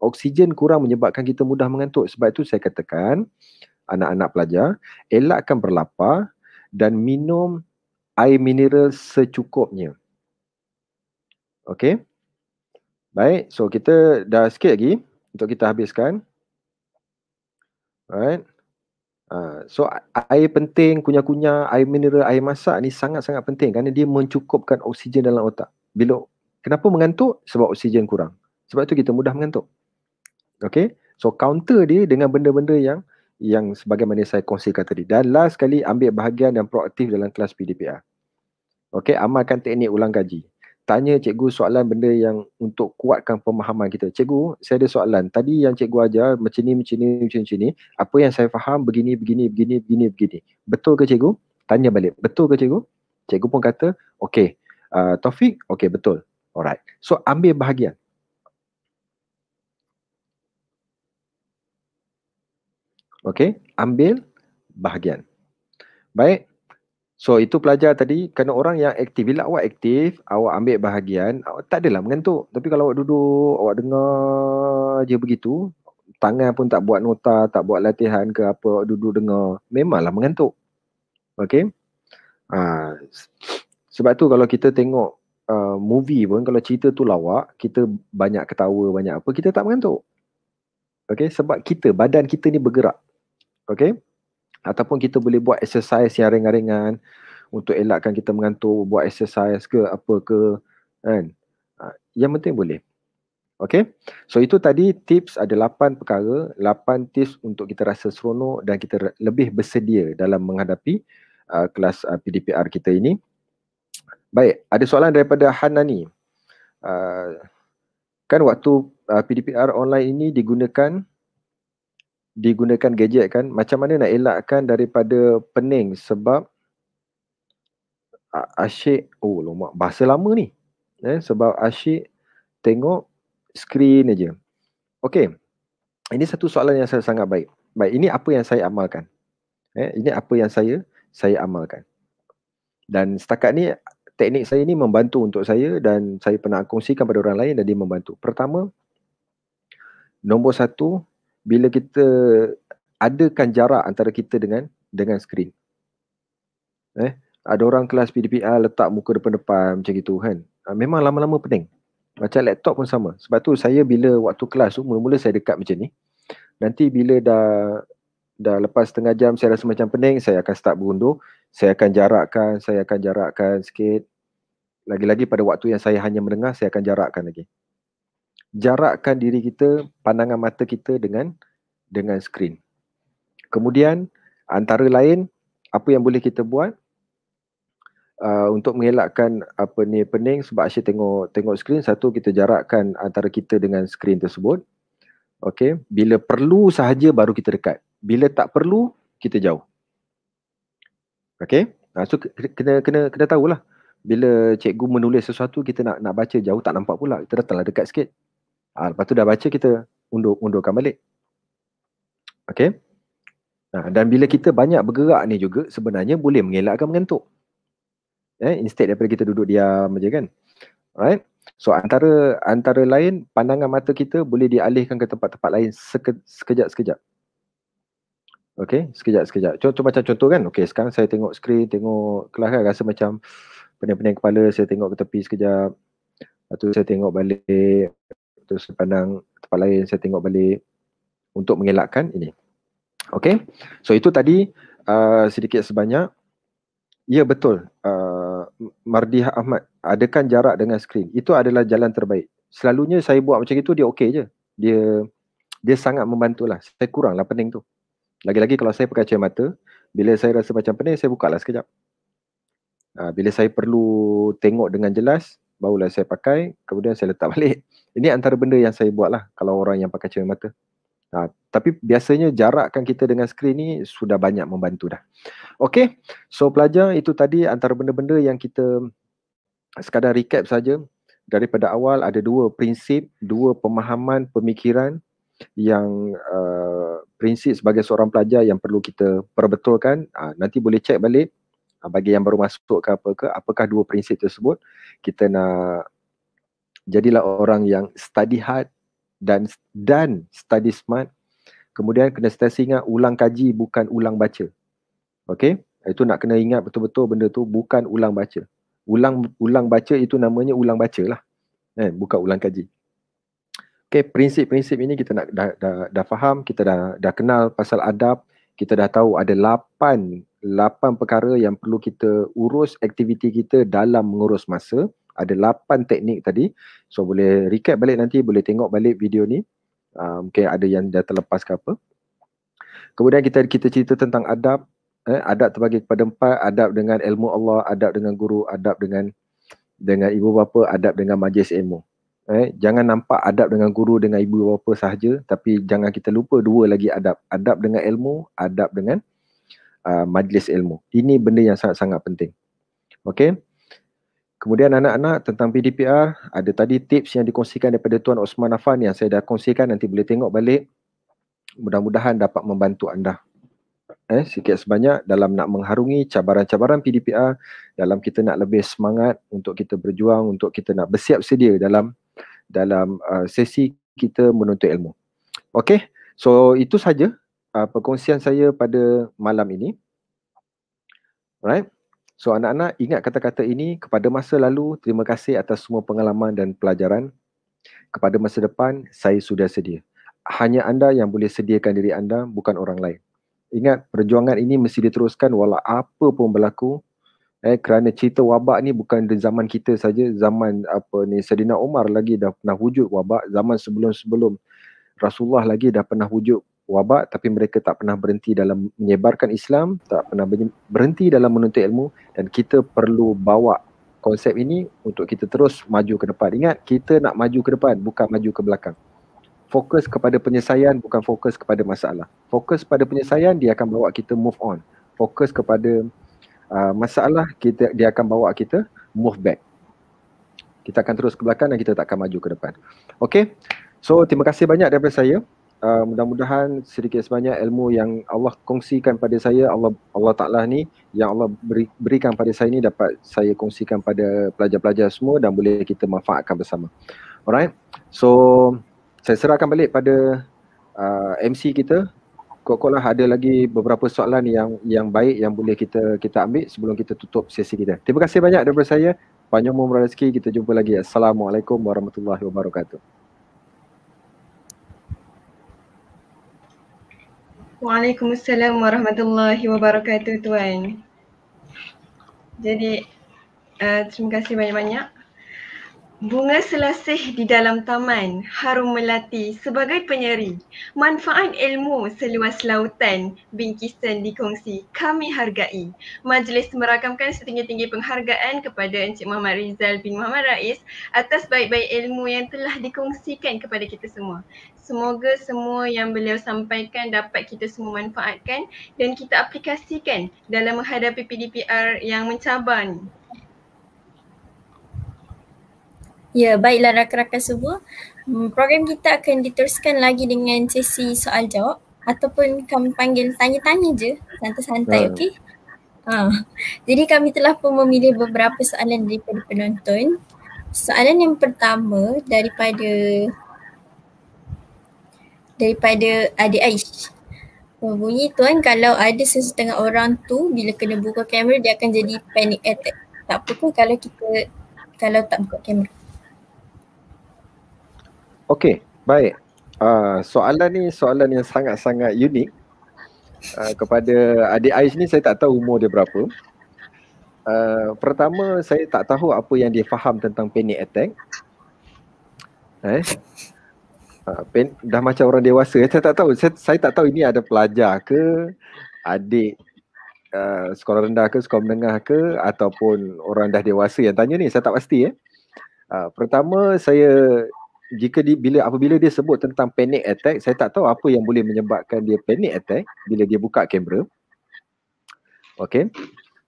oksigen kurang menyebabkan kita mudah mengantuk. Sebab itu saya katakan anak-anak pelajar elakkan berlapar dan minum air mineral secukupnya. Okey. Baik, so kita dah sikit lagi untuk kita habiskan. Alright. Uh, so air penting, kunyah-kunyah, air mineral, air masak ni sangat-sangat penting kerana dia mencukupkan oksigen dalam otak. Bila kenapa mengantuk? Sebab oksigen kurang. Sebab itu kita mudah mengantuk. Okay. So counter dia dengan benda-benda yang yang sebagaimana saya kongsikan tadi. Dan last sekali ambil bahagian dan proaktif dalam kelas PDPR. Okay. Amalkan teknik ulang gaji. Tanya cikgu soalan benda yang untuk kuatkan pemahaman kita. Cikgu, saya ada soalan. Tadi yang cikgu ajar macam ni, macam ni, macam ni. Apa yang saya faham begini, begini, begini, begini, begini. Betul ke cikgu? Tanya balik. Betul ke cikgu? Cikgu pun kata, okay. Uh, Taufik, okay betul. Alright. So ambil bahagian. Okay, ambil bahagian. Baik. So itu pelajar tadi kerana orang yang aktif bila awak aktif, awak ambil bahagian, awak tak adalah mengantuk. Tapi kalau awak duduk, awak dengar je begitu, tangan pun tak buat nota, tak buat latihan ke apa, awak duduk dengar, memanglah mengantuk. Okay. Ha. sebab tu kalau kita tengok uh, movie pun kalau cerita tu lawak, kita banyak ketawa, banyak apa, kita tak mengantuk. Okay, sebab kita, badan kita ni bergerak okay? Ataupun kita boleh buat exercise yang ringan-ringan untuk elakkan kita mengantuk, buat exercise ke apa ke, kan? Ha, yang penting boleh. Okay? So itu tadi tips ada lapan perkara, lapan tips untuk kita rasa seronok dan kita lebih bersedia dalam menghadapi uh, kelas uh, PDPR kita ini. Baik, ada soalan daripada Hanani. Uh, kan waktu uh, PDPR online ini digunakan digunakan gadget kan macam mana nak elakkan daripada pening sebab asyik oh lomak bahasa lama ni eh sebab asyik tengok skrin aja okey ini satu soalan yang saya sangat baik baik ini apa yang saya amalkan eh ini apa yang saya saya amalkan dan setakat ni teknik saya ni membantu untuk saya dan saya pernah kongsikan pada orang lain dan dia membantu pertama nombor satu bila kita adakan jarak antara kita dengan dengan skrin. Eh, ada orang kelas PDPR letak muka depan-depan macam gitu kan. Ah, memang lama-lama pening. Macam laptop pun sama. Sebab tu saya bila waktu kelas tu mula-mula saya dekat macam ni. Nanti bila dah dah lepas setengah jam saya rasa macam pening, saya akan start berundur, saya akan jarakkan, saya akan jarakkan sikit. Lagi-lagi pada waktu yang saya hanya mendengar, saya akan jarakkan lagi jarakkan diri kita, pandangan mata kita dengan dengan skrin. Kemudian antara lain apa yang boleh kita buat uh, untuk mengelakkan apa ni pening sebab asyik tengok tengok skrin satu kita jarakkan antara kita dengan skrin tersebut. Okey, bila perlu sahaja baru kita dekat. Bila tak perlu kita jauh. Okey. Nah, ha, so kena kena kena tahulah bila cikgu menulis sesuatu kita nak nak baca jauh tak nampak pula kita datanglah dekat sikit Ha, lepas tu dah baca kita undur, undurkan balik. Okay. Ha, dan bila kita banyak bergerak ni juga sebenarnya boleh mengelakkan mengantuk. Eh, instead daripada kita duduk diam aja kan. Alright. So antara antara lain pandangan mata kita boleh dialihkan ke tempat-tempat lain seke, sekejap-sekejap. Okay, sekejap-sekejap. Contoh macam contoh kan. Okay, sekarang saya tengok skrin, tengok kelas kan rasa macam pening-pening kepala, saya tengok ke tepi sekejap. Lepas tu saya tengok balik terus pandang tempat lain saya tengok balik untuk mengelakkan ini. Okay, so itu tadi uh, sedikit sebanyak. Ya betul, uh, Mardiha Ahmad, adakan jarak dengan skrin. Itu adalah jalan terbaik. Selalunya saya buat macam itu dia okey je. Dia dia sangat membantulah. Saya kuranglah pening tu. Lagi-lagi kalau saya pakai cahaya mata, bila saya rasa macam pening, saya buka lah sekejap. Uh, bila saya perlu tengok dengan jelas, barulah saya pakai kemudian saya letak balik [LAUGHS] ini antara benda yang saya buat lah kalau orang yang pakai cermin mata ha, tapi biasanya jarakkan kita dengan skrin ni sudah banyak membantu dah Okay, so pelajar itu tadi antara benda-benda yang kita sekadar recap saja daripada awal ada dua prinsip dua pemahaman pemikiran yang uh, prinsip sebagai seorang pelajar yang perlu kita perbetulkan uh, nanti boleh cek balik Ah, bagi yang baru masuk ke apa ke apakah dua prinsip tersebut kita nak jadilah orang yang study hard dan dan study smart kemudian kena sentiasa ingat ulang kaji bukan ulang baca okey itu nak kena ingat betul-betul benda tu bukan ulang baca ulang ulang baca itu namanya ulang bacalah eh bukan ulang kaji okey prinsip-prinsip ini kita nak dah dah, dah faham kita dah dah kenal pasal adab kita dah tahu ada lapan. Lapan perkara yang perlu kita urus aktiviti kita dalam mengurus masa. Ada lapan teknik tadi. So boleh recap balik nanti, boleh tengok balik video ni. Uh, mungkin ada yang dah terlepas ke apa. Kemudian kita kita cerita tentang adab eh adab terbagi kepada empat adab dengan ilmu Allah adab dengan guru adab dengan dengan ibu bapa adab dengan majlis ilmu eh jangan nampak adab dengan guru dengan ibu bapa sahaja tapi jangan kita lupa dua lagi adab adab dengan ilmu adab dengan Uh, majlis ilmu. Ini benda yang sangat-sangat penting. Okey. Kemudian anak-anak tentang PDPR, ada tadi tips yang dikongsikan daripada Tuan Osman Afan yang saya dah kongsikan nanti boleh tengok balik. Mudah-mudahan dapat membantu anda. Eh, sikit sebanyak dalam nak mengharungi cabaran-cabaran PDPR, dalam kita nak lebih semangat untuk kita berjuang, untuk kita nak bersiap sedia dalam dalam uh, sesi kita menuntut ilmu. Okey. So itu saja uh, perkongsian saya pada malam ini. Right? So anak-anak ingat kata-kata ini kepada masa lalu, terima kasih atas semua pengalaman dan pelajaran. Kepada masa depan, saya sudah sedia. Hanya anda yang boleh sediakan diri anda, bukan orang lain. Ingat, perjuangan ini mesti diteruskan walau apa pun berlaku. Eh, kerana cerita wabak ni bukan di zaman kita saja, zaman apa ni Sedina Umar lagi dah pernah wujud wabak, zaman sebelum-sebelum Rasulullah lagi dah pernah wujud wabak tapi mereka tak pernah berhenti dalam menyebarkan Islam, tak pernah berhenti dalam menuntut ilmu dan kita perlu bawa konsep ini untuk kita terus maju ke depan. Ingat, kita nak maju ke depan bukan maju ke belakang. Fokus kepada penyelesaian bukan fokus kepada masalah. Fokus pada penyelesaian dia akan bawa kita move on. Fokus kepada uh, masalah kita dia akan bawa kita move back. Kita akan terus ke belakang dan kita tak akan maju ke depan. Okay? So, terima kasih banyak daripada saya uh, mudah-mudahan sedikit sebanyak ilmu yang Allah kongsikan pada saya Allah Allah Taala ni yang Allah beri, berikan pada saya ni dapat saya kongsikan pada pelajar-pelajar semua dan boleh kita manfaatkan bersama. Alright. So saya serahkan balik pada uh, ah, MC kita. Kokolah ada lagi beberapa soalan yang yang baik yang boleh kita kita ambil sebelum kita tutup sesi kita. Terima kasih banyak daripada saya. Banyak umur Kita jumpa lagi. Assalamualaikum warahmatullahi wabarakatuh. Waalaikumsalam warahmatullahi wabarakatuh tuan. Jadi uh, terima kasih banyak-banyak Bunga selasih di dalam taman, harum melati sebagai penyeri. Manfaat ilmu seluas lautan, bingkisan dikongsi, kami hargai. Majlis merakamkan setinggi-tinggi penghargaan kepada Encik Muhammad Rizal bin Muhammad Rais atas baik-baik ilmu yang telah dikongsikan kepada kita semua. Semoga semua yang beliau sampaikan dapat kita semua manfaatkan dan kita aplikasikan dalam menghadapi PDPR yang mencabar ni. Ya, baiklah rakan-rakan semua. Hmm, program kita akan diteruskan lagi dengan sesi soal jawab ataupun kami panggil tanya-tanya je, santai-santai, okey? Ha. Jadi kami telah pun memilih beberapa soalan daripada penonton. Soalan yang pertama daripada daripada adik Aish. Berbunyi tuan kalau ada sesetengah orang tu bila kena buka kamera dia akan jadi panic attack. Tak apa pun kalau kita kalau tak buka kamera. Okey, baik. Uh, soalan ni soalan yang sangat-sangat unik. Uh, kepada adik Aish ni saya tak tahu umur dia berapa. Uh, pertama saya tak tahu apa yang dia faham tentang panic attack. Eh? Uh, pen, dah macam orang dewasa. Saya tak tahu. Saya, saya tak tahu ini ada pelajar ke adik uh, sekolah rendah ke sekolah menengah ke ataupun orang dah dewasa yang tanya ni. Saya tak pasti eh. Uh, pertama saya jika di, bila apabila dia sebut tentang panic attack, saya tak tahu apa yang boleh menyebabkan dia panic attack bila dia buka kamera. Okey.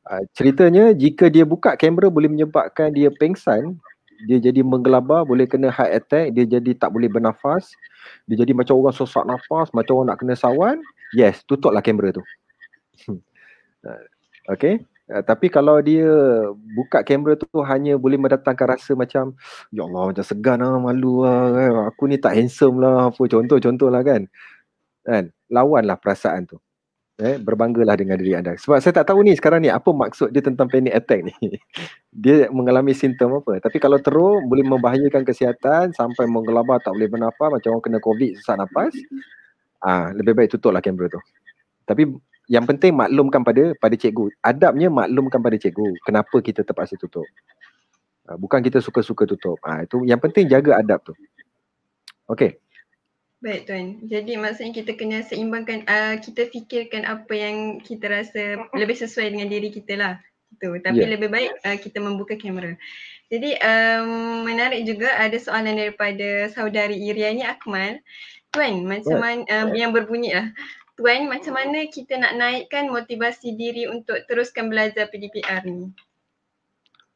Uh, ah, ceritanya jika dia buka kamera boleh menyebabkan dia pengsan, dia jadi menggelabah, boleh kena heart attack, dia jadi tak boleh bernafas, dia jadi macam orang sesak nafas, macam orang nak kena sawan. Yes, tutuplah kamera tu. Hmm. Ah, Okey. Eh, tapi kalau dia buka kamera tu, tu hanya boleh mendatangkan rasa macam ya Allah macam segan lah malu lah kan? aku ni tak handsome lah apa contoh-contoh lah kan kan lah perasaan tu eh berbanggalah dengan diri anda sebab saya tak tahu ni sekarang ni apa maksud dia tentang panic attack ni [LAUGHS] dia mengalami simptom apa tapi kalau teruk boleh membahayakan kesihatan sampai menggelabah tak boleh bernafas macam orang kena covid susah nafas ah lebih baik tutup lah kamera tu tapi yang penting maklumkan pada pada cikgu. Adabnya maklumkan pada cikgu kenapa kita terpaksa tutup. Uh, bukan kita suka-suka tutup. Ah uh, itu yang penting jaga adab tu. Okey. Baik tuan. Jadi maksudnya kita kena seimbangkan uh, kita fikirkan apa yang kita rasa lebih sesuai dengan diri kita lah. Tu. Tapi yeah. lebih baik uh, kita membuka kamera. Jadi um, menarik juga ada soalan daripada saudari Iriani Akmal. Tuan, macam man, um, yang berbunyi lah. Tuan, macam mana kita nak naikkan motivasi diri untuk teruskan belajar PDPR ni?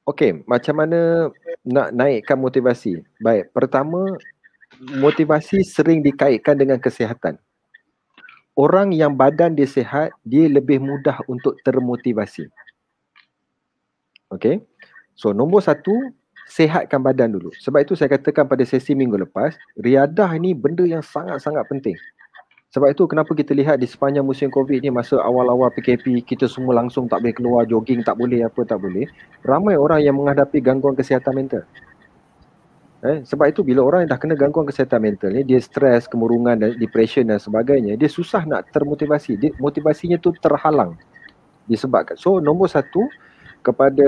Okey, macam mana nak naikkan motivasi? Baik, pertama motivasi sering dikaitkan dengan kesihatan. Orang yang badan dia sihat, dia lebih mudah untuk termotivasi. Okey. So nombor satu, sihatkan badan dulu. Sebab itu saya katakan pada sesi minggu lepas, riadah ni benda yang sangat-sangat penting. Sebab itu kenapa kita lihat di sepanjang musim COVID ni masa awal-awal PKP kita semua langsung tak boleh keluar jogging tak boleh apa tak boleh. Ramai orang yang menghadapi gangguan kesihatan mental. Eh, sebab itu bila orang yang dah kena gangguan kesihatan mental ni dia stres, kemurungan dan depression dan sebagainya dia susah nak termotivasi. Dia, motivasinya tu terhalang disebabkan. So nombor satu kepada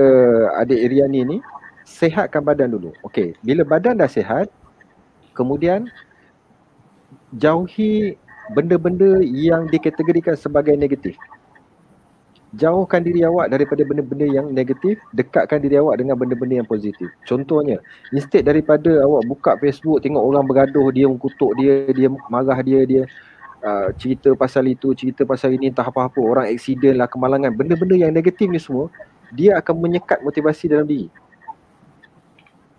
adik Iriani ni sehatkan badan dulu. Okey, bila badan dah sehat kemudian jauhi benda-benda yang dikategorikan sebagai negatif. Jauhkan diri awak daripada benda-benda yang negatif, dekatkan diri awak dengan benda-benda yang positif. Contohnya, instead daripada awak buka Facebook tengok orang bergaduh, dia mengkutuk dia, dia marah dia, dia uh, cerita pasal itu, cerita pasal ini, entah apa-apa, orang accident lah, kemalangan, benda-benda yang negatif ni semua, dia akan menyekat motivasi dalam diri.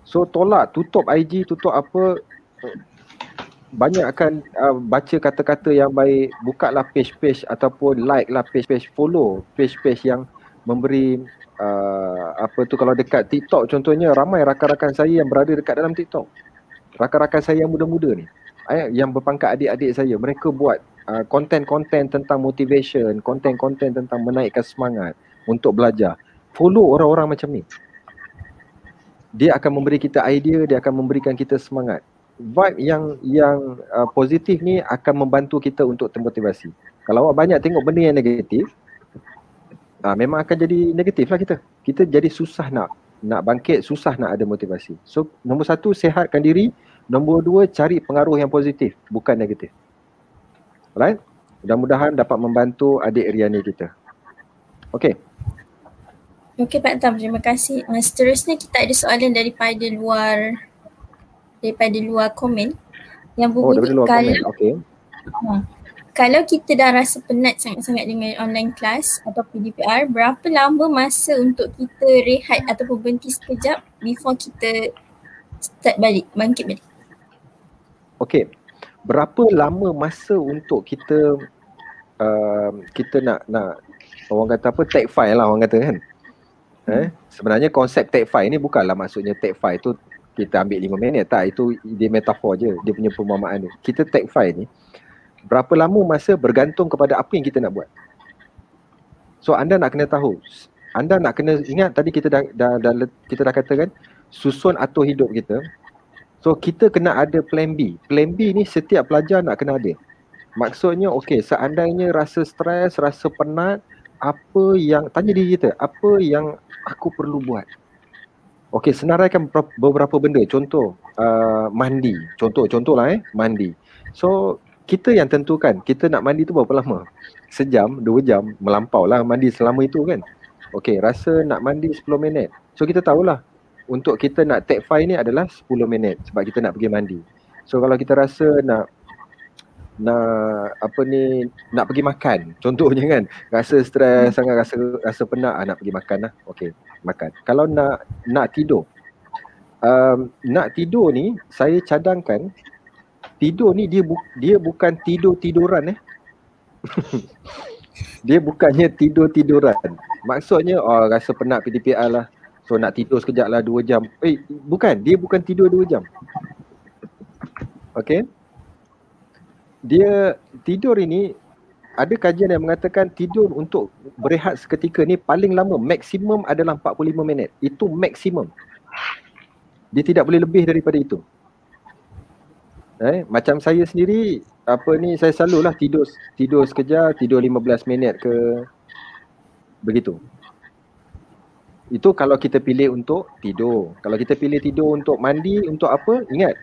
So tolak, tutup IG, tutup apa, banyak akan uh, baca kata-kata yang baik buka lah page-page ataupun like lah page-page follow page-page yang memberi uh, apa tu kalau dekat TikTok contohnya ramai rakan-rakan saya yang berada dekat dalam TikTok rakan-rakan saya yang muda-muda ni eh, yang berpangkat adik-adik saya mereka buat konten-konten uh, tentang motivation konten-konten tentang menaikkan semangat untuk belajar follow orang-orang macam ni dia akan memberi kita idea dia akan memberikan kita semangat vibe yang yang uh, positif ni akan membantu kita untuk termotivasi. Kalau awak banyak tengok benda yang negatif, uh, memang akan jadi negatif lah kita. Kita jadi susah nak nak bangkit, susah nak ada motivasi. So nombor satu, sehatkan diri. Nombor dua, cari pengaruh yang positif, bukan negatif. Alright? Mudah-mudahan dapat membantu adik Riani kita. Okay. Okay Pak Tam, terima kasih. Uh, seterusnya kita ada soalan daripada luar daripada luar komen yang berbunyi oh, kalau komen. Okay. Ha. kalau kita dah rasa penat sangat-sangat dengan online class atau PDPR berapa lama masa untuk kita rehat atau berhenti sekejap before kita start balik bangkit balik okey berapa lama masa untuk kita uh, kita nak nak orang kata apa tag file lah orang kata kan Eh, sebenarnya konsep take file ni bukanlah maksudnya take file tu kita ambil lima minit tak itu dia metafor je dia punya pemahaman tu kita tag file ni berapa lama masa bergantung kepada apa yang kita nak buat so anda nak kena tahu anda nak kena ingat tadi kita dah, dah, dah kita dah katakan susun atur hidup kita so kita kena ada plan B plan B ni setiap pelajar nak kena ada maksudnya okey seandainya rasa stres rasa penat apa yang tanya diri kita apa yang aku perlu buat Okey, senaraikan beberapa benda. Contoh, uh, mandi. Contoh, contoh lah eh, mandi. So, kita yang tentukan kita nak mandi tu berapa lama? Sejam, dua jam, melampau lah mandi selama itu kan. Okey, rasa nak mandi 10 minit. So, kita tahulah untuk kita nak take five ni adalah 10 minit sebab kita nak pergi mandi. So, kalau kita rasa nak nak apa ni nak pergi makan contohnya kan rasa stres hmm. sangat rasa rasa penat ah, nak pergi makan lah okey makan. Kalau nak nak tidur. Um, nak tidur ni saya cadangkan tidur ni dia bu- dia bukan tidur-tiduran eh. [LAUGHS] dia bukannya tidur-tiduran. Maksudnya oh rasa penat PDPR lah. So nak tidur sekejap lah 2 jam. Eh bukan, dia bukan tidur dua jam. Okay. Dia tidur ini ada kajian yang mengatakan tidur untuk berehat seketika ni paling lama maksimum adalah 45 minit. Itu maksimum. Dia tidak boleh lebih daripada itu. Eh, macam saya sendiri apa ni saya selalulah tidur tidur sekejap, tidur 15 minit ke begitu. Itu kalau kita pilih untuk tidur. Kalau kita pilih tidur untuk mandi, untuk apa? Ingat,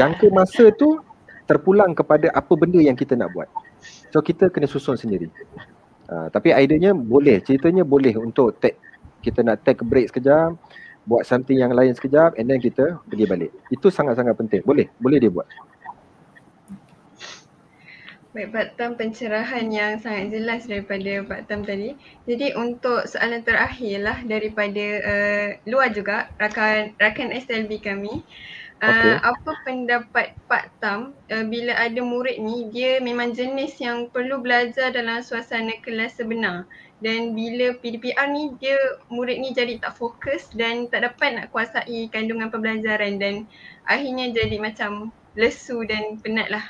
jangka masa tu terpulang kepada apa benda yang kita nak buat. So kita kena susun sendiri. Uh, tapi idenya boleh, ceritanya boleh untuk take kita nak take break sekejap, buat something yang lain sekejap and then kita pergi balik. Itu sangat-sangat penting. Boleh, boleh dia buat. Baik, Pak Tam pencerahan yang sangat jelas daripada Pak Tam tadi. Jadi untuk soalan terakhirlah daripada uh, luar juga rakan rakan SLB kami okay. Ah, apa pendapat Pak Tam uh, bila ada murid ni dia memang jenis yang perlu belajar dalam suasana kelas sebenar dan bila PDPR ni dia murid ni jadi tak fokus dan tak dapat nak kuasai kandungan pembelajaran dan akhirnya jadi macam lesu dan penat lah.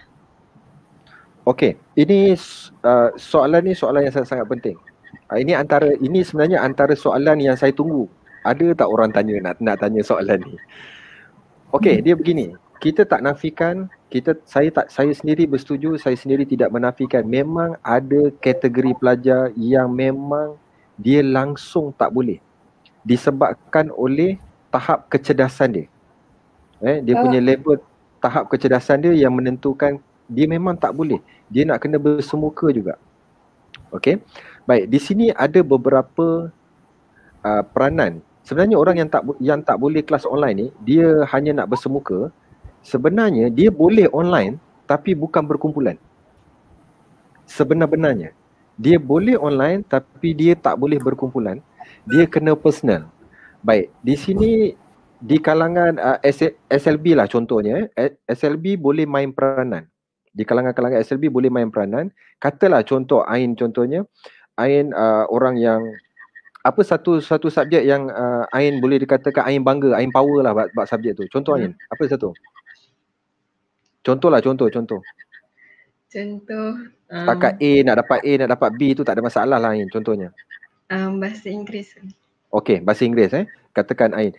Okay, ini uh, soalan ni soalan yang sangat-sangat penting. Uh, ini antara ini sebenarnya antara soalan yang saya tunggu. Ada tak orang tanya nak nak tanya soalan ni? Okey, dia begini. Kita tak nafikan, kita saya tak saya sendiri bersetuju, saya sendiri tidak menafikan memang ada kategori pelajar yang memang dia langsung tak boleh disebabkan oleh tahap kecerdasan dia. Eh, dia punya ah. level tahap kecerdasan dia yang menentukan dia memang tak boleh. Dia nak kena bersemuka juga. Okey. Baik, di sini ada beberapa uh, peranan sebenarnya orang yang tak yang tak boleh kelas online ni dia hanya nak bersemuka sebenarnya dia boleh online tapi bukan berkumpulan Sebenarnya dia boleh online tapi dia tak boleh berkumpulan dia kena personal baik di sini di kalangan uh, ah, SLB lah contohnya eh, SLB boleh main peranan di kalangan-kalangan SLB boleh main peranan katalah contoh Ain contohnya Ain uh, orang yang apa satu satu subjek yang uh, Ain boleh dikatakan Ain bangga, Ain power lah buat subjek tu. Contoh Ain, hmm. apa satu? Contohlah contoh, contoh. Contoh. Um, Takat A nak dapat A nak dapat B tu tak ada masalah lah Ain contohnya. Um, bahasa Inggeris. Okey, bahasa Inggeris eh. Katakan Ain.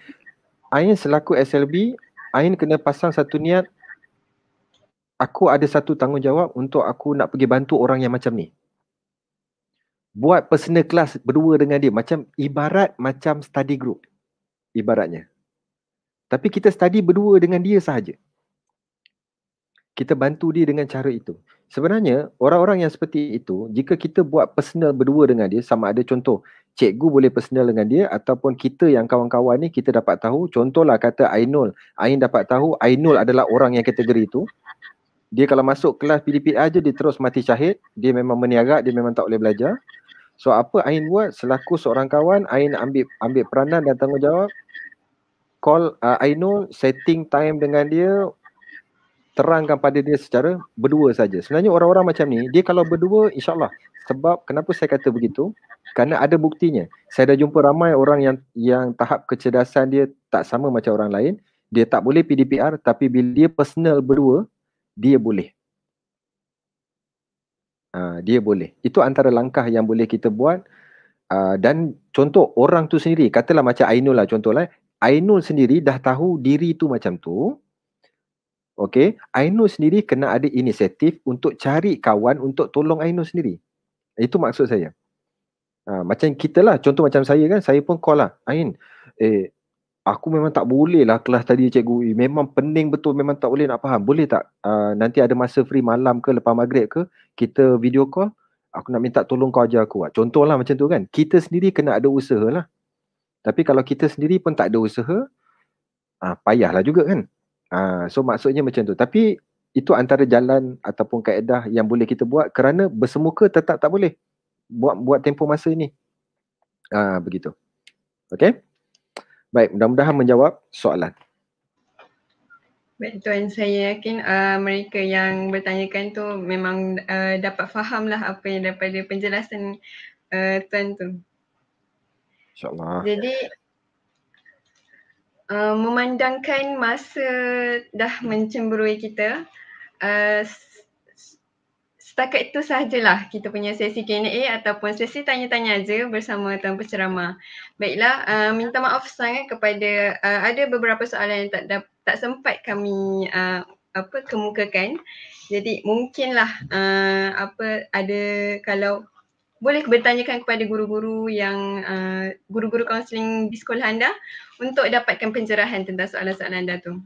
Ain selaku SLB, Ain kena pasang satu niat Aku ada satu tanggungjawab untuk aku nak pergi bantu orang yang macam ni buat personal class berdua dengan dia macam ibarat macam study group ibaratnya tapi kita study berdua dengan dia sahaja kita bantu dia dengan cara itu sebenarnya orang-orang yang seperti itu jika kita buat personal berdua dengan dia sama ada contoh cikgu boleh personal dengan dia ataupun kita yang kawan-kawan ni kita dapat tahu contohlah kata Ainul Ain dapat tahu Ainul adalah orang yang kategori itu dia kalau masuk kelas PDPA je dia terus mati syahid dia memang meniaga dia memang tak boleh belajar So apa Ain buat selaku seorang kawan, Ain ambil ambil peranan dan tanggungjawab call uh, Ainul, setting time dengan dia terangkan pada dia secara berdua saja. Sebenarnya orang-orang macam ni, dia kalau berdua insyaAllah. Sebab kenapa saya kata begitu? Karena ada buktinya. Saya dah jumpa ramai orang yang yang tahap kecerdasan dia tak sama macam orang lain. Dia tak boleh PDPR tapi bila dia personal berdua, dia boleh. Ah, dia boleh. Itu antara langkah yang boleh kita buat uh, dan contoh orang tu sendiri, katalah macam Ainul lah contoh contohlah. Eh. Ainul sendiri dah tahu diri tu macam tu. Okay. Ainul sendiri kena ada inisiatif untuk cari kawan untuk tolong Ainul sendiri. Itu maksud saya. Ha, macam kita lah. Contoh macam saya kan. Saya pun call lah. Ain, eh, aku memang tak boleh lah kelas tadi cikgu Ui. Eh, memang pening betul memang tak boleh nak faham. Boleh tak uh, nanti ada masa free malam ke lepas maghrib ke kita video call. Aku nak minta tolong kau ajar aku. lah macam tu kan. Kita sendiri kena ada usaha lah. Tapi kalau kita sendiri pun tak ada usaha, uh, payahlah juga kan. Uh, so maksudnya macam tu. Tapi itu antara jalan ataupun kaedah yang boleh kita buat kerana bersemuka tetap tak boleh buat buat tempoh masa ni. Ah uh, begitu. Okay. Baik, mudah-mudahan menjawab soalan. Baik tuan, saya yakin uh, mereka yang bertanyakan tu memang uh, dapat faham lah apa yang daripada penjelasan uh, tuan tu. InsyaAllah. Jadi, uh, memandangkan masa dah mencemburui kita, uh, setakat itu sajalah kita punya sesi Q&A ataupun sesi tanya-tanya aja bersama Tuan Pencerama. Baiklah, uh, minta maaf sangat kepada uh, ada beberapa soalan yang tak tak sempat kami uh, apa kemukakan. Jadi mungkinlah uh, apa ada kalau boleh bertanyakan kepada guru-guru yang uh, guru-guru kaunseling di sekolah anda untuk dapatkan pencerahan tentang soalan-soalan anda tu.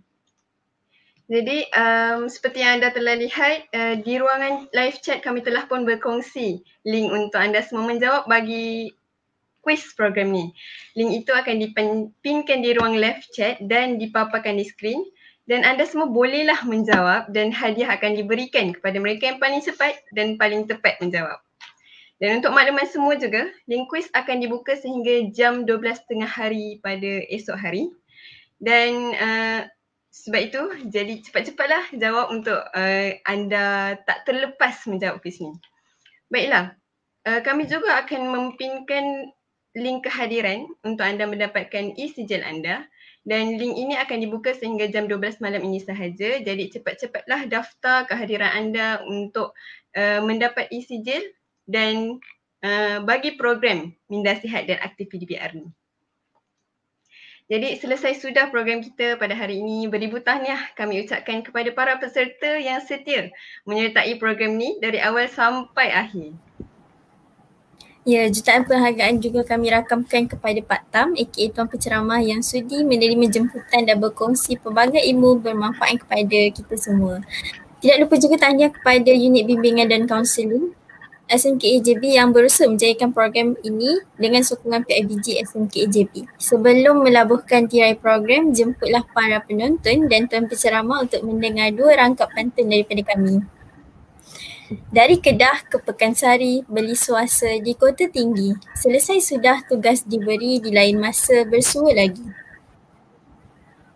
Jadi um, seperti yang anda telah lihat uh, di ruangan live chat kami telah pun berkongsi link untuk anda semua menjawab bagi quiz program ni. Link itu akan dipinkan di ruang live chat dan dipaparkan di skrin dan anda semua bolehlah menjawab dan hadiah akan diberikan kepada mereka yang paling cepat dan paling tepat menjawab. Dan untuk makluman semua juga, link quiz akan dibuka sehingga jam 12.30 hari pada esok hari. Dan uh, sebab itu jadi cepat-cepatlah jawab untuk uh, anda tak terlepas menjawab ke sini. Baiklah, uh, kami juga akan mempinkan link kehadiran untuk anda mendapatkan e-sijil anda dan link ini akan dibuka sehingga jam 12 malam ini sahaja. Jadi cepat-cepatlah daftar kehadiran anda untuk uh, mendapat e-sijil dan uh, bagi program Minda Sihat dan Aktif PDBR ini. Jadi selesai sudah program kita pada hari ini. Beribu tahniah kami ucapkan kepada para peserta yang setia menyertai program ini dari awal sampai akhir. Ya, jutaan penghargaan juga kami rakamkan kepada Pak Tam aka Tuan Penceramah yang sudi menerima jemputan dan berkongsi pelbagai ilmu bermanfaat kepada kita semua. Tidak lupa juga tanya kepada unit bimbingan dan kaunseling SMK AJB yang berusaha menjayakan program ini dengan sokongan PIBG SMK AJB. Sebelum melabuhkan tirai program, jemputlah para penonton dan tuan penceramah untuk mendengar dua rangkap pantun daripada kami. Dari Kedah ke Pekansari, beli suasa di Kota Tinggi. Selesai sudah tugas diberi di lain masa bersua lagi.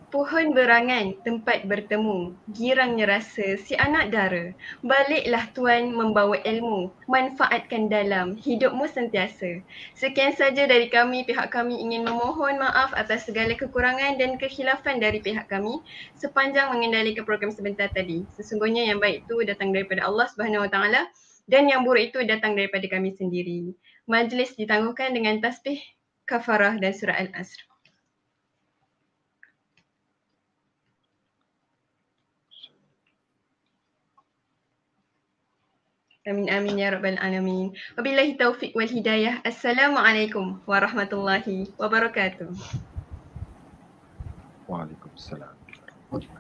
Pohon berangan, tempat bertemu, girangnya rasa si anak dara. Baliklah tuan membawa ilmu, manfaatkan dalam, hidupmu sentiasa. Sekian saja dari kami, pihak kami ingin memohon maaf atas segala kekurangan dan kehilafan dari pihak kami sepanjang mengendalikan program sebentar tadi. Sesungguhnya yang baik itu datang daripada Allah Subhanahu Taala dan yang buruk itu datang daripada kami sendiri. Majlis ditangguhkan dengan tasbih, kafarah dan surah Al-Asr. Amin amin ya rabbal alamin. Wabillahi taufik wal hidayah. Assalamualaikum warahmatullahi wabarakatuh. Waalaikumsalam.